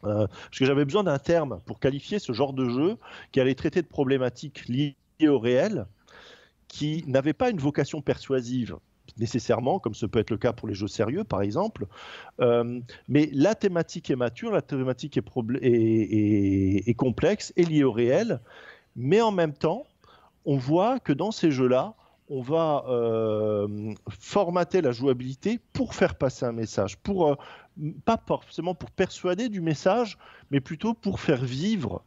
Euh, parce que j'avais besoin d'un terme pour qualifier ce genre de jeu qui allait traiter de problématiques liées au réel, qui n'avait pas une vocation persuasive, nécessairement, comme ce peut être le cas pour les jeux sérieux, par exemple. Euh, mais la thématique est mature, la thématique est, complexe, est liée au réel. Mais en même temps, on voit que dans ces jeux-là, on va euh, formater la jouabilité pour faire passer un message, pour euh, pas forcément pour persuader du message, mais plutôt pour faire vivre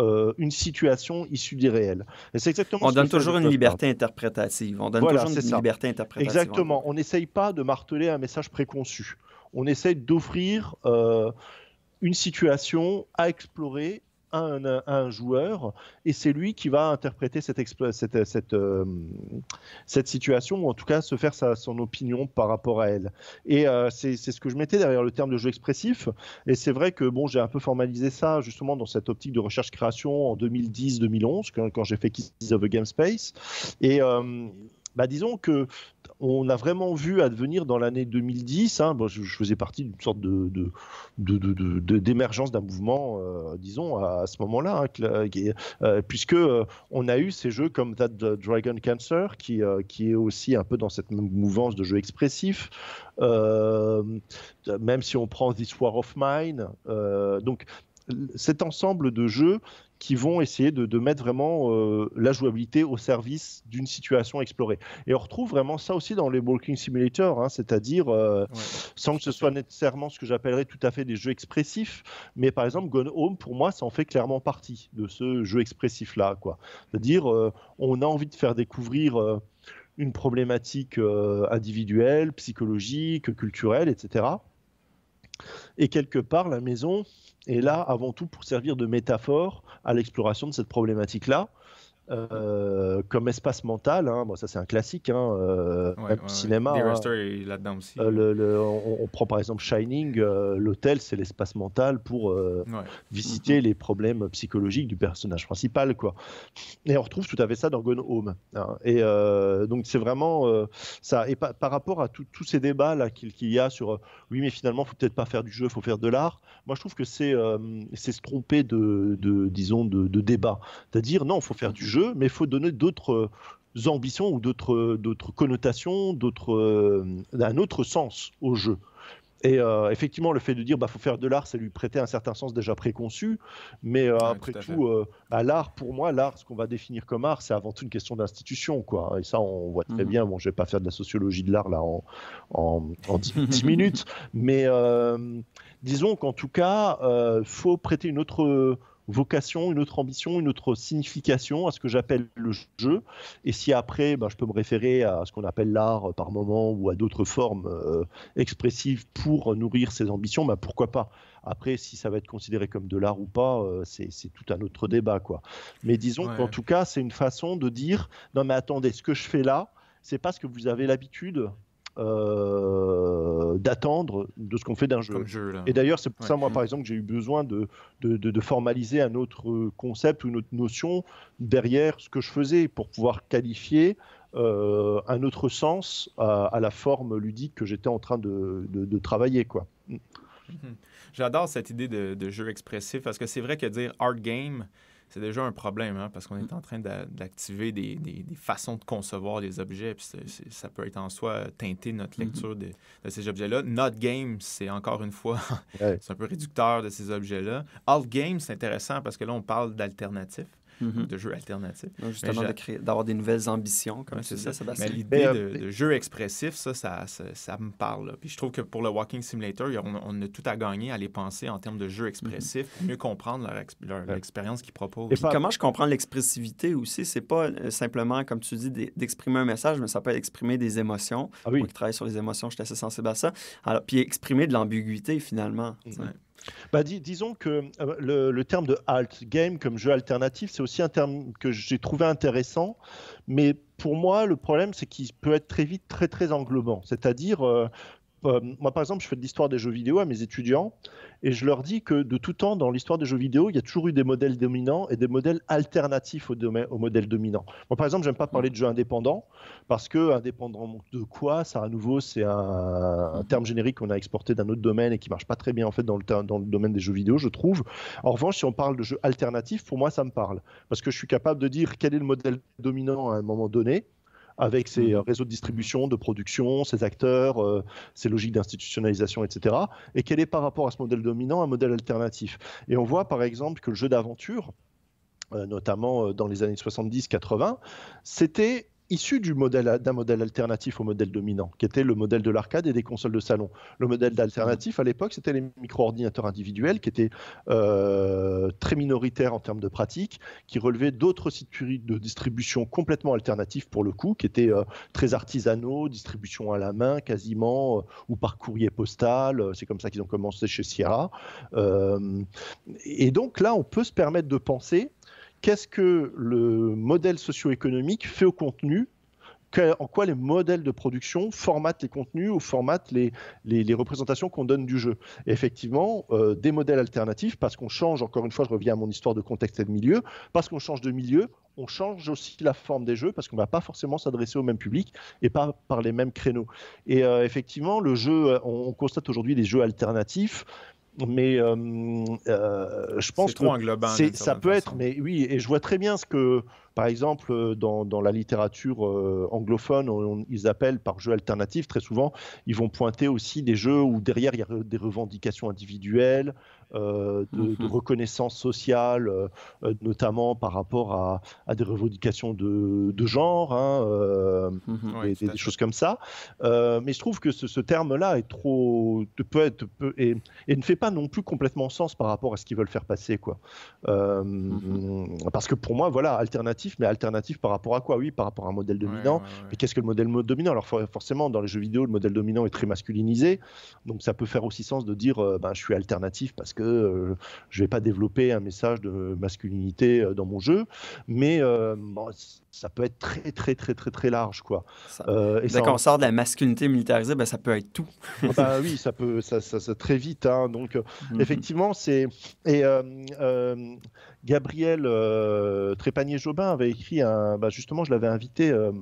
euh, une situation issue du réel. Et c'est exactement. On donne toujours une liberté interprétative. On donne toujours une liberté interprétative. Exactement. On n'essaye pas de marteler un message préconçu. On essaye d'offrir euh, une situation à explorer un, joueur et c'est lui qui va interpréter cette, cette, euh, cette, situation ou en tout cas se faire sa, son opinion par rapport à elle. Et euh, c'est ce que je mettais derrière le terme de jeu expressif et c'est vrai que bon, j'ai un peu formalisé ça justement dans cette optique de recherche-création en 2010-2011 quand, j'ai fait Keys of the Game Space et euh, bah, disons que on a vraiment vu advenir dans l'année 2010. Hein. je, faisais partie d'une sorte de, d'émergence d'un mouvement, euh, disons, à, ce moment-là, Puisqu'on hein, euh, euh, puisque on a eu ces jeux comme That Dragon Cancer, qui, qui est aussi un peu dans cette mouvance de jeux expressif. même si on prend This War of Mine, donc cet ensemble de jeux qui vont essayer de, mettre vraiment euh, la jouabilité au service d'une situation explorée. Et on retrouve vraiment ça aussi dans les Walking Simulator, hein, c'est-à-dire, euh, sans que ce soit nécessairement ce que j'appellerais tout à fait des jeux expressifs, mais par exemple, Gone Home, pour moi, ça en fait clairement partie de ce jeu expressif-là. quoi. C'est-à-dire, euh, on a envie de faire découvrir une problématique individuelle, psychologique, culturelle, etc. Et quelque part, la maison est là avant tout pour servir de métaphore à l'exploration de cette problématique-là, euh, comme espace mental, hein, ça c'est un classique, hein, euh, cinéma. Hein. Euh, on, prend par exemple Shining, l'hôtel c'est l'espace mental pour visiter mhm. les problèmes psychologiques du personnage principal, quoi. Et on retrouve tout à fait ça dans Gone Home. Hein. et donc c'est vraiment ça. Et par rapport à tous ces débats là qu'il y a sur oui, mais finalement faut peut-être pas faire du jeu, faut faire de l'art. Moi je trouve que c'est se tromper de, disons de débat, c'est-à-dire non, faut faire du jeu mais il faut donner d'autres euh, ambitions ou d'autres euh, connotations, d'autres d'un euh, autre sens au jeu. Et effectivement, le fait de dire bah faut faire de l'art, c'est lui prêter un certain sens déjà préconçu. Mais après tout, à l'art, pour moi, l'art, ce qu'on va définir comme art, c'est avant tout une question d'institution, quoi. Et ça, on voit très mhm. bien. Bon, je vais pas faire de la sociologie de l'art là en, en, 10, [laughs] minutes, mais disons qu'en tout cas, faut prêter une autre vocation, une autre ambition, une autre signification à ce que j'appelle le jeu. Et si après, ben, je peux me référer à ce qu'on appelle l'art par moment ou à d'autres formes euh, expressives pour nourrir ces ambitions, ben, pourquoi pas après, si ça va être considéré comme de l'art ou pas, euh, c'est tout un autre débat, quoi. Mais disons qu'en tout cas, c'est une façon de dire non, mais attendez, ce que je fais là, c'est pas ce que vous avez l'habitude euh, d'attendre de ce qu'on fait d'un jeu. et d'ailleurs, c'est pour ça, moi, par mm. exemple, que j'ai eu besoin de, de, formaliser un autre concept ou une autre notion derrière ce que je faisais pour pouvoir qualifier euh, un autre sens à, la forme ludique que j'étais en train de, de travailler. quoi. Mm. Mm-hmm. J'adore cette idée de, de, jeu expressif parce que c'est vrai que dire art game, c'est déjà un problème, hein, parce qu'on est mm. en train d'activer des, façons de concevoir des objets, puis ça peut être en soi euh, teinter notre mm-hmm. lecture de, ces objets-là. Not game, c'est encore une fois, [laughs] c'est un peu réducteur de ces objets-là. Alt game, c'est intéressant parce que là, on parle d'alternatifs. Mhm. de jeux alternatifs. justement, d'avoir des nouvelles ambitions, comme ça. Mais l'idée euh, de, de, jeu expressif, ça ça, me parle. Puis je trouve que pour le Walking Simulator, on, a tout à gagner à les penser en termes de jeux expressif, mieux comprendre l'expérience qu'ils proposent. Et comment je comprends l'expressivité aussi, c'est pas euh, simplement, comme tu dis, d'exprimer un message, mais ça peut exprimer des émotions. Ah Moi qui travaille sur les émotions, je suis assez sensible à ça. Alors, puis exprimer de l'ambiguïté, finalement. Bah, disons que euh, le, terme de alt game comme jeu alternatif, c'est aussi un terme que j'ai trouvé intéressant, mais pour moi, le problème, c'est qu'il peut être très vite très très englobant. C'est-à-dire, euh, euh, moi par exemple, je fais de l'histoire des jeux vidéo à mes étudiants et je leur dis que de tout temps, dans l'histoire des jeux vidéo, il y a toujours eu des modèles dominants et des modèles alternatifs au, au modèle dominant. Moi par exemple, j'aime pas parler de jeux indépendants parce que indépendant de quoi Ça à nouveau, c'est un, terme générique qu'on a exporté d'un autre domaine et qui marche pas très bien en fait dans le, dans le domaine des jeux vidéo, je trouve. En revanche, si on parle de jeux alternatifs, pour moi ça me parle parce que je suis capable de dire quel est le modèle dominant à un moment donné avec ses mm. euh, réseaux de distribution, de production, ses acteurs, euh, ses logiques d'institutionnalisation, etc. Et quel est par rapport à ce modèle dominant un modèle alternatif Et on voit par exemple que le jeu d'aventure, euh, notamment dans les années 70-80, c'était issu modèle d'un modèle alternatif au modèle dominant, qui était le modèle de l'arcade et des consoles de salon. Le modèle d'alternatif à l'époque, c'était les micro-ordinateurs individuels, qui étaient euh, très minoritaires en termes de pratique, qui relevaient d'autres sites de distribution complètement alternatifs pour le coup, qui étaient euh, très artisanaux, distribution à la main quasiment, euh, ou par courrier postal. C'est comme ça qu'ils ont commencé chez Sierra. et donc là, on peut se permettre de penser qu'est-ce que le modèle socio-économique fait au contenu en quoi les modèles de production formatent les contenus ou formatent les, représentations qu'on donne du jeu. effectivement, euh, des modèles alternatifs, parce qu'on change, encore une fois, je reviens à mon histoire de contexte et de milieu, parce qu'on change de milieu, on change aussi la forme des jeux, parce qu'on ne va pas forcément s'adresser au même public et pas par les mêmes créneaux. Et euh, effectivement, le jeu, euh, on constate aujourd'hui des jeux alternatifs mais euh, euh, je pense que ça peut être. Mais oui, et je vois très bien ce que par exemple, euh, dans, la littérature euh, anglophone, ils appellent par jeu alternatif, très souvent, ils vont pointer aussi des jeux où derrière il y a des revendications individuelles, euh, de, mhm. reconnaissance sociale, notamment par rapport à, des revendications de, genre, et, hein, mhm. des, choses comme ça. mais je trouve que ce, terme-là est trop peut être et, ne fait pas non plus complètement sens par rapport à ce qu'ils veulent faire passer, quoi. Mhm. Parce que pour moi, voilà, alternative mais alternatif par rapport à quoi Oui, par rapport à un modèle dominant. Mais qu'est-ce que le modèle dominant Alors forcément, dans les jeux vidéo, le modèle dominant est très masculinisé, donc ça peut faire aussi sens de dire, euh, ben, je suis alternatif parce que je euh, je vais pas développer un message de masculinité euh, dans mon jeu, mais ça peut être très très très très très large quoi. Dès sort de la masculinité militarisée, ben, ça peut être tout. Ah bah oui, ça peut ça, ça, très vite. Hein. donc mmh effectivement c'est et Gabriel euh, Trépanier-Jobin avait écrit un. Bah, justement, je l'avais invité euh,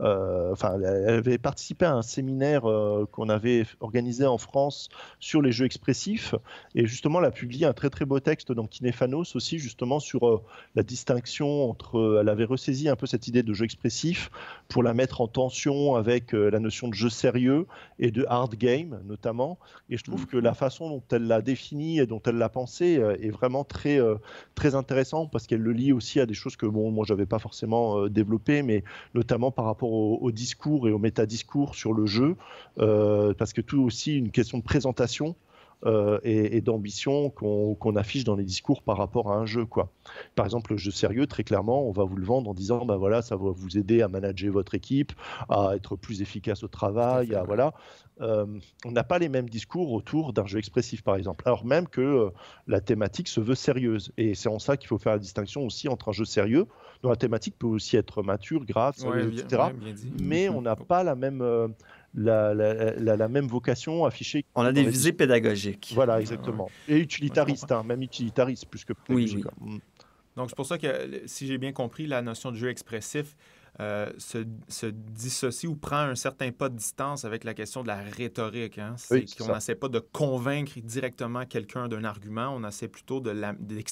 euh, enfin, elle avait participé à un séminaire euh, qu'on avait organisé en France sur les jeux expressifs. Et justement, elle a publié un très très beau texte dans Kinefanos aussi, justement, sur euh, la distinction entre. Elle avait ressaisi un peu cette idée de jeu expressif pour la mettre en tension avec la notion de jeu sérieux et de hard game, notamment. Et je trouve mm. que la façon dont elle l'a défini et dont elle l'a pensé est vraiment très, très intéressante parce qu'elle le lie aussi à des choses que, bon, moi, j'avais pas forcément développées, mais notamment par rapport au, au discours et au métadiscours sur le jeu, euh, parce que tout aussi une question de présentation euh, et, d'ambition qu'on affiche dans les discours par rapport à un jeu. Quoi. Par exemple, le jeu sérieux, très clairement, on va vous le vendre en disant bah voilà, ça va vous aider à manager votre équipe, à être plus efficace au travail, à, voilà. Euh, on n'a pas les mêmes discours autour d'un jeu expressif, par exemple, alors même que euh, la thématique se veut sérieuse. Et c'est en ça qu'il faut faire la distinction aussi entre un jeu sérieux, dont la thématique peut aussi être mature, grave, etc. mais mhm. on n'a pas la même, la, même vocation affichée. On a des visées pédagogiques. Voilà, exactement. Et utilitaristes, hein, même utilitaristes plus que pédagogiques. Oui, hein. mm. Donc, c'est pour ça que, si j'ai bien compris, la notion de jeu expressif euh, se, dissocie ou prend un certain pas de distance avec la question de la rhétorique. Hein. C'est qu'on n'essaie pas de convaincre directement quelqu'un d'un argument, on essaie plutôt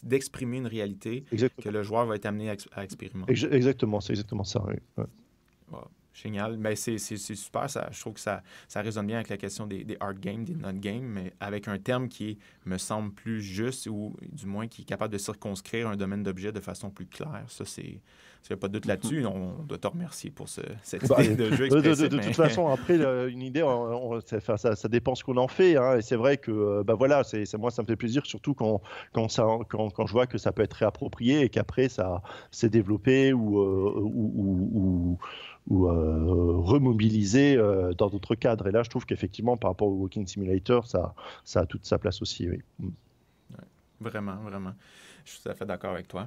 d'exprimer une réalité que le joueur va être amené à, expérimenter. Exactement, c'est exactement ça. Oui. Génial. Mais c'est super. je trouve que ça, ça résonne bien avec la question des, hard games, des not games mais avec un terme qui me semble plus juste ou du moins qui est capable de circonscrire un domaine d'objet de façon plus claire. Ça, c'est il n'y a pas de doute là-dessus. Mhm. On doit te remercier pour cette bah, idée de jeu. De, toute façon, après, une idée, on, ça, dépend ce qu'on en fait. Hein, et c'est vrai que euh, bah, voilà, c'est, moi, ça me fait plaisir, surtout quand, quand, ça, quand, quand, je vois que ça peut être réapproprié et qu'après, ça s'est développé ou, euh, ou, euh, remobilisé dans d'autres cadres. Et là, je trouve qu'effectivement, par rapport au Walking Simulator, ça, ça a toute sa place aussi. vraiment, vraiment. Je suis tout à fait d'accord avec toi.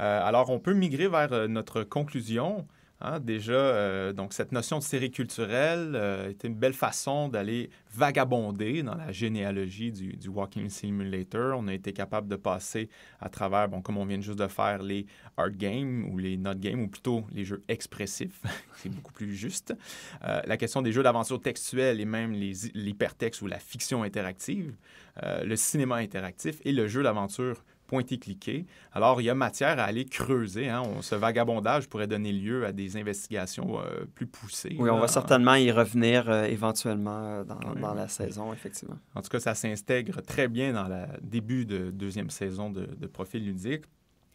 Euh, alors, on peut migrer vers euh, notre conclusion. Hein, déjà, euh, donc cette notion de série culturelle était une belle façon d'aller vagabonder dans la généalogie du, Walking Simulator. On a été capable de passer à travers, bon, comme on vient juste de faire, les art games ou les not games, ou plutôt les jeux expressifs, [laughs] c'est beaucoup plus juste. la question des jeux d'aventure textuelle et même l'hypertexte ou la fiction interactive, le cinéma interactif et le jeu d'aventure pointé cliquer Alors, il y a matière à aller creuser. Hein. On, ce vagabondage pourrait donner lieu à des investigations euh, plus poussées. Oui, on va certainement y revenir euh, éventuellement euh, dans, la saison, effectivement. En tout cas, ça s'intègre très bien dans le début de deuxième saison de, de Profil ludique.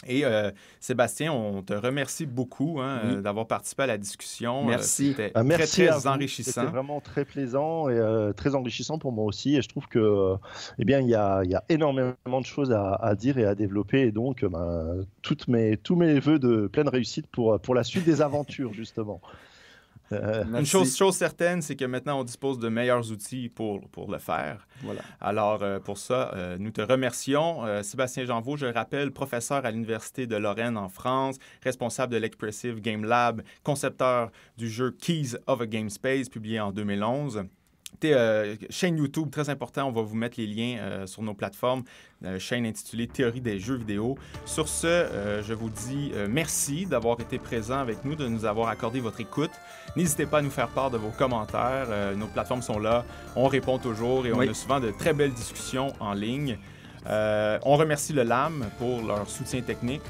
Et euh, Sébastien, on te remercie beaucoup hein, euh, d'avoir participé à la discussion. Euh, merci. C'était ah, très, enrichissant. C'était vraiment très plaisant et très enrichissant pour moi aussi. Et je trouve que, eh bien, il y, a, énormément de choses à, dire et à développer. Et donc, ben, toutes tous mes voeux de pleine réussite pour la suite des aventures, justement. Euh, Une chose, certaine, c'est que maintenant, on dispose de meilleurs outils pour, le faire. Voilà. Alors, euh, pour ça, euh, nous te remercions. Sébastien Janvaux, je rappelle, professeur à l'Université de Lorraine en France, responsable de l'Expressive Game Lab, concepteur du jeu Keys of a Game Space, publié en 2011. Euh, chaîne YouTube, très important. On va vous mettre les liens euh, sur nos plateformes. Euh, chaîne intitulée Théorie des jeux vidéo. Sur ce, je vous dis merci d'avoir été présent avec nous, de nous avoir accordé votre écoute. N'hésitez pas à nous faire part de vos commentaires. nos plateformes sont là. On répond toujours et on a souvent de très belles discussions en ligne. on remercie le LAM pour leur soutien technique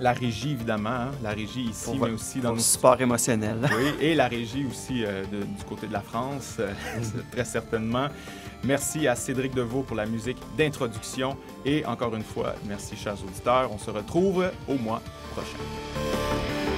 la régie, évidemment, hein. la régie ici, mais aussi dans le support émotionnel. [laughs] Oui, et la régie aussi euh, du côté de la France, euh, mm-hmm. [laughs] très certainement. Merci à Cédric Deveau pour la musique d'introduction. Et encore une fois, merci, chers auditeurs. On se retrouve au mois prochain.